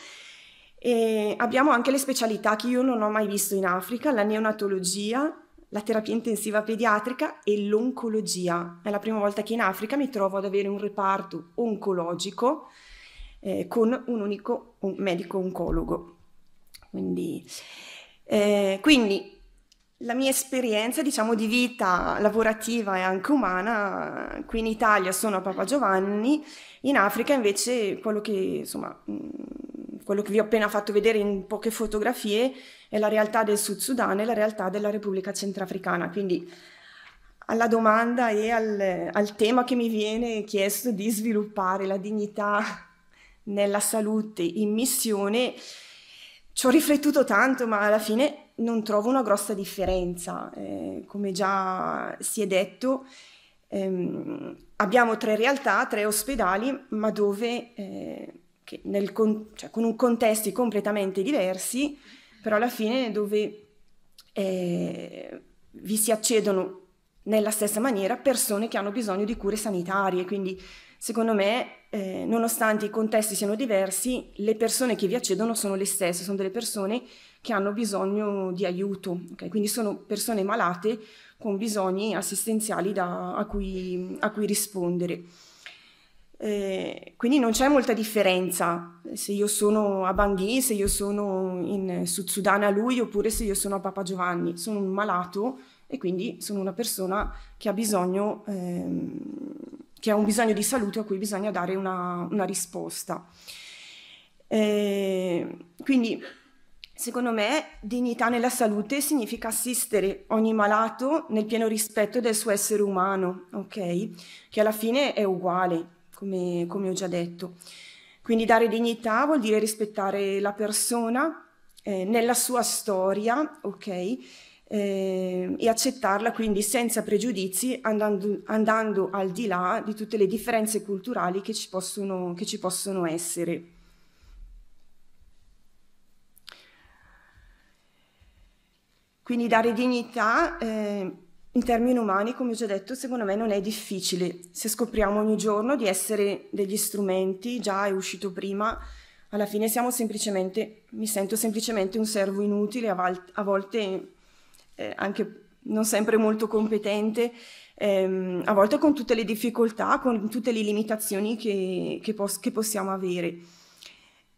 E abbiamo anche le specialità che io non ho mai visto in Africa, la neonatologia, la terapia intensiva pediatrica e l'oncologia. È la prima volta che in Africa mi trovo ad avere un reparto oncologico eh, con un unico medico oncologo. quindi, eh, quindi la mia esperienza, diciamo, di vita lavorativa e anche umana qui in Italia sono a Papa Giovanni, in Africa invece quello che, insomma, quello che vi ho appena fatto vedere in poche fotografie è la realtà del Sud Sudan e la realtà della Repubblica Centrafricana. Quindi alla domanda e al, al tema che mi viene chiesto di sviluppare la dignità nella salute in missione, ci ho riflettuto tanto, ma alla fine non trovo una grossa differenza, eh, come già si è detto. Ehm, abbiamo tre realtà, tre ospedali, ma dove eh, con, cioè, con contesti completamente diversi, però alla fine dove eh, vi si accedono nella stessa maniera persone che hanno bisogno di cure sanitarie. Quindi, secondo me, eh, nonostante i contesti siano diversi, le persone che vi accedono sono le stesse, sono delle persone che hanno bisogno di aiuto. Okay? Quindi sono persone malate con bisogni assistenziali da, a, cui, a, cui, rispondere. Eh, quindi non c'è molta differenza eh, se io sono a Bangui, se io sono in Sud Sudan a lui oppure se io sono a Papa Giovanni. Sono un malato e quindi sono una persona che ha bisogno, ehm, che ha un bisogno di salute a cui bisogna dare una, una risposta. Eh, quindi Secondo me, dignità nella salute significa assistere ogni malato nel pieno rispetto del suo essere umano, ok? Che alla fine è uguale, come, come ho già detto. Quindi dare dignità vuol dire rispettare la persona eh, nella sua storia, ok? Eh, e accettarla quindi senza pregiudizi, andando, andando, al di là di tutte le differenze culturali che ci possono, che ci possono essere. Quindi dare dignità eh, in termini umani, come ho già detto, secondo me non è difficile. Se scopriamo ogni giorno di essere degli strumenti, già è uscito prima, alla fine siamo semplicemente, mi sento semplicemente un servo inutile, a, volte eh, anche non sempre molto competente, ehm, a volte con tutte le difficoltà, con tutte le limitazioni che, che, pos- che possiamo avere.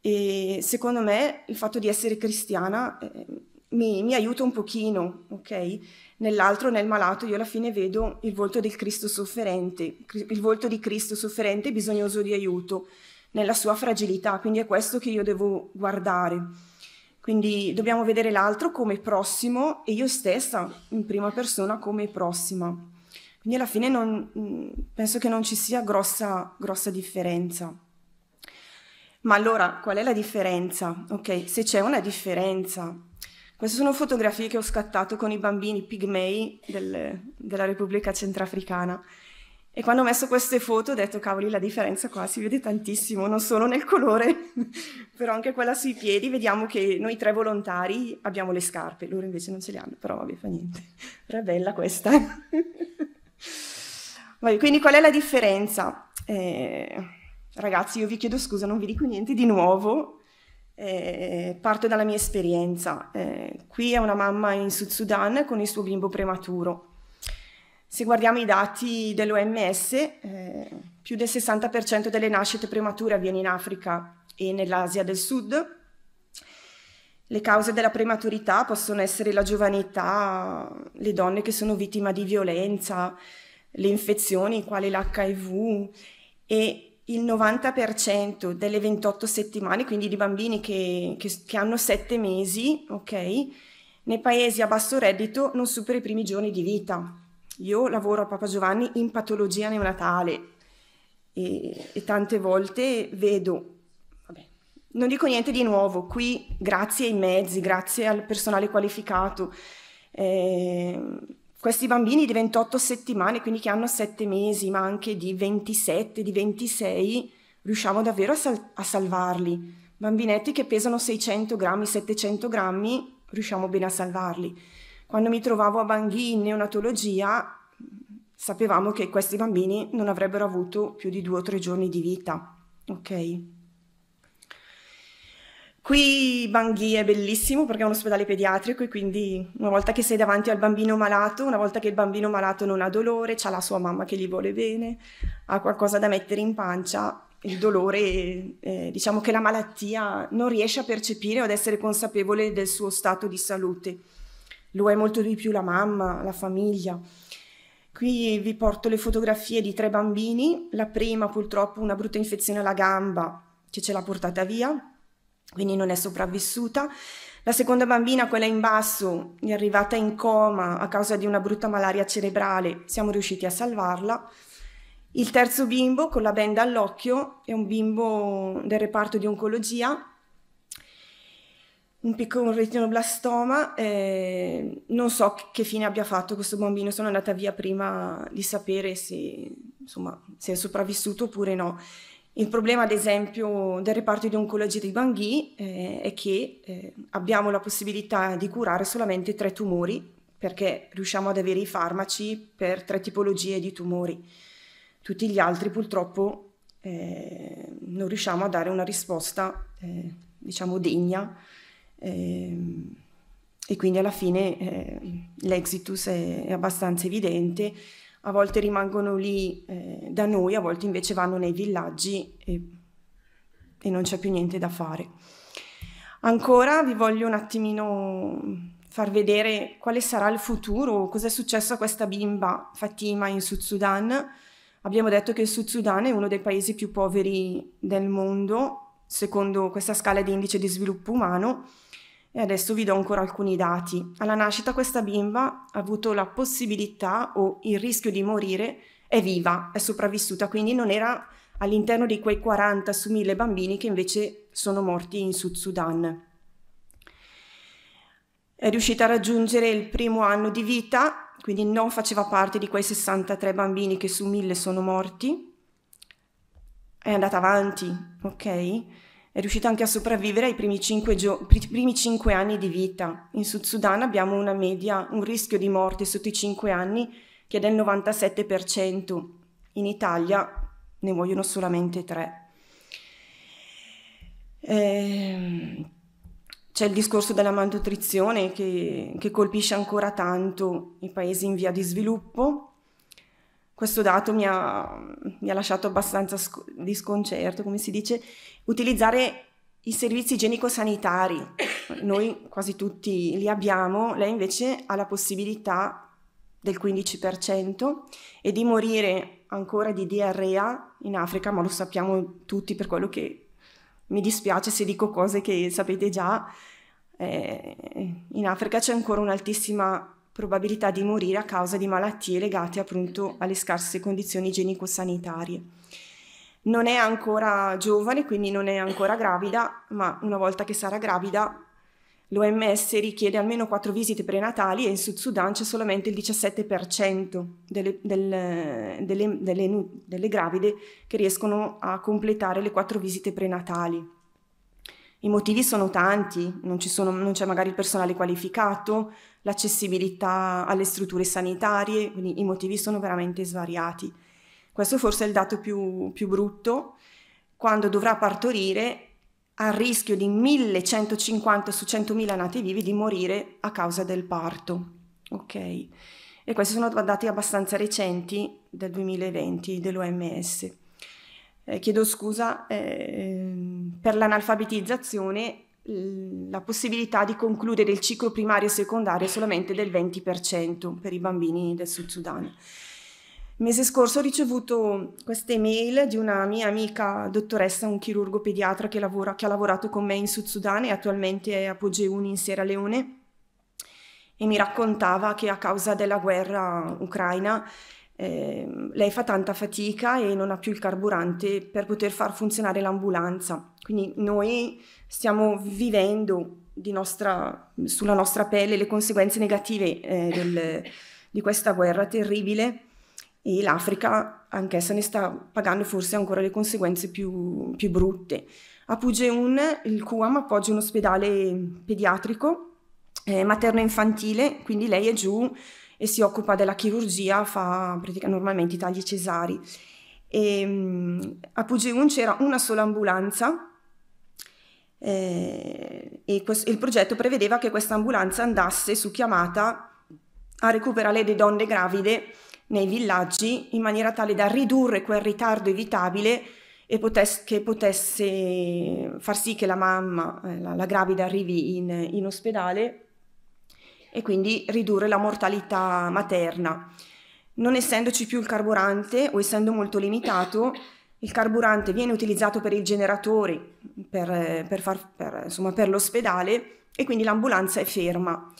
E secondo me il fatto di essere cristiana... Eh, mi, mi aiuta un pochino, ok? Nell'altro, nel malato, io alla fine vedo il volto del Cristo sofferente, il volto di Cristo sofferente bisognoso di aiuto, nella sua fragilità, quindi è questo che io devo guardare. Quindi dobbiamo vedere l'altro come prossimo e io stessa in prima persona come prossima. Quindi alla fine non, mm, penso che non ci sia grossa, grossa differenza. Ma allora qual è la differenza? Ok, se c'è una differenza queste sono fotografie che ho scattato con i bambini pigmei del, della Repubblica Centrafricana. E quando ho messo queste foto ho detto, cavoli, la differenza qua si vede tantissimo, non solo nel colore, però anche quella sui piedi. Vediamo che noi tre volontari abbiamo le scarpe, loro invece non ce le hanno, però vabbè, fa niente. Era bella questa. vabbè, quindi qual è la differenza? Eh, ragazzi, io vi chiedo scusa, non vi dico niente di nuovo, eh, parto dalla mia esperienza. Eh, qui è una mamma in Sud Sudan con il suo bimbo prematuro. Se guardiamo i dati dell'OMS, eh, più del 60% delle nascite premature avviene in Africa e nell'Asia del Sud. Le cause della prematurità possono essere la giovanità, le donne che sono vittime di violenza, le infezioni quali l'HIV e il 90% delle 28 settimane, quindi di bambini che, che, che hanno 7 mesi, ok, nei paesi a basso reddito non supera i primi giorni di vita. Io lavoro a Papa Giovanni in patologia neonatale e, e tante volte vedo, vabbè, non dico niente di nuovo, qui grazie ai mezzi, grazie al personale qualificato, eh, questi bambini di 28 settimane, quindi che hanno 7 mesi, ma anche di 27, di 26, riusciamo davvero a, sal- a salvarli. Bambinetti che pesano 600 grammi, 700 grammi, riusciamo bene a salvarli. Quando mi trovavo a Bangui in neonatologia, sapevamo che questi bambini non avrebbero avuto più di due o tre giorni di vita. Ok? Qui Bangui è bellissimo perché è un ospedale pediatrico e quindi una volta che sei davanti al bambino malato, una volta che il bambino malato non ha dolore, ha la sua mamma che gli vuole bene, ha qualcosa da mettere in pancia, il dolore, eh, diciamo che la malattia non riesce a percepire o ad essere consapevole del suo stato di salute. Lo è molto di più la mamma, la famiglia. Qui vi porto le fotografie di tre bambini, la prima purtroppo una brutta infezione alla gamba che ce l'ha portata via, quindi non è sopravvissuta. La seconda bambina, quella in basso, è arrivata in coma a causa di una brutta malaria cerebrale, siamo riusciti a salvarla. Il terzo bimbo con la benda all'occhio è un bimbo del reparto di oncologia, un piccolo retinoblastoma, eh, non so che fine abbia fatto questo bambino, sono andata via prima di sapere se, insomma, se è sopravvissuto oppure no. Il problema, ad esempio, del reparto di oncologia di Bangui eh, è che eh, abbiamo la possibilità di curare solamente tre tumori perché riusciamo ad avere i farmaci per tre tipologie di tumori. Tutti gli altri purtroppo eh, non riusciamo a dare una risposta, eh, diciamo, degna ehm, e quindi alla fine eh, l'exitus è, è abbastanza evidente a volte rimangono lì eh, da noi, a volte invece vanno nei villaggi e, e non c'è più niente da fare. Ancora vi voglio un attimino far vedere quale sarà il futuro, cosa è successo a questa bimba Fatima in Sud Sudan. Abbiamo detto che il Sud Sudan è uno dei paesi più poveri del mondo, secondo questa scala di indice di sviluppo umano, e adesso vi do ancora alcuni dati. Alla nascita questa bimba ha avuto la possibilità o il rischio di morire, è viva, è sopravvissuta, quindi non era all'interno di quei 40 su 1000 bambini che invece sono morti in Sud Sudan. È riuscita a raggiungere il primo anno di vita, quindi non faceva parte di quei 63 bambini che su 1000 sono morti. È andata avanti, ok? è riuscito anche a sopravvivere ai primi 5, gio- primi 5 anni di vita. In Sud Sudan abbiamo una media, un rischio di morte sotto i 5 anni che è del 97%. In Italia ne muoiono solamente 3. Eh, c'è il discorso della malnutrizione che, che colpisce ancora tanto i paesi in via di sviluppo questo dato mi ha, mi ha lasciato abbastanza sc- di sconcerto, come si dice, utilizzare i servizi igienico-sanitari. Noi quasi tutti li abbiamo, lei invece ha la possibilità del 15% e di morire ancora di diarrea in Africa, ma lo sappiamo tutti per quello che mi dispiace se dico cose che sapete già. Eh, in Africa c'è ancora un'altissima probabilità di morire a causa di malattie legate appunto alle scarse condizioni igienico-sanitarie. Non è ancora giovane, quindi non è ancora gravida, ma una volta che sarà gravida l'OMS richiede almeno quattro visite prenatali e in Sud Sudan c'è solamente il 17% delle, delle, delle, delle gravide che riescono a completare le quattro visite prenatali. I motivi sono tanti, non, sono, non c'è magari il personale qualificato, l'accessibilità alle strutture sanitarie, quindi i motivi sono veramente svariati. Questo forse è il dato più, più brutto, quando dovrà partorire ha il rischio di 1150 su 100.000 nati vivi di morire a causa del parto. Ok? E questi sono dati abbastanza recenti del 2020 dell'OMS. Eh, chiedo scusa eh, per l'analfabetizzazione la possibilità di concludere il ciclo primario e secondario solamente del 20% per i bambini del Sud Sudan. Il mese scorso ho ricevuto queste mail di una mia amica dottoressa, un chirurgo pediatra che, lavora, che ha lavorato con me in Sud Sudan e attualmente è a Pogeuni in Sierra Leone e mi raccontava che a causa della guerra ucraina eh, lei fa tanta fatica e non ha più il carburante per poter far funzionare l'ambulanza. Quindi noi stiamo vivendo nostra, sulla nostra pelle le conseguenze negative eh, del, di questa guerra terribile e l'Africa anch'essa ne sta pagando forse ancora le conseguenze più, più brutte. A Pugeun il QAM appoggia un ospedale pediatrico eh, materno-infantile, quindi lei è giù e si occupa della chirurgia, fa pratica, normalmente i tagli cesari. E, ehm, a Pugeun c'era una sola ambulanza eh, e questo, il progetto prevedeva che questa ambulanza andasse su chiamata a recuperare le donne gravide nei villaggi in maniera tale da ridurre quel ritardo evitabile e potesse, che potesse far sì che la mamma, eh, la, la gravida, arrivi in, in ospedale e quindi ridurre la mortalità materna. Non essendoci più il carburante o essendo molto limitato, il carburante viene utilizzato per i generatori, per, per, far, per, insomma, per l'ospedale e quindi l'ambulanza è ferma.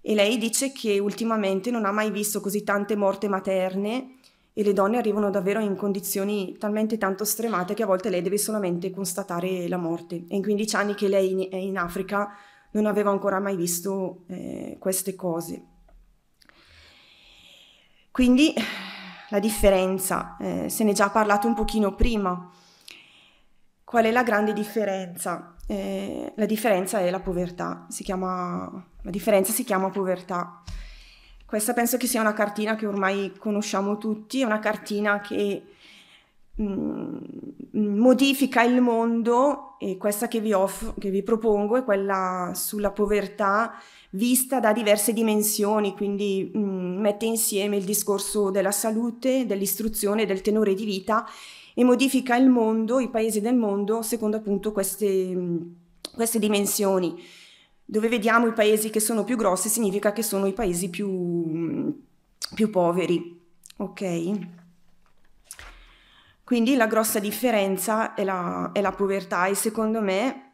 E lei dice che ultimamente non ha mai visto così tante morte materne e le donne arrivano davvero in condizioni talmente tanto stremate che a volte lei deve solamente constatare la morte. È in 15 anni che lei è in Africa non avevo ancora mai visto eh, queste cose. Quindi la differenza, eh, se ne è già parlato un pochino prima. Qual è la grande differenza? Eh, la differenza è la povertà, chiama, la differenza si chiama povertà. Questa penso che sia una cartina che ormai conosciamo tutti, è una cartina che Mm, modifica il mondo e questa che vi, offro, che vi propongo è quella sulla povertà vista da diverse dimensioni, quindi mh, mm, mette insieme il discorso della salute, dell'istruzione, del tenore di vita e modifica il mondo, i paesi del mondo, secondo appunto queste, mh, mm, queste dimensioni. Dove vediamo i paesi che sono più grossi significa che sono i paesi più, mh, più poveri. Ok? Quindi la grossa differenza è la, è la povertà e secondo me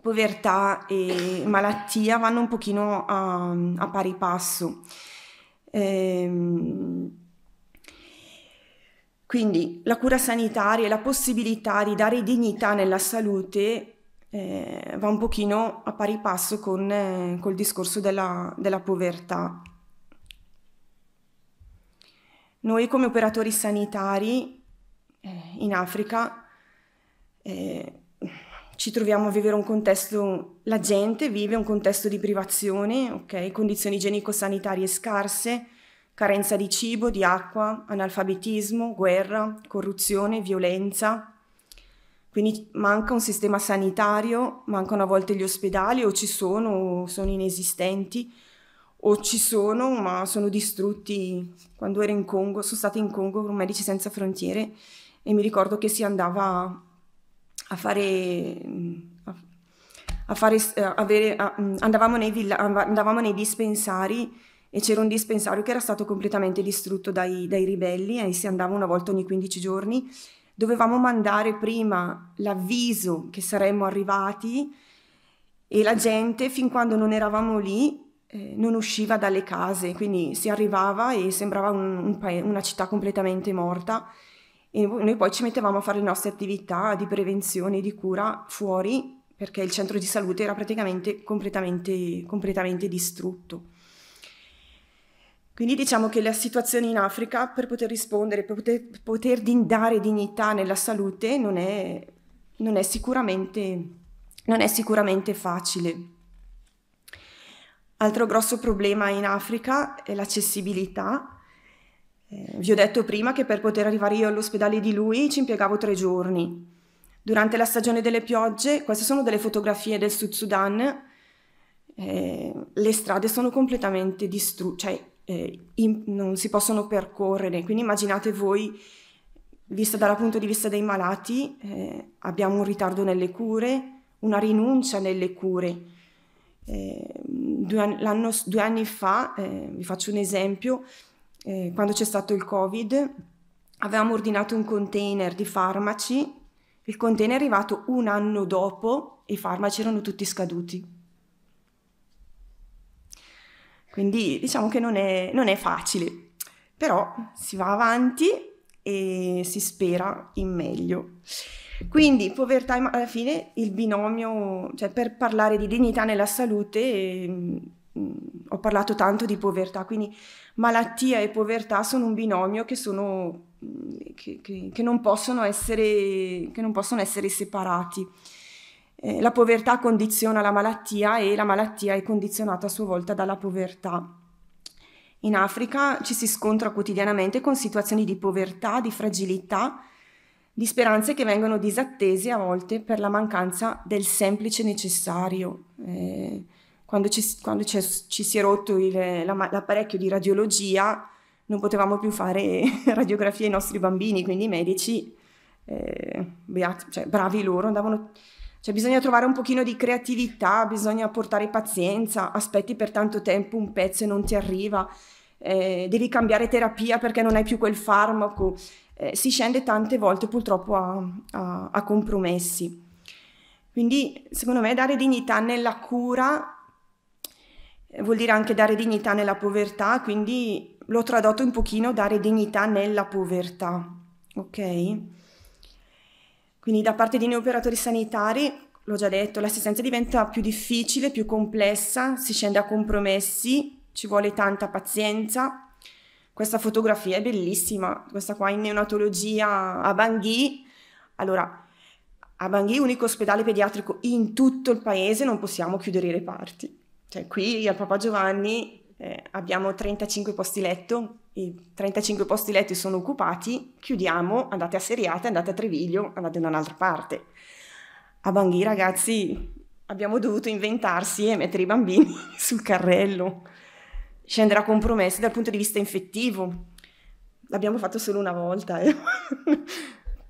povertà e malattia vanno un pochino a, a pari passo. Ehm, quindi la cura sanitaria e la possibilità di dare dignità nella salute eh, va un pochino a pari passo con eh, col discorso della, della, povertà. Noi come operatori sanitari eh, in Africa eh, ci troviamo a vivere un contesto, la gente vive un contesto di privazione, okay? condizioni igienico-sanitarie scarse, carenza di cibo, di acqua, analfabetismo, guerra, corruzione, violenza. Quindi manca un sistema sanitario, mancano a volte gli ospedali o ci sono o sono inesistenti o ci sono ma sono distrutti. Quando ero in Congo, sono stata in Congo con Medici Senza Frontiere e mi ricordo che si andava a fare... A fare, a avere, a, mm, andavamo, nei villa, andavamo nei dispensari e c'era un dispensario che era stato completamente distrutto dai, dai ribelli e si andava una volta ogni 15 giorni. Dovevamo mandare prima l'avviso che saremmo arrivati e la gente, fin quando non eravamo lì, eh, non usciva dalle case, quindi si arrivava e sembrava un, un una città completamente morta. E noi poi ci mettevamo a fare le nostre attività di prevenzione e di cura fuori perché il centro di salute era praticamente completamente, completamente distrutto. Quindi diciamo che la situazione in Africa per poter rispondere, per poter, poter dare dignità nella salute non è, non è, sicuramente, non è sicuramente facile. Altro grosso problema in Africa è l'accessibilità eh, vi ho detto prima che per poter arrivare io all'ospedale di lui ci impiegavo tre giorni. Durante la stagione delle piogge, queste sono delle fotografie del Sud Sudan, eh, le strade sono completamente distrutte, cioè eh, in, non si possono percorrere. Quindi immaginate voi, vista dal punto di vista dei malati, eh, abbiamo un ritardo nelle cure, una rinuncia nelle cure. Eh, due, due, anni fa, eh, vi faccio un esempio, eh, quando c'è stato il Covid, avevamo ordinato un container di farmaci, il container è arrivato un anno dopo e i farmaci erano tutti scaduti. Quindi diciamo che non è, non è facile, però si va avanti e si spera in meglio. Quindi povertà, alla fine il binomio, cioè per parlare di dignità nella salute, ehm, Mm, ho parlato tanto di povertà, quindi malattia e povertà sono un binomio che, sono, mm, che, che, che non, possono essere, non, possono essere, separati. Eh, la povertà condiziona la malattia e la malattia è condizionata a sua volta dalla povertà. In Africa ci si scontra quotidianamente con situazioni di povertà, di fragilità, di speranze che vengono disattese a volte per la mancanza del semplice necessario. Eh, quando ci, quando ci, ci si è rotto il, la, l'apparecchio di radiologia non potevamo più fare radiografie ai nostri bambini, quindi i medici, eh, beati, cioè, bravi loro, andavano... Cioè bisogna trovare un pochino di creatività, bisogna portare pazienza, aspetti per tanto tempo un pezzo e non ti arriva, eh, devi cambiare terapia perché non hai più quel farmaco, eh, si scende tante volte purtroppo a, a, a compromessi. Quindi secondo me dare dignità nella cura vuol dire anche dare dignità nella povertà, quindi l'ho tradotto un pochino dare dignità nella povertà, ok? Quindi da parte di noi operatori sanitari, l'ho già detto, l'assistenza diventa più difficile, più complessa, si scende a compromessi, ci vuole tanta pazienza. Questa fotografia è bellissima, questa qua in neonatologia a Bangui. Allora, a Bangui, unico ospedale pediatrico in tutto il paese, non possiamo chiudere i reparti cioè, qui al Papa Giovanni eh, abbiamo 35 posti letto, i 35 posti letto sono occupati, chiudiamo, andate a Seriate, andate a Treviglio, andate da un'altra parte. A Bangui ragazzi abbiamo dovuto inventarsi e mettere i bambini sul carrello, scendere a compromessi dal punto di vista infettivo. L'abbiamo fatto solo una volta. Eh.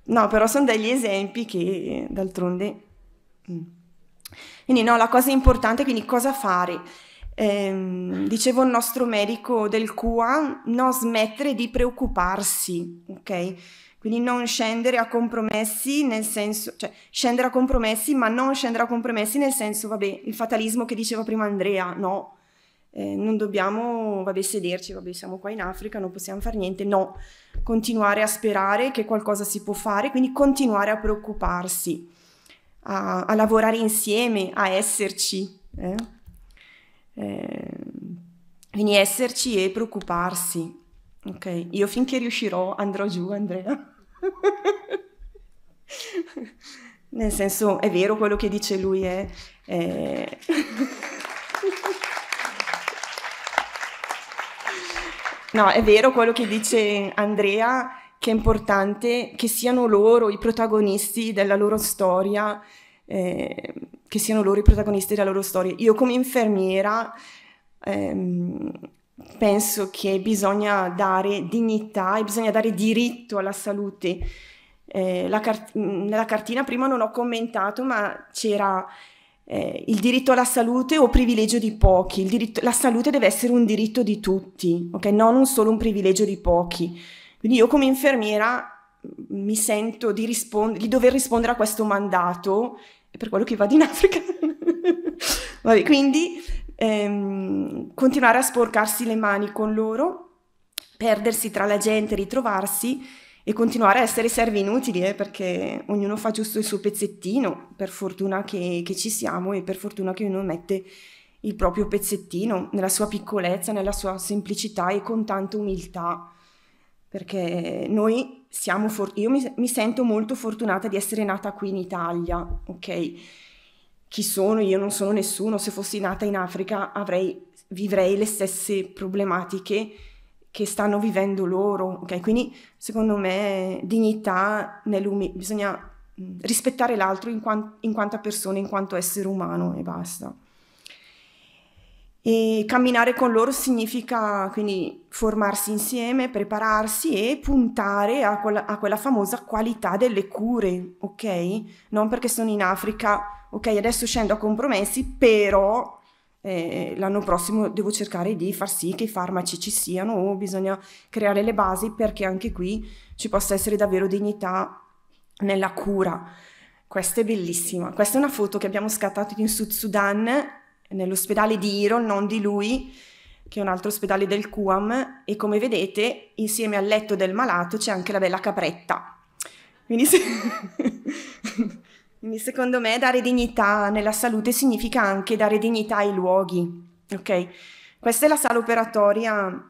no, però sono degli esempi che d'altronde... Mm quindi no, la cosa importante è quindi cosa fare. Ehm, dicevo il nostro medico del QA, non smettere di preoccuparsi, ok? Quindi non scendere a compromessi nel senso, cioè scendere a compromessi, ma non scendere a compromessi nel senso, vabbè, il fatalismo che diceva prima Andrea, no, eh, non dobbiamo, vabbè, sederci, vabbè, siamo qua in Africa, non possiamo fare niente, no, continuare a sperare che qualcosa si può fare, quindi continuare a preoccuparsi a, a lavorare insieme, a esserci. Eh? Eh, quindi esserci e preoccuparsi. Ok, io finché riuscirò andrò giù, Andrea. Nel senso, è vero quello che dice lui, è... è... no, è vero quello che dice Andrea, che è importante che siano loro i protagonisti della loro storia, eh, che siano loro i protagonisti della loro storia. Io come infermiera ehm, penso che bisogna dare dignità e bisogna dare diritto alla salute. Eh, la cart nella cartina prima non ho commentato, ma c'era eh, il diritto alla salute o privilegio di pochi. Il diritto- la salute deve essere un diritto di tutti, okay? non un solo un privilegio di pochi. Quindi io come infermiera mm, mi sento di, rispond- di dover rispondere a questo mandato per quello che vado in Africa. Vabbè, quindi ehm, continuare a sporcarsi le mani con loro, perdersi tra la gente, ritrovarsi e continuare a essere servi inutili, eh, perché ognuno fa giusto il suo pezzettino, per fortuna che, che ci siamo e per fortuna che ognuno mette il proprio pezzettino nella sua piccolezza, nella sua semplicità e con tanta umiltà perché noi siamo, for- io mi, mi, sento molto fortunata di essere nata qui in Italia, ok? Chi sono? Io non sono nessuno, se fossi nata in Africa avrei, vivrei le stesse problematiche che stanno vivendo loro, ok? Quindi secondo me dignità nell'umiltà, bisogna rispettare l'altro in, quant- in quanto persona, in quanto essere umano e basta. E camminare con loro significa quindi formarsi insieme, prepararsi e puntare a quella, a quella famosa qualità delle cure, ok? Non perché sono in Africa, ok, adesso scendo a compromessi, però eh, l'anno prossimo devo cercare di far sì che i farmaci ci siano o bisogna creare le basi perché anche qui ci possa essere davvero dignità nella cura. Questa è bellissima, questa è una foto che abbiamo scattato in Sud Sudan nell'ospedale di Iro, non di lui, che è un altro ospedale del Cuam, e come vedete insieme al letto del malato c'è anche la bella capretta. Quindi, se... Quindi secondo me dare dignità nella salute significa anche dare dignità ai luoghi, ok? Questa è la sala operatoria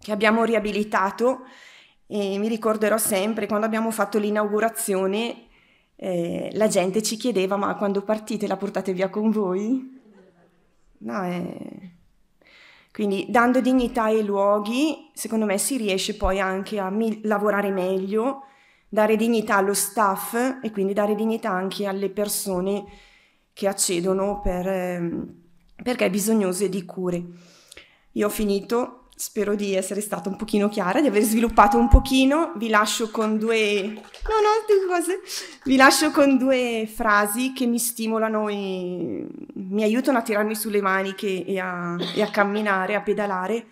che abbiamo riabilitato e mi ricorderò sempre quando abbiamo fatto l'inaugurazione eh, la gente ci chiedeva ma quando partite la portate via con voi? No, è... Quindi dando dignità ai luoghi, secondo me si riesce poi anche a lavorare meglio, dare dignità allo staff e quindi dare dignità anche alle persone che accedono per, ehm, perché bisognose di cure. Io ho finito, Spero di essere stata un pochino chiara, di aver sviluppato un pochino. Vi lascio con due... No, no, cose. Vi lascio con due frasi che mi stimolano e mi aiutano a tirarmi sulle maniche e a, e a camminare, a pedalare.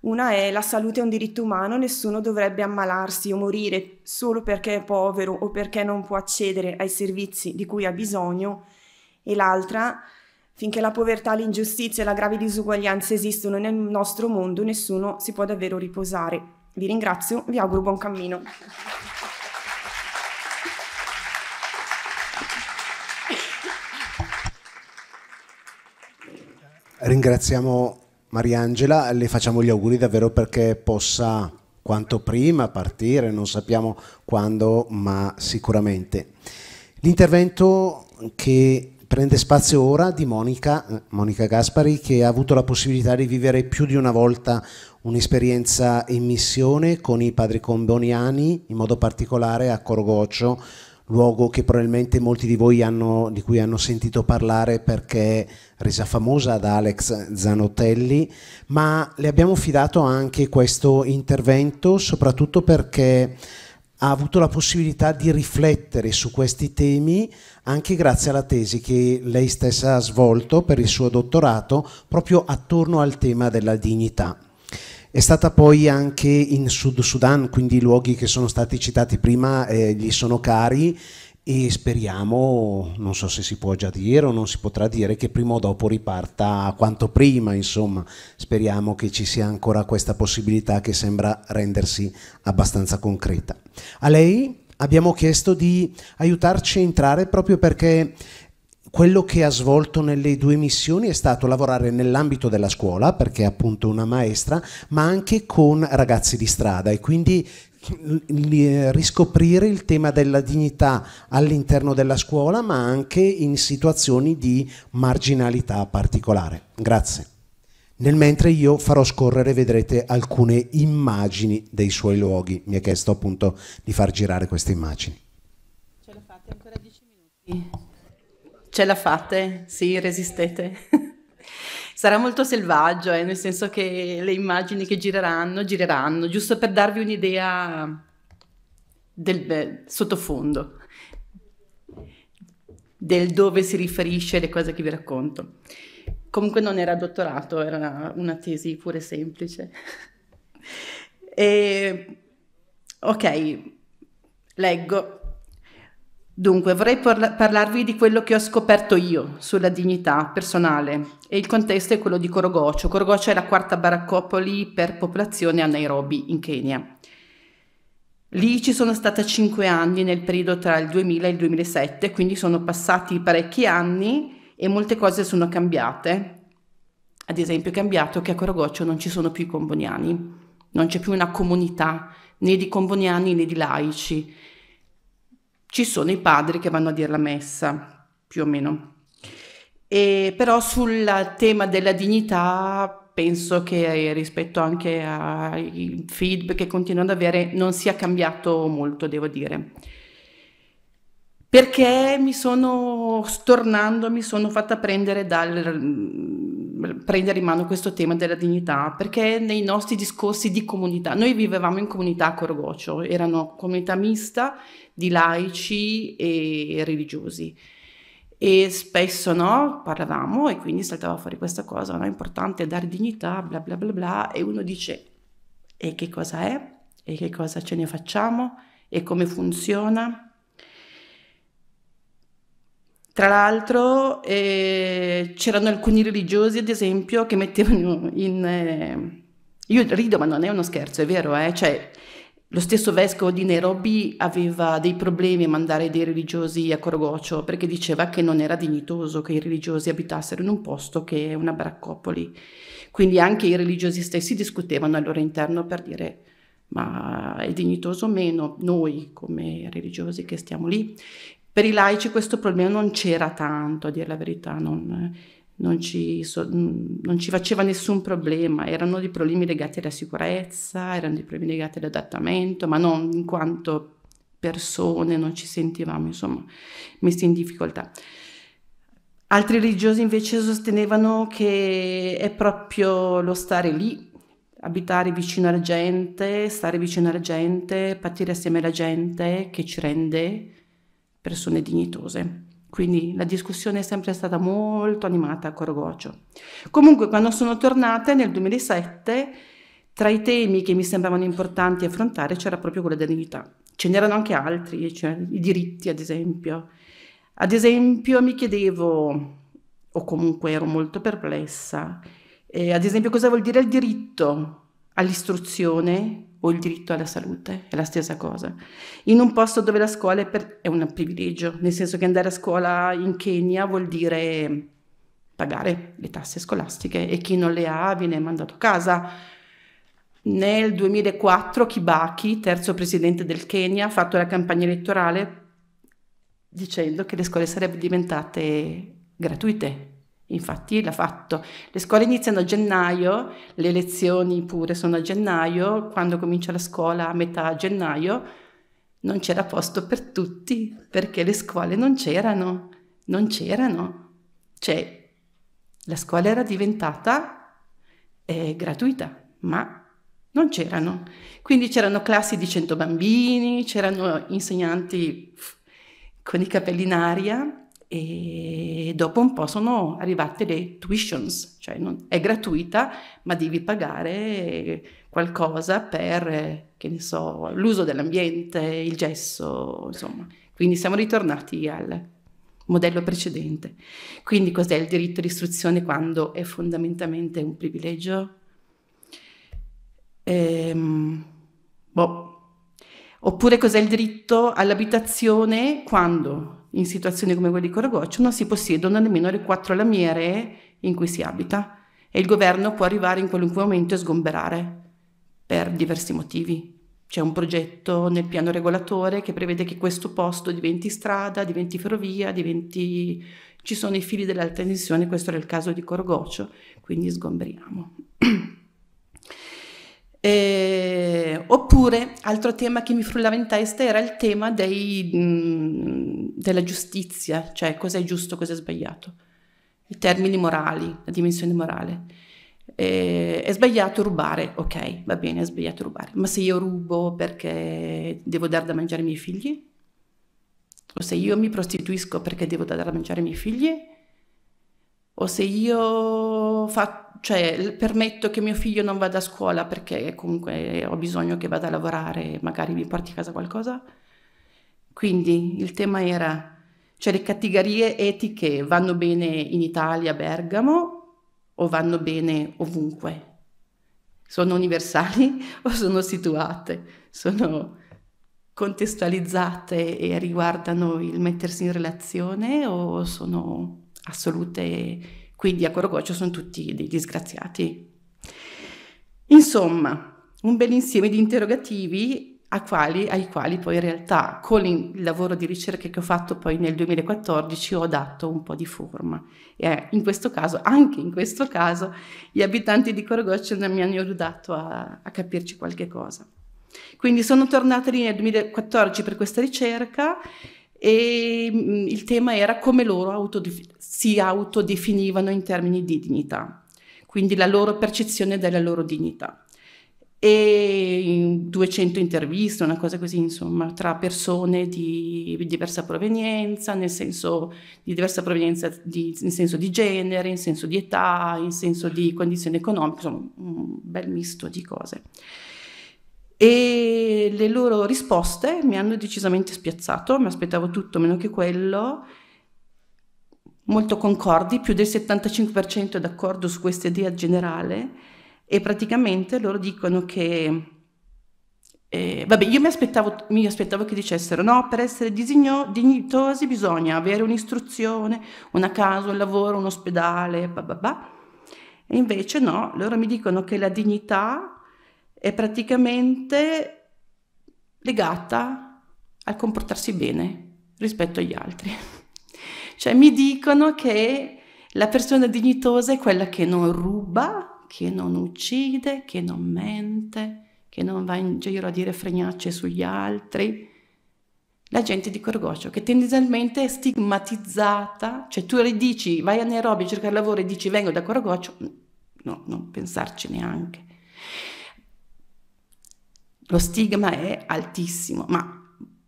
Una è la salute è un diritto umano, nessuno dovrebbe ammalarsi o morire solo perché è povero o perché non può accedere ai servizi di cui ha bisogno. E l'altra è Finché la povertà, l'ingiustizia e la grave disuguaglianza esistono nel nostro mondo, nessuno si può davvero riposare. Vi ringrazio, vi auguro buon cammino. Ringraziamo Mariangela, le facciamo gli auguri davvero perché possa quanto prima partire, non sappiamo quando, ma sicuramente. L'intervento che Prende spazio ora di Monica, eh, Monica Gaspari che ha avuto la possibilità di vivere più di una volta un'esperienza in missione con i padri comboniani, in modo particolare a Corgocio, luogo che probabilmente molti di voi hanno, di cui hanno sentito parlare perché resa famosa da Alex Zanotelli, ma le abbiamo fidato anche questo intervento soprattutto perché ha avuto la possibilità di riflettere su questi temi anche grazie alla tesi che lei stessa ha svolto per il suo dottorato proprio attorno al tema della dignità. È stata poi anche in Sud Sudan, quindi i luoghi che sono stati citati prima eh, gli sono cari, e speriamo, non so se si può già dire o non si potrà dire, che prima o dopo riparta quanto prima, insomma, speriamo che ci sia ancora questa possibilità che sembra rendersi abbastanza concreta. A lei abbiamo chiesto di aiutarci a entrare proprio perché quello che ha svolto nelle due missioni è stato lavorare nell'ambito della scuola, perché è appunto una maestra, ma anche con ragazzi di strada e quindi eh, riscoprire il tema della dignità all'interno della scuola, ma anche in situazioni di marginalità particolare. Grazie. Nel mentre io farò scorrere, vedrete, alcune immagini dei suoi luoghi. Mi ha chiesto appunto di far girare queste immagini. Ce la fate ancora 10 minuti? Ce la fate? Sì, resistete. sarà molto selvaggio, eh, nel senso che le immagini che gireranno, gireranno, giusto per darvi un'idea del sottofondo, del dove si riferisce le cose che vi racconto. Comunque non era dottorato, era una, una tesi pure semplice. e, ok, leggo Dunque, vorrei parlarvi di quello che ho scoperto io sulla dignità personale e il contesto è quello di Korogocho. Korogocho è la quarta baraccopoli per popolazione a Nairobi, in Kenya. Lì ci sono stata cinque anni nel periodo tra il 2000 e il 2007, quindi sono passati parecchi anni e molte cose sono cambiate. Ad esempio è cambiato che a Coragoccio non ci sono più i comboniani, non c'è più una comunità né di comboniani né di laici ci sono i padri che vanno a dire la messa, più o meno. E però sul tema della dignità penso che rispetto anche ai feedback che continuo ad avere non sia cambiato molto, devo dire. Perché mi sono, stornando, mi sono fatta prendere, dal, prendere in mano questo tema della dignità, perché nei nostri discorsi di comunità, noi vivevamo in comunità a Corgocio, erano comunità mista di laici e religiosi. E spesso no, parlavamo e quindi saltava fuori questa cosa, no, è importante dare dignità, bla bla bla bla, e uno dice, e che cosa è? E che cosa ce ne facciamo? E come funziona? Tra l'altro eh, c'erano alcuni religiosi, ad esempio, che mettevano in... Eh, io rido, ma non è uno scherzo, è vero, eh? cioè lo stesso vescovo di Nairobi aveva dei problemi a mandare dei religiosi a Corgocio perché diceva che non era dignitoso che i religiosi abitassero in un posto che è una baraccopoli. Quindi anche i religiosi stessi discutevano al loro interno per dire ma è dignitoso o meno noi come religiosi che stiamo lì. Per i laici questo problema non c'era tanto, a dire la verità, non, non ci, so, mm, non ci, faceva nessun problema, erano dei problemi legati alla sicurezza, erano dei problemi legati all'adattamento, ma non in quanto persone, non ci sentivamo insomma messi in difficoltà. Altri religiosi invece sostenevano che è proprio lo stare lì, abitare vicino alla gente, stare vicino alla gente, partire assieme alla gente che ci rende persone dignitose. Quindi la discussione è sempre stata molto animata a Corgocio. Comunque quando sono tornata nel 2007 tra i temi che mi sembravano importanti affrontare c'era proprio quello della dignità. Ce n'erano anche altri, cioè i diritti ad esempio. Ad esempio mi chiedevo, o comunque ero molto perplessa, eh, ad esempio cosa vuol dire il diritto all'istruzione o il diritto alla salute, è la stessa cosa. In un posto dove la scuola è, per, è un privilegio, nel senso che andare a scuola in Kenya vuol dire pagare le tasse scolastiche e chi non le ha viene mandato a casa. Nel 2004 Kibaki, terzo presidente del Kenya, ha fatto la campagna elettorale dicendo che le scuole sarebbero diventate gratuite Infatti l'ha fatto. Le scuole iniziano a gennaio, le lezioni pure sono a gennaio, quando comincia la scuola a metà gennaio non c'era posto per tutti perché le scuole non c'erano, non c'erano. Cioè la scuola era diventata eh, gratuita, ma non c'erano. Quindi c'erano classi di 100 bambini, c'erano insegnanti con i capelli in aria e dopo un po' sono arrivate le tuitions, cioè non, è gratuita ma devi pagare qualcosa per, che ne so, l'uso dell'ambiente, il gesso, insomma. Quindi siamo ritornati al modello precedente. Quindi cos'è il diritto all'istruzione quando è fondamentalmente un privilegio? Ehm, boh. Oppure cos'è il diritto all'abitazione quando in situazioni come quelle di Coragoccio non si possiedono nemmeno le quattro lamiere in cui si abita e il governo può arrivare in qualunque momento e sgomberare per diversi motivi. C'è un progetto nel piano regolatore che prevede che questo posto diventi strada, diventi ferrovia, diventi... ci sono i fili dell'alta tensione, questo era il caso di Corgocio, quindi sgomberiamo. Eh, oppure, altro tema che mi frullava in testa era il tema dei, mh, della giustizia, cioè cosa è giusto, cosa è sbagliato, i termini morali, la dimensione morale. Eh, è sbagliato rubare, ok, va bene, è sbagliato rubare, ma se io rubo perché devo dare da mangiare ai miei figli? O se io mi prostituisco perché devo dare da mangiare ai miei figli? O se io faccio cioè permetto che mio figlio non vada a scuola perché comunque ho bisogno che vada a lavorare, e magari mi porti a casa qualcosa. Quindi il tema era, cioè le categorie etiche vanno bene in Italia, a Bergamo, o vanno bene ovunque? Sono universali o sono situate? Sono contestualizzate e riguardano il mettersi in relazione o sono assolute? Quindi a Corogoccio sono tutti dei disgraziati. Insomma, un bel insieme di interrogativi quali, ai quali poi in realtà con il lavoro di ricerca che ho fatto poi nel 2014 ho dato un po' di forma. E in questo caso, anche in questo caso, gli abitanti di Corgoccio mi hanno aiutato a, a, capirci qualche cosa. Quindi sono tornata lì nel 2014 per questa ricerca e mh, mm, il tema era come loro autodef- si autodefinivano in termini di dignità, quindi la loro percezione della loro dignità. E in mm, 200 interviste, una cosa così, insomma, tra persone di diversa provenienza, nel senso di diversa provenienza di, in senso di genere, in senso di età, in senso di condizione economica, insomma, un bel misto di cose e le loro risposte mi hanno decisamente spiazzato, mi aspettavo tutto meno che quello, molto concordi, più del 75% è d'accordo su questa idea generale e praticamente loro dicono che... Eh, vabbè, io mi aspettavo, mi aspettavo, che dicessero no, per essere disigno, dignitosi bisogna avere un'istruzione, una casa, un lavoro, un ospedale, bah bah bah. E invece no, loro mi dicono che la dignità è praticamente legata al comportarsi bene rispetto agli altri. Cioè mi dicono che la persona dignitosa è quella che non ruba, che non uccide, che non mente, che non va in giro a dire fregnacce sugli altri. La gente di Corgoccio, che tendenzialmente è stigmatizzata, cioè tu le dici vai a Nairobi a cercare lavoro e dici vengo da Corgoccio, no, non pensarci neanche. Lo stigma è altissimo, ma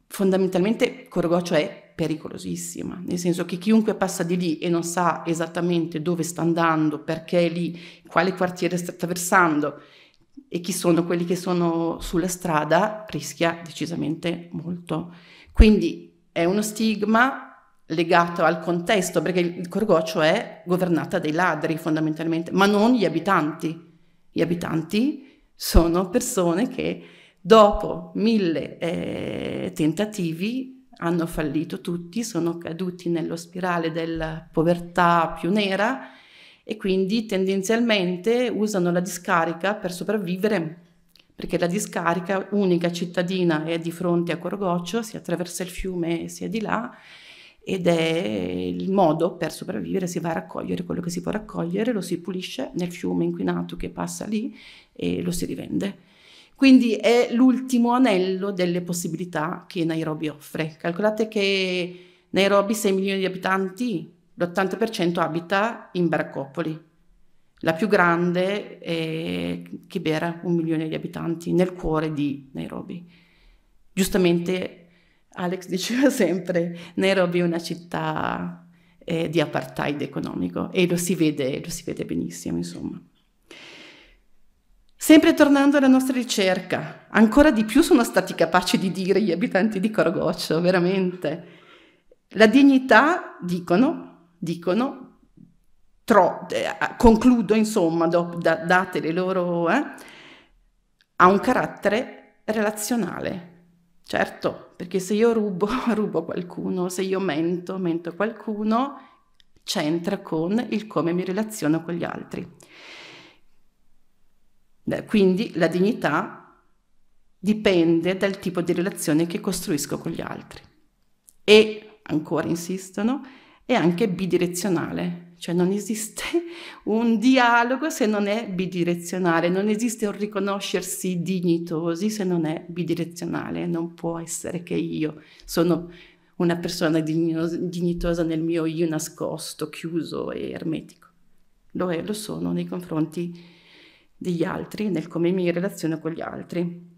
fondamentalmente Corgoccio è pericolosissima, nel senso che chiunque passa di lì e non sa esattamente dove sta andando, perché è lì, quale quartiere sta attraversando e chi sono quelli che sono sulla strada, rischia decisamente molto. Quindi è uno stigma legato al contesto, perché il Corgoccio è governata dai ladri fondamentalmente, ma non gli abitanti. Gli abitanti sono persone che Dopo mille eh, tentativi hanno fallito tutti, sono caduti nello spirale della povertà più nera e quindi tendenzialmente usano la discarica per sopravvivere perché la discarica unica cittadina è di fronte a Corgoccio, si attraversa il fiume e si è di là ed è il modo per sopravvivere, si va a raccogliere quello che si può raccogliere, lo si pulisce nel fiume inquinato che passa lì e lo si rivende. Quindi è l'ultimo anello delle possibilità che Nairobi offre. Calcolate che Nairobi 6 milioni di abitanti, l'80% abita in baraccopoli. La più grande è Kibera, un milione di abitanti, nel cuore di Nairobi. Giustamente Alex diceva sempre, Nairobi è una città eh, di apartheid economico e lo si vede, lo si vede benissimo, insomma. Sempre tornando alla nostra ricerca, ancora di più sono stati capaci di dire gli abitanti di Corgoccio, veramente. La dignità, dicono, dicono, tro, eh, concludo insomma, do, da, date le loro... Eh, ha un carattere relazionale. Certo, perché se io rubo, rubo qualcuno, se io mento, mento qualcuno, c'entra con il come mi relaziono con gli altri. Quindi la dignità dipende dal tipo di relazione che costruisco con gli altri. E, ancora insistono, è anche bidirezionale, cioè non esiste un dialogo se non è bidirezionale, non esiste un riconoscersi dignitosi se non è bidirezionale, non può essere che io sono una persona dignitosa nel mio io nascosto, chiuso e ermetico. Lo, è, lo sono nei confronti degli altri, nel come mi relaziono con gli altri.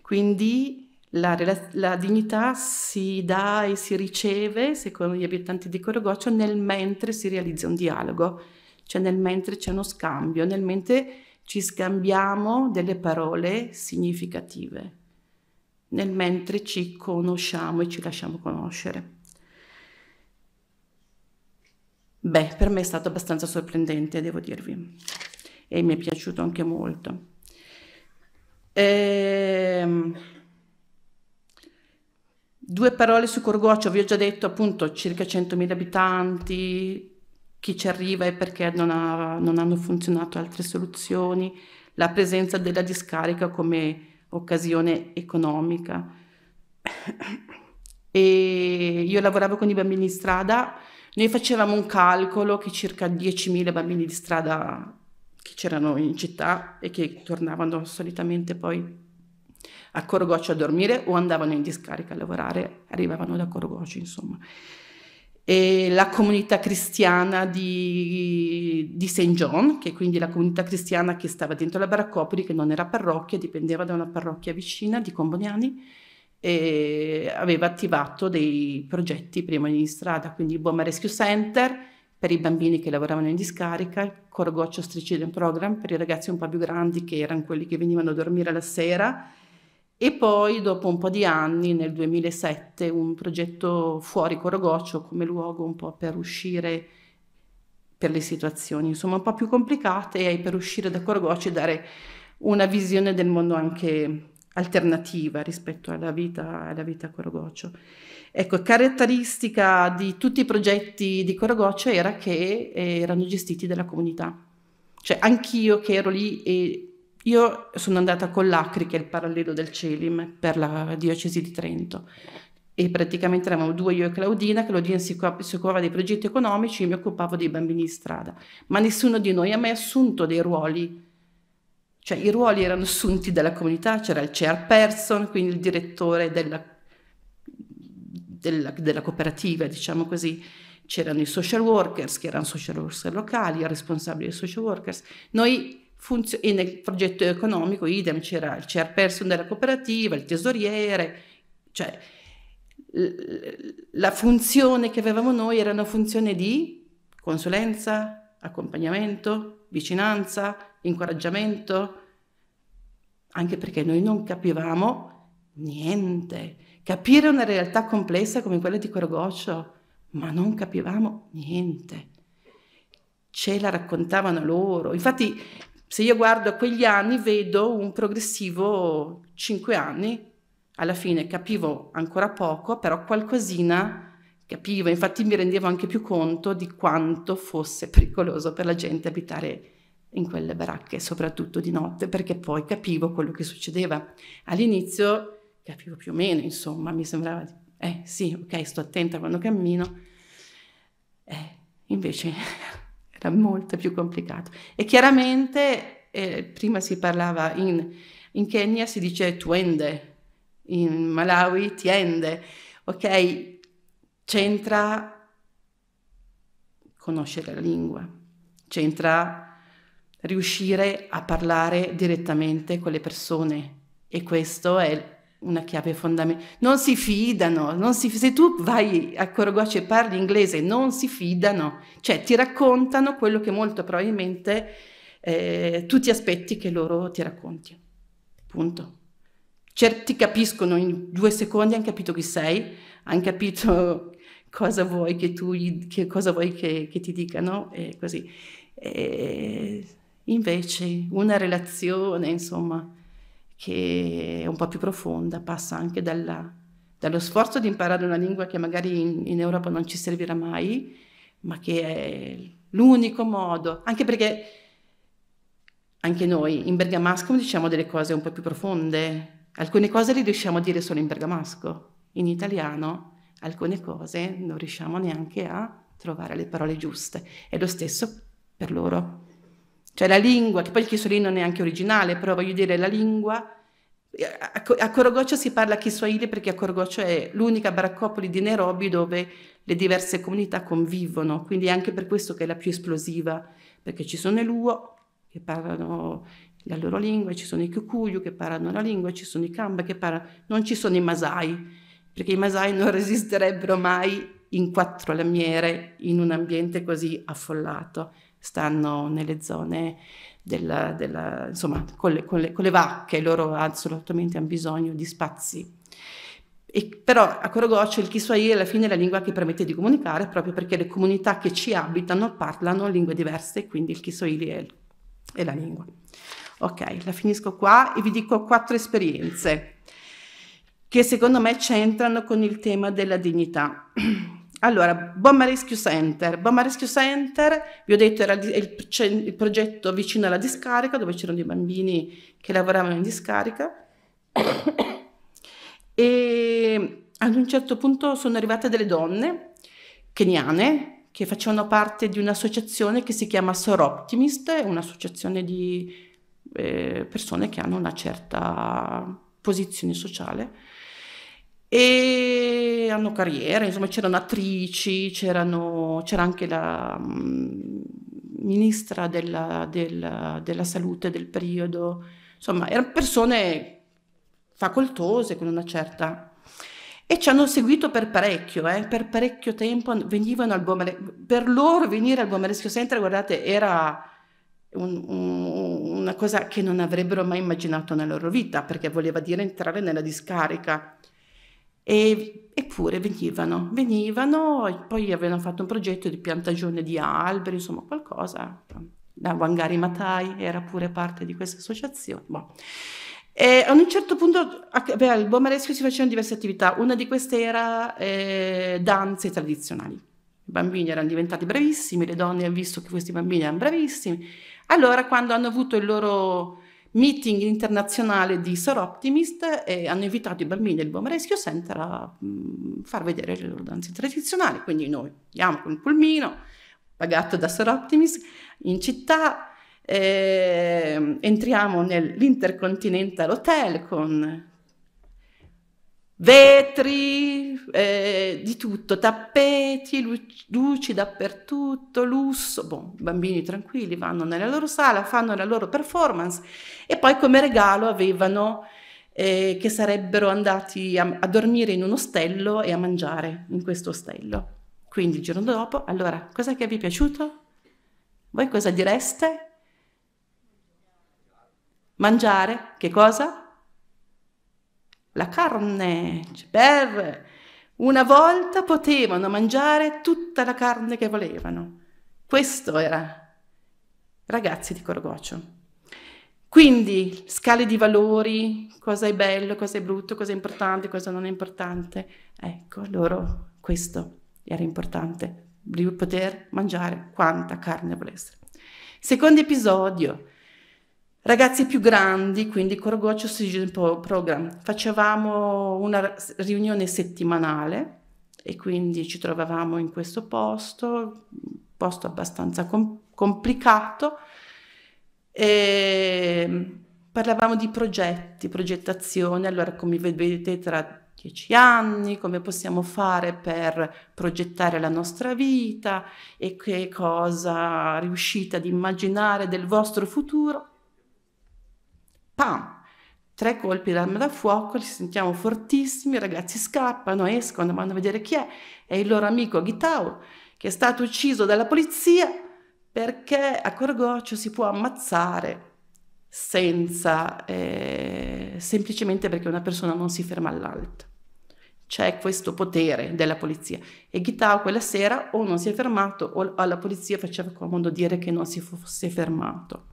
Quindi la, la, dignità si dà e si riceve, secondo gli abitanti di Corogoccio, nel mentre si realizza un dialogo, cioè nel mentre c'è uno scambio, nel mentre ci scambiamo delle parole significative, nel mentre ci conosciamo e ci lasciamo conoscere. Beh, per me è stato abbastanza sorprendente, devo dirvi e mi è piaciuto anche molto. E... Ehm, due parole su Corgoccio, vi ho già detto appunto circa 100.000 abitanti, chi ci arriva e perché non, ha, non hanno funzionato altre soluzioni, la presenza della discarica come occasione economica. E io lavoravo con i bambini di strada, noi facevamo un calcolo che circa 10.000 bambini di strada che c'erano in città e che tornavano solitamente poi a Corgoccio a dormire o andavano in discarica a lavorare, arrivavano da Corgoccio insomma. E la comunità cristiana di, di St. John, che è quindi la comunità cristiana che stava dentro la Baraccopoli, che non era parrocchia, dipendeva da una parrocchia vicina di Comboniani, e aveva attivato dei progetti prima in strada, quindi il Bomba Rescue Center, per i bambini che lavoravano in discarica, il Corgoccio Striciden Program per i ragazzi un po' più grandi che erano quelli che venivano a dormire la sera e poi dopo un po' di anni, nel 2007, un progetto fuori Corgoccio come luogo un po' per uscire per le situazioni insomma un po' più complicate e per uscire da Corgoccio e dare una visione del mondo anche alternativa rispetto alla vita, alla vita Corogoccio. Ecco, caratteristica di tutti i progetti di Corogoccio era che eh, erano gestiti dalla comunità. Cioè, anch'io che ero lì e io sono andata con l'Acri, che è il parallelo del Celim, per la diocesi di Trento. E praticamente eravamo due, io e Claudina. Claudina si, si occupava dei progetti economici, io mi occupavo dei bambini di strada. Ma nessuno di noi ha mai assunto dei ruoli cioè i ruoli erano assunti dalla comunità, c'era il chairperson, quindi il direttore della, della, della cooperativa, diciamo così, c'erano i social workers, che erano social workers locali, il responsabile dei social workers. Noi funzio- e nel progetto economico, idem, c'era il chairperson della cooperativa, il tesoriere, cioè la funzione che avevamo noi era una funzione di consulenza, accompagnamento, vicinanza, incoraggiamento, anche perché noi non capivamo niente. Capire una realtà complessa come quella di Corgoccio, ma non capivamo niente. Ce la raccontavano loro. Infatti, se io guardo a quegli anni, vedo un progressivo cinque anni. Alla fine capivo ancora poco, però qualcosina capivo. Infatti mi rendevo anche più conto di quanto fosse pericoloso per la gente abitare in quelle baracche, soprattutto di notte, perché poi capivo quello che succedeva. All'inizio capivo più o meno, insomma, mi sembrava, di, eh sì, ok, sto attenta quando cammino, eh, invece era molto più complicato. E chiaramente, eh, prima si parlava in, in Kenya, si dice tuende, in Malawi tiende, ok? C'entra conoscere la lingua, c'entra riuscire a parlare direttamente con le persone e questo è una chiave fondamentale. Non si fidano, non si, se tu vai a Corogoce e parli inglese non si fidano, cioè ti raccontano quello che molto probabilmente eh, tu ti aspetti che loro ti racconti. Punto. Certi capiscono in due secondi, hanno capito chi sei, hanno capito cosa vuoi che tu, che, cosa vuoi che, che ti dicano e così. E Invece una relazione, insomma, che è un po' più profonda, passa anche dalla, dallo sforzo di imparare una lingua che magari in, in Europa non ci servirà mai, ma che è l'unico modo, anche perché anche noi in bergamasco diciamo delle cose un po' più profonde, alcune cose le riusciamo a dire solo in bergamasco, in italiano alcune cose non riusciamo neanche a trovare le parole giuste, è lo stesso per loro. Cioè la lingua, che poi il Kiswahili non è anche originale, però voglio dire la lingua... Eh, a, a Korogoccio si parla Kiswahili perché a Korogoccio è l'unica baraccopoli di Nairobi dove le diverse comunità convivono, quindi è anche per questo che è la più esplosiva, perché ci sono i Luo che parlano la loro lingua, ci sono i Kikuyu che parlano la lingua, ci sono i Kamba che parlano, non ci sono i Masai, perché i Masai non resisterebbero mai in quattro lamiere in un ambiente così affollato stanno nelle zone della, della, insomma, con le, con, le, con le, vacche, loro assolutamente hanno bisogno di spazi. E, però a Corogoccio il Kiswahili alla fine è la lingua che permette di comunicare proprio perché le comunità che ci abitano parlano lingue diverse, quindi il Kiswahili è, è la lingua. Ok, la finisco qua e vi dico quattro esperienze che secondo me c'entrano con il tema della dignità. Allora, Bomba Rescue Center. Bomba Rescue Center, vi ho detto, era il, il progetto vicino alla discarica, dove c'erano dei bambini che lavoravano in discarica. e ad un certo punto sono arrivate delle donne keniane che facevano parte di un'associazione che si chiama Soroptimist, un'associazione di eh, persone che hanno una certa posizione sociale e hanno carriere, insomma c'erano attrici, c'erano, c'era anche la mm, ministra della, della, della, salute del periodo, insomma erano persone facoltose con una certa... E ci hanno seguito per parecchio, eh, per parecchio tempo venivano al Bomaresco, per loro venire al Bomaresco Center, guardate, era... Un, un, una cosa che non avrebbero mai immaginato nella loro vita, perché voleva dire entrare nella discarica e, eppure venivano, venivano, poi avevano fatto un progetto di piantagione di alberi, insomma qualcosa. La Wangari Matai era pure parte di questa associazione. Boh. E a un certo punto beh, al Bomaresco si facevano diverse attività, una di queste era eh, danze tradizionali. I bambini erano diventati bravissimi, le donne hanno visto che questi bambini erano bravissimi. Allora, quando hanno avuto il loro meeting internazionale di Sir Optimist e hanno invitato i bambini del Bomb Rescue Center a mh, mm, far vedere le loro danze tradizionali. Quindi noi andiamo con il pulmino, pagato da Sir Optimist, in città, eh, entriamo nell'Intercontinental Hotel con vetri eh, di tutto, tappeti, lu- luci dappertutto, lusso. Bon, bambini tranquilli vanno nella loro sala, fanno la loro performance e poi come regalo avevano eh, che sarebbero andati a, a, dormire in un ostello e a mangiare in questo ostello. Quindi il giorno dopo, allora, cosa che vi è piaciuto? Voi cosa direste? Mangiare, che cosa? la carne per una volta potevano mangiare tutta la carne che volevano. Questo era ragazzi di Corgocio. Quindi scale di valori, cosa è bello, cosa è brutto, cosa è importante, cosa non è importante. Ecco, loro questo era importante, di poter mangiare quanta carne volessero. Secondo episodio, ragazzi più grandi, quindi Corgoccio Oxygen Program. Facevamo una riunione settimanale e quindi ci trovavamo in questo posto, posto abbastanza com complicato, e ehm, parlavamo di progetti, progettazione, allora come vedete tra dieci anni, come possiamo fare per progettare la nostra vita e che cosa riuscite ad immaginare del vostro futuro pam, tre colpi d'arma da fuoco, li sentiamo fortissimi, i ragazzi scappano, escono, vanno a vedere chi è, è il loro amico Gitao, che è stato ucciso dalla polizia perché a Corgoccio si può ammazzare senza, eh, semplicemente perché una persona non si ferma all'alto. C'è questo potere della polizia. E Gitao quella sera o non si è fermato o alla polizia faceva comodo dire che non si fosse fermato.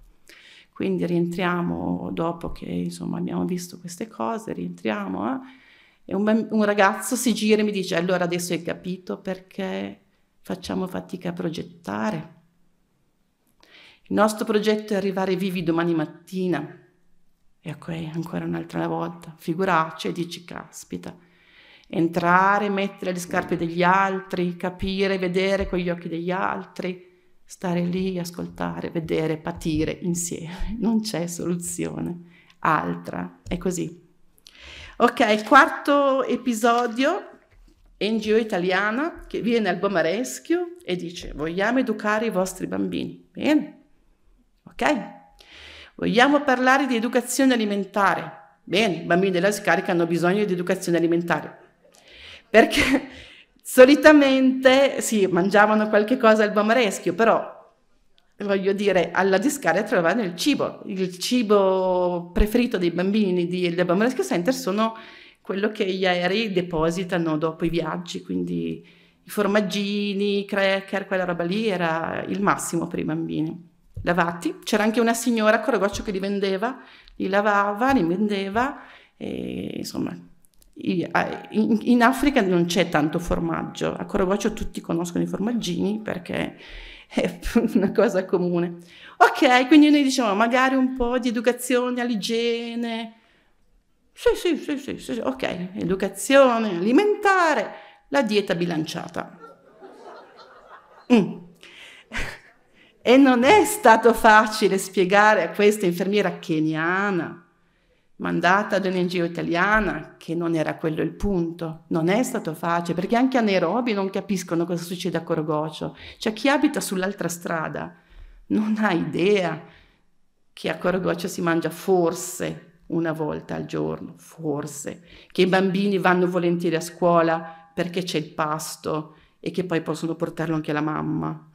Quindi rientriamo dopo che insomma, abbiamo visto queste cose, rientriamo eh? e un, un ragazzo si gira e mi dice allora adesso hai capito perché facciamo fatica a progettare. Il nostro progetto è arrivare vivi domani mattina. E ok, ancora un'altra volta, figuraccia e dici, caspita, entrare, mettere le scarpe degli altri, capire, vedere con gli occhi degli altri, stare lì, ascoltare, vedere, patire insieme. Non c'è soluzione altra, è così. Ok, quarto episodio, NGO italiana che viene al Bomareschio e dice vogliamo educare i vostri bambini. Bene, ok? Vogliamo parlare di educazione alimentare. Bene, i bambini della scarica hanno bisogno di educazione alimentare. Perché Solitamente sì, mangiavano qualche cosa al bamareschio, però voglio dire, alla discarica trovavano il cibo. Il cibo preferito dei bambini del Bamaresco Center sono quello che gli aerei depositano dopo i viaggi, quindi i formaggini, i cracker, quella roba lì era il massimo per i bambini. Lavati, c'era anche una signora a Coragoccio che li vendeva, li lavava, li vendeva e insomma in, in Africa non c'è tanto formaggio, a Coraboccio tutti conoscono i formaggini perché è una cosa comune. Ok, quindi noi diciamo magari un po' di educazione all'igiene. Sì, sì, sì, sì, sì, ok, educazione alimentare, la dieta bilanciata. Mm. E non è stato facile spiegare a questa infermiera keniana mandata ad NGO italiana, che non era quello il punto, non è stato facile, perché anche a Nairobi non capiscono cosa succede a Corgocio. cioè chi abita sull'altra strada non ha idea che a Corgocio si mangia forse una volta al giorno, forse, che i bambini vanno volentieri a scuola perché c'è il pasto e che poi possono portarlo anche la mamma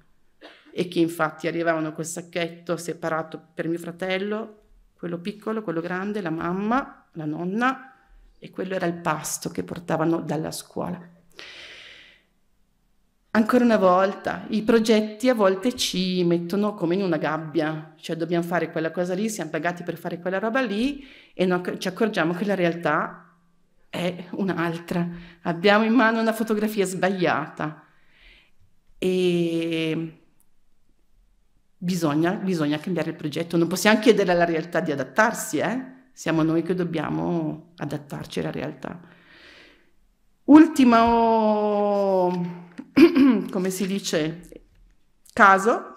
e che infatti arrivavano col sacchetto separato per mio fratello quello piccolo, quello grande, la mamma, la nonna e quello era il pasto che portavano dalla scuola. Ancora una volta, i progetti a volte ci mettono come in una gabbia, cioè dobbiamo fare quella cosa lì, siamo pagati per fare quella roba lì e non, ci accorgiamo che la realtà è un'altra. Abbiamo in mano una fotografia sbagliata e Bisogna, bisogna, cambiare il progetto, non possiamo chiedere alla realtà di adattarsi, eh? siamo noi che dobbiamo adattarci alla realtà. Ultimo, come si dice, caso,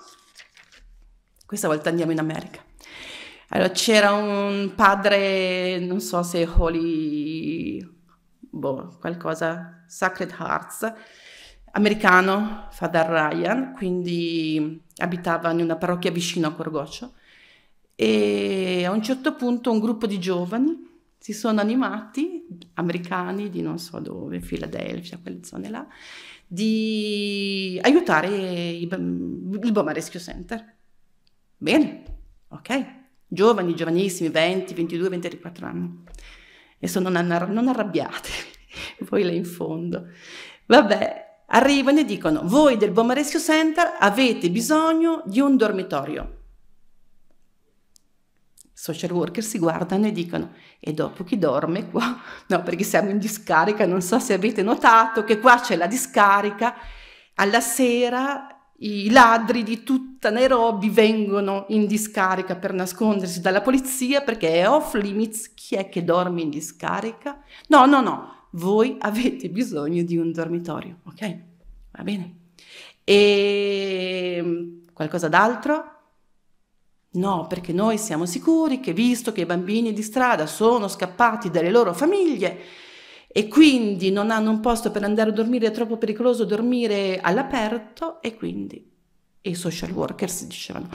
questa volta andiamo in America. Allora, c'era un padre, non so se Holy, boh, qualcosa, Sacred Hearts, americano, Father Ryan, quindi abitava in una parrocchia vicino a Corgoccio e a un certo punto un gruppo di giovani si sono animati, americani di non so dove, Filadelfia, quelle zone là, di aiutare il, il Boma Rescue Center. Bene, ok, giovani, giovanissimi, 20, 22, 24 anni. E sono non, arrabbiati, voi là in fondo. Vabbè, arrivano e dicono voi del Bomb Rescue Center avete bisogno di un dormitorio. Social worker si guardano e dicono e dopo chi dorme qua? No, perché siamo in discarica, non so se avete notato che qua c'è la discarica, alla sera i ladri di tutta Nairobi vengono in discarica per nascondersi dalla polizia perché è off limits chi è che dorme in discarica? No, no, no, voi avete bisogno di un dormitorio, ok? Va bene. E mm, qualcosa d'altro? No, perché noi siamo sicuri che visto che i bambini di strada sono scappati dalle loro famiglie e quindi non hanno un posto per andare a dormire, è troppo pericoloso dormire all'aperto e quindi i social workers dicevano,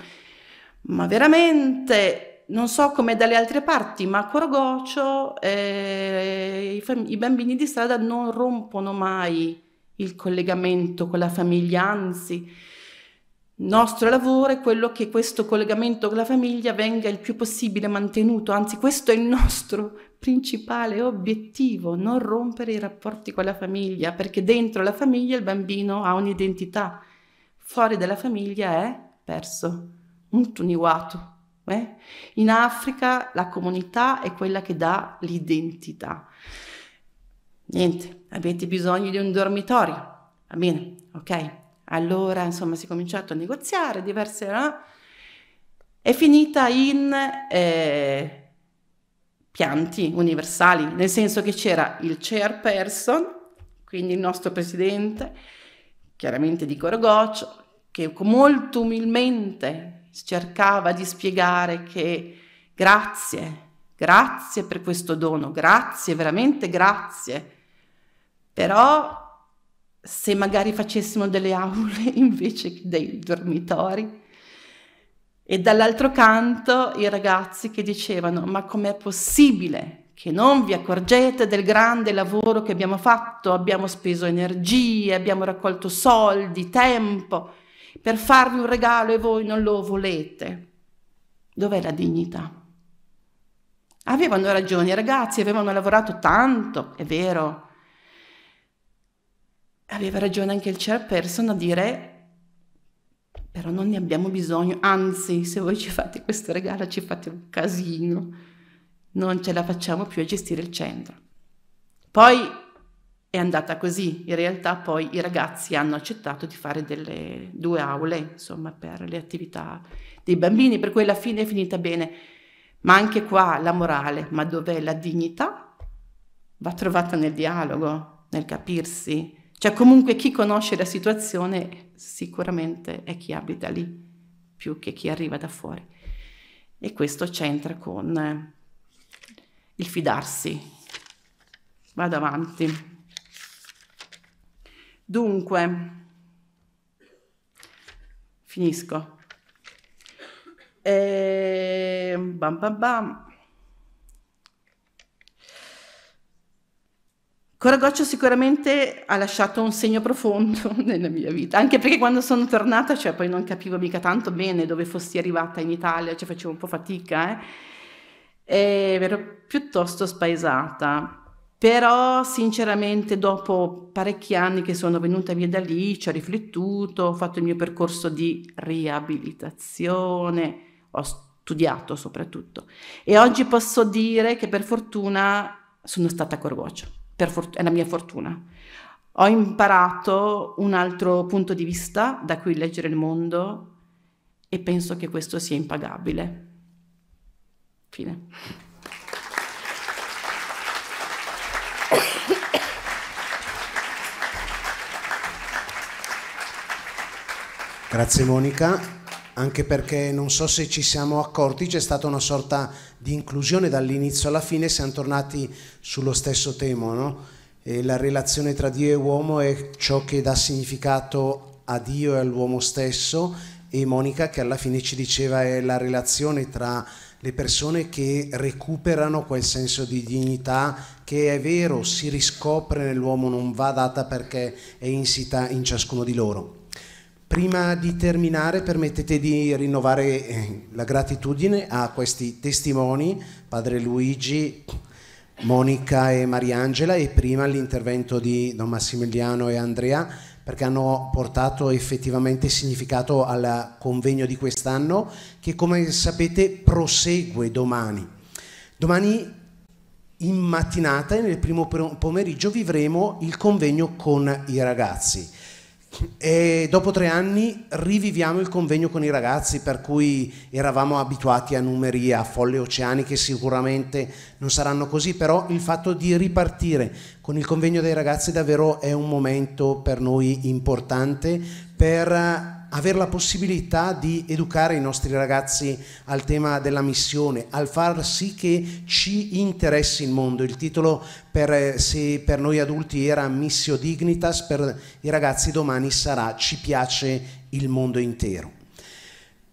ma veramente non so come dalle altre parti, ma a Corgocio eh, i, fam- i, bambini di strada non rompono mai il collegamento con la famiglia, anzi, il nostro lavoro è quello che questo collegamento con la famiglia venga il più possibile mantenuto, anzi questo è il nostro principale obiettivo, non rompere i rapporti con la famiglia, perché dentro la famiglia il bambino ha un'identità, fuori dalla famiglia è perso, un tuniwato. Eh? In Africa la comunità è quella che dà l'identità. Niente, avete bisogno di un dormitorio, va bene, ok? Allora, insomma, si è cominciato a negoziare diverse... No? Eh? È finita in eh, pianti universali, nel senso che c'era il chairperson, quindi il nostro presidente, chiaramente di Corgoccio, che molto umilmente cercava di spiegare che grazie, grazie per questo dono, grazie, veramente grazie. Però se magari facessimo delle aule invece che dei dormitori. E dall'altro canto i ragazzi che dicevano, ma com'è possibile che non vi accorgete del grande lavoro che abbiamo fatto? Abbiamo speso energie, abbiamo raccolto soldi, tempo per farvi un regalo e voi non lo volete. Dov'è la dignità? Avevano ragione, i ragazzi avevano lavorato tanto, è vero. Aveva ragione anche il chairperson a dire però non ne abbiamo bisogno, anzi se voi ci fate questo regalo ci fate un casino, non ce la facciamo più a gestire il centro. Poi è andata così, in realtà poi i ragazzi hanno accettato di fare delle due aule, insomma, per le attività dei bambini, per cui alla fine è finita bene. Ma anche qua la morale, ma dov'è la dignità? Va trovata nel dialogo, nel capirsi. Cioè comunque chi conosce la situazione sicuramente è chi abita lì, più che chi arriva da fuori. E questo c'entra con il fidarsi. Vado avanti. Dunque, finisco. E... Ehm, bam, bam, bam. Coragoccio sicuramente ha lasciato un segno profondo nella mia vita, anche perché quando sono tornata, cioè poi non capivo mica tanto bene dove fossi arrivata in Italia, cioè facevo un po' fatica, eh? ero piuttosto spaesata. Però sinceramente dopo parecchi anni che sono venuta via da lì, ci ho riflettuto, ho fatto il mio percorso di riabilitazione, ho studiato soprattutto e oggi posso dire che per fortuna sono stata a Corvocio, fort- è la mia fortuna. Ho imparato un altro punto di vista da cui leggere il mondo e penso che questo sia impagabile. Fine. Grazie Monica, anche perché non so se ci siamo accorti, c'è stata una sorta di inclusione dall'inizio alla fine, siamo tornati sullo stesso tema, no? la relazione tra Dio e uomo è ciò che dà significato a Dio e all'uomo stesso e Monica che alla fine ci diceva è la relazione tra le persone che recuperano quel senso di dignità che è vero, si riscopre nell'uomo, non va data perché è insita in ciascuno di loro. Prima di terminare permettete di rinnovare eh, la gratitudine a questi testimoni, padre Luigi, Monica e Mariangela e prima l'intervento di Don Massimiliano e Andrea perché hanno portato effettivamente significato al convegno di quest'anno che come sapete prosegue domani. Domani in mattinata e nel primo pomeriggio vivremo il convegno con i ragazzi. E dopo tre anni riviviamo il convegno con i ragazzi, per cui eravamo abituati a numeri, a folle oceaniche, sicuramente non saranno così, però il fatto di ripartire con il convegno dei ragazzi davvero è un momento per noi importante per avere la possibilità di educare i nostri ragazzi al tema della missione, al far sì che ci interessi il mondo. Il titolo per, eh, se per noi adulti era Missio Dignitas, per i ragazzi domani sarà Ci piace il mondo intero.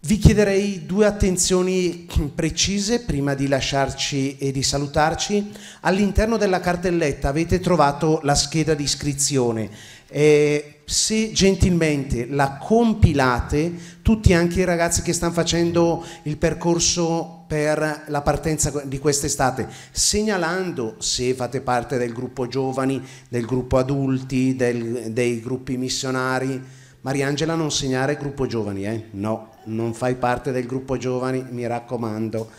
Vi chiederei due attenzioni precise prima di lasciarci e di salutarci. All'interno della cartelletta avete trovato la scheda di iscrizione. Eh, se gentilmente la compilate, tutti anche i ragazzi che stanno facendo il percorso per la partenza di quest'estate, segnalando se fate parte del gruppo giovani, del gruppo adulti, del, dei gruppi missionari. Mariangela non segnare gruppo giovani, eh? no, non fai parte del gruppo giovani, mi raccomando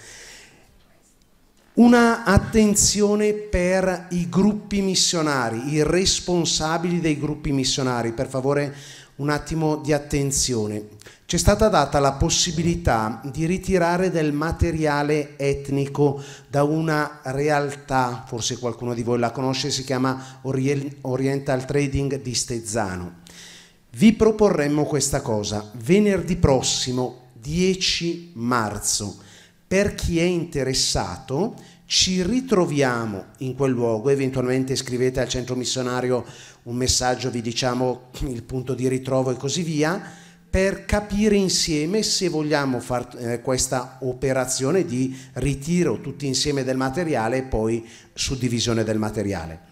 una attenzione per i gruppi missionari, i responsabili dei gruppi missionari, per favore un attimo di attenzione. C'è stata data la possibilità di ritirare del materiale etnico da una realtà, forse qualcuno di voi la conosce, si chiama Oriental Trading di Stezzano. Vi proporremmo questa cosa venerdì prossimo, 10 marzo per chi è interessato ci ritroviamo in quel luogo, eventualmente scrivete al centro missionario un messaggio, vi diciamo il punto di ritrovo e così via, per capire insieme se vogliamo fare eh, questa operazione di ritiro tutti insieme del materiale e poi suddivisione del materiale.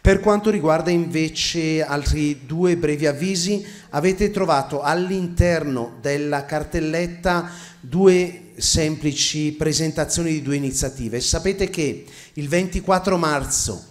Per quanto riguarda invece altri due brevi avvisi, avete trovato all'interno della cartelletta due semplici presentazioni di due iniziative. Sapete che il 24 marzo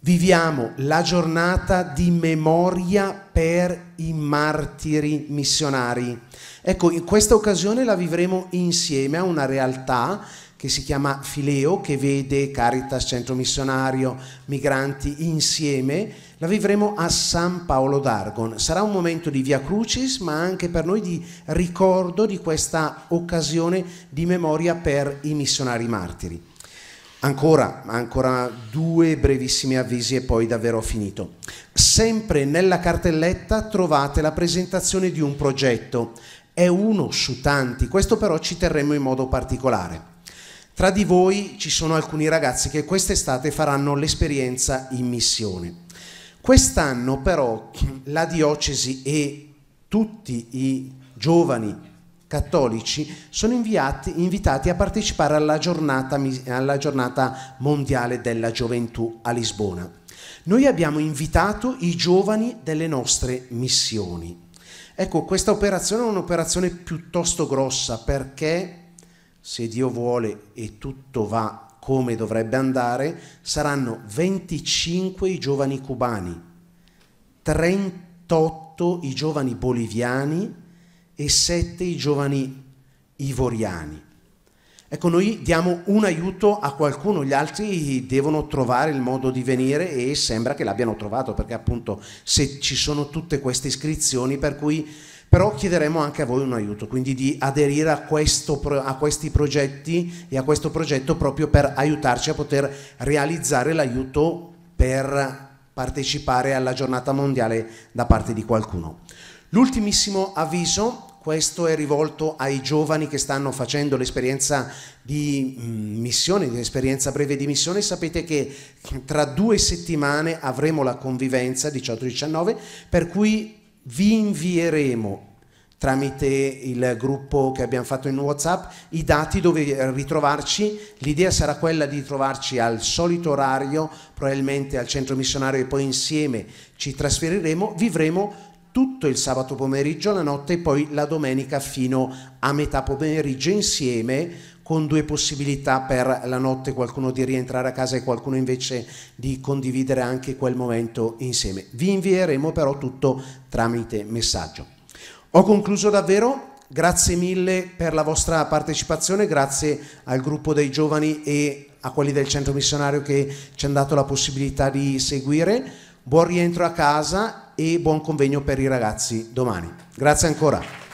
viviamo la giornata di memoria per i martiri missionari. Ecco, in questa occasione la vivremo insieme a una realtà che si chiama Fileo, che vede Caritas, Centro Missionario, Migranti insieme. La vivremo a San Paolo d'Argon. Sarà un momento di via crucis, ma anche per noi di ricordo di questa occasione di memoria per i missionari martiri. Ancora, ancora due brevissimi avvisi e poi davvero ho finito. Sempre nella cartelletta trovate la presentazione di un progetto. È uno su tanti, questo però ci terremo in modo particolare. Tra di voi ci sono alcuni ragazzi che quest'estate faranno l'esperienza in missione. Quest'anno però la diocesi e tutti i giovani cattolici sono inviati, invitati a partecipare alla giornata, alla giornata mondiale della gioventù a Lisbona. Noi abbiamo invitato i giovani delle nostre missioni. Ecco, questa operazione è un'operazione piuttosto grossa perché se Dio vuole e tutto va come dovrebbe andare, saranno 25 i giovani cubani, 38 i giovani boliviani e 7 i giovani ivoriani. Ecco, noi diamo un aiuto a qualcuno, gli altri devono trovare il modo di venire e sembra che l'abbiano trovato, perché appunto se ci sono tutte queste iscrizioni per cui però chiederemo anche a voi un aiuto, quindi di aderire a, questo, a questi progetti e a questo progetto proprio per aiutarci a poter realizzare l'aiuto per partecipare alla giornata mondiale da parte di qualcuno. L'ultimissimo avviso questo è rivolto ai giovani che stanno facendo l'esperienza di mm, missione, di esperienza breve di missione. Sapete che tra due settimane avremo la convivenza 18-19, per cui vi invieremo tramite il gruppo che abbiamo fatto in Whatsapp i dati dove ritrovarci. L'idea sarà quella di trovarci al solito orario, probabilmente al centro missionario e poi insieme ci trasferiremo, vivremo tutto il sabato pomeriggio, la notte e poi la domenica fino a metà pomeriggio insieme con due possibilità per la notte, qualcuno di rientrare a casa e qualcuno invece di condividere anche quel momento insieme. Vi invieremo però tutto tramite messaggio. Ho concluso davvero, grazie mille per la vostra partecipazione, grazie al gruppo dei giovani e a quelli del centro missionario che ci hanno dato la possibilità di seguire. Buon rientro a casa e buon convegno per i ragazzi domani. Grazie ancora.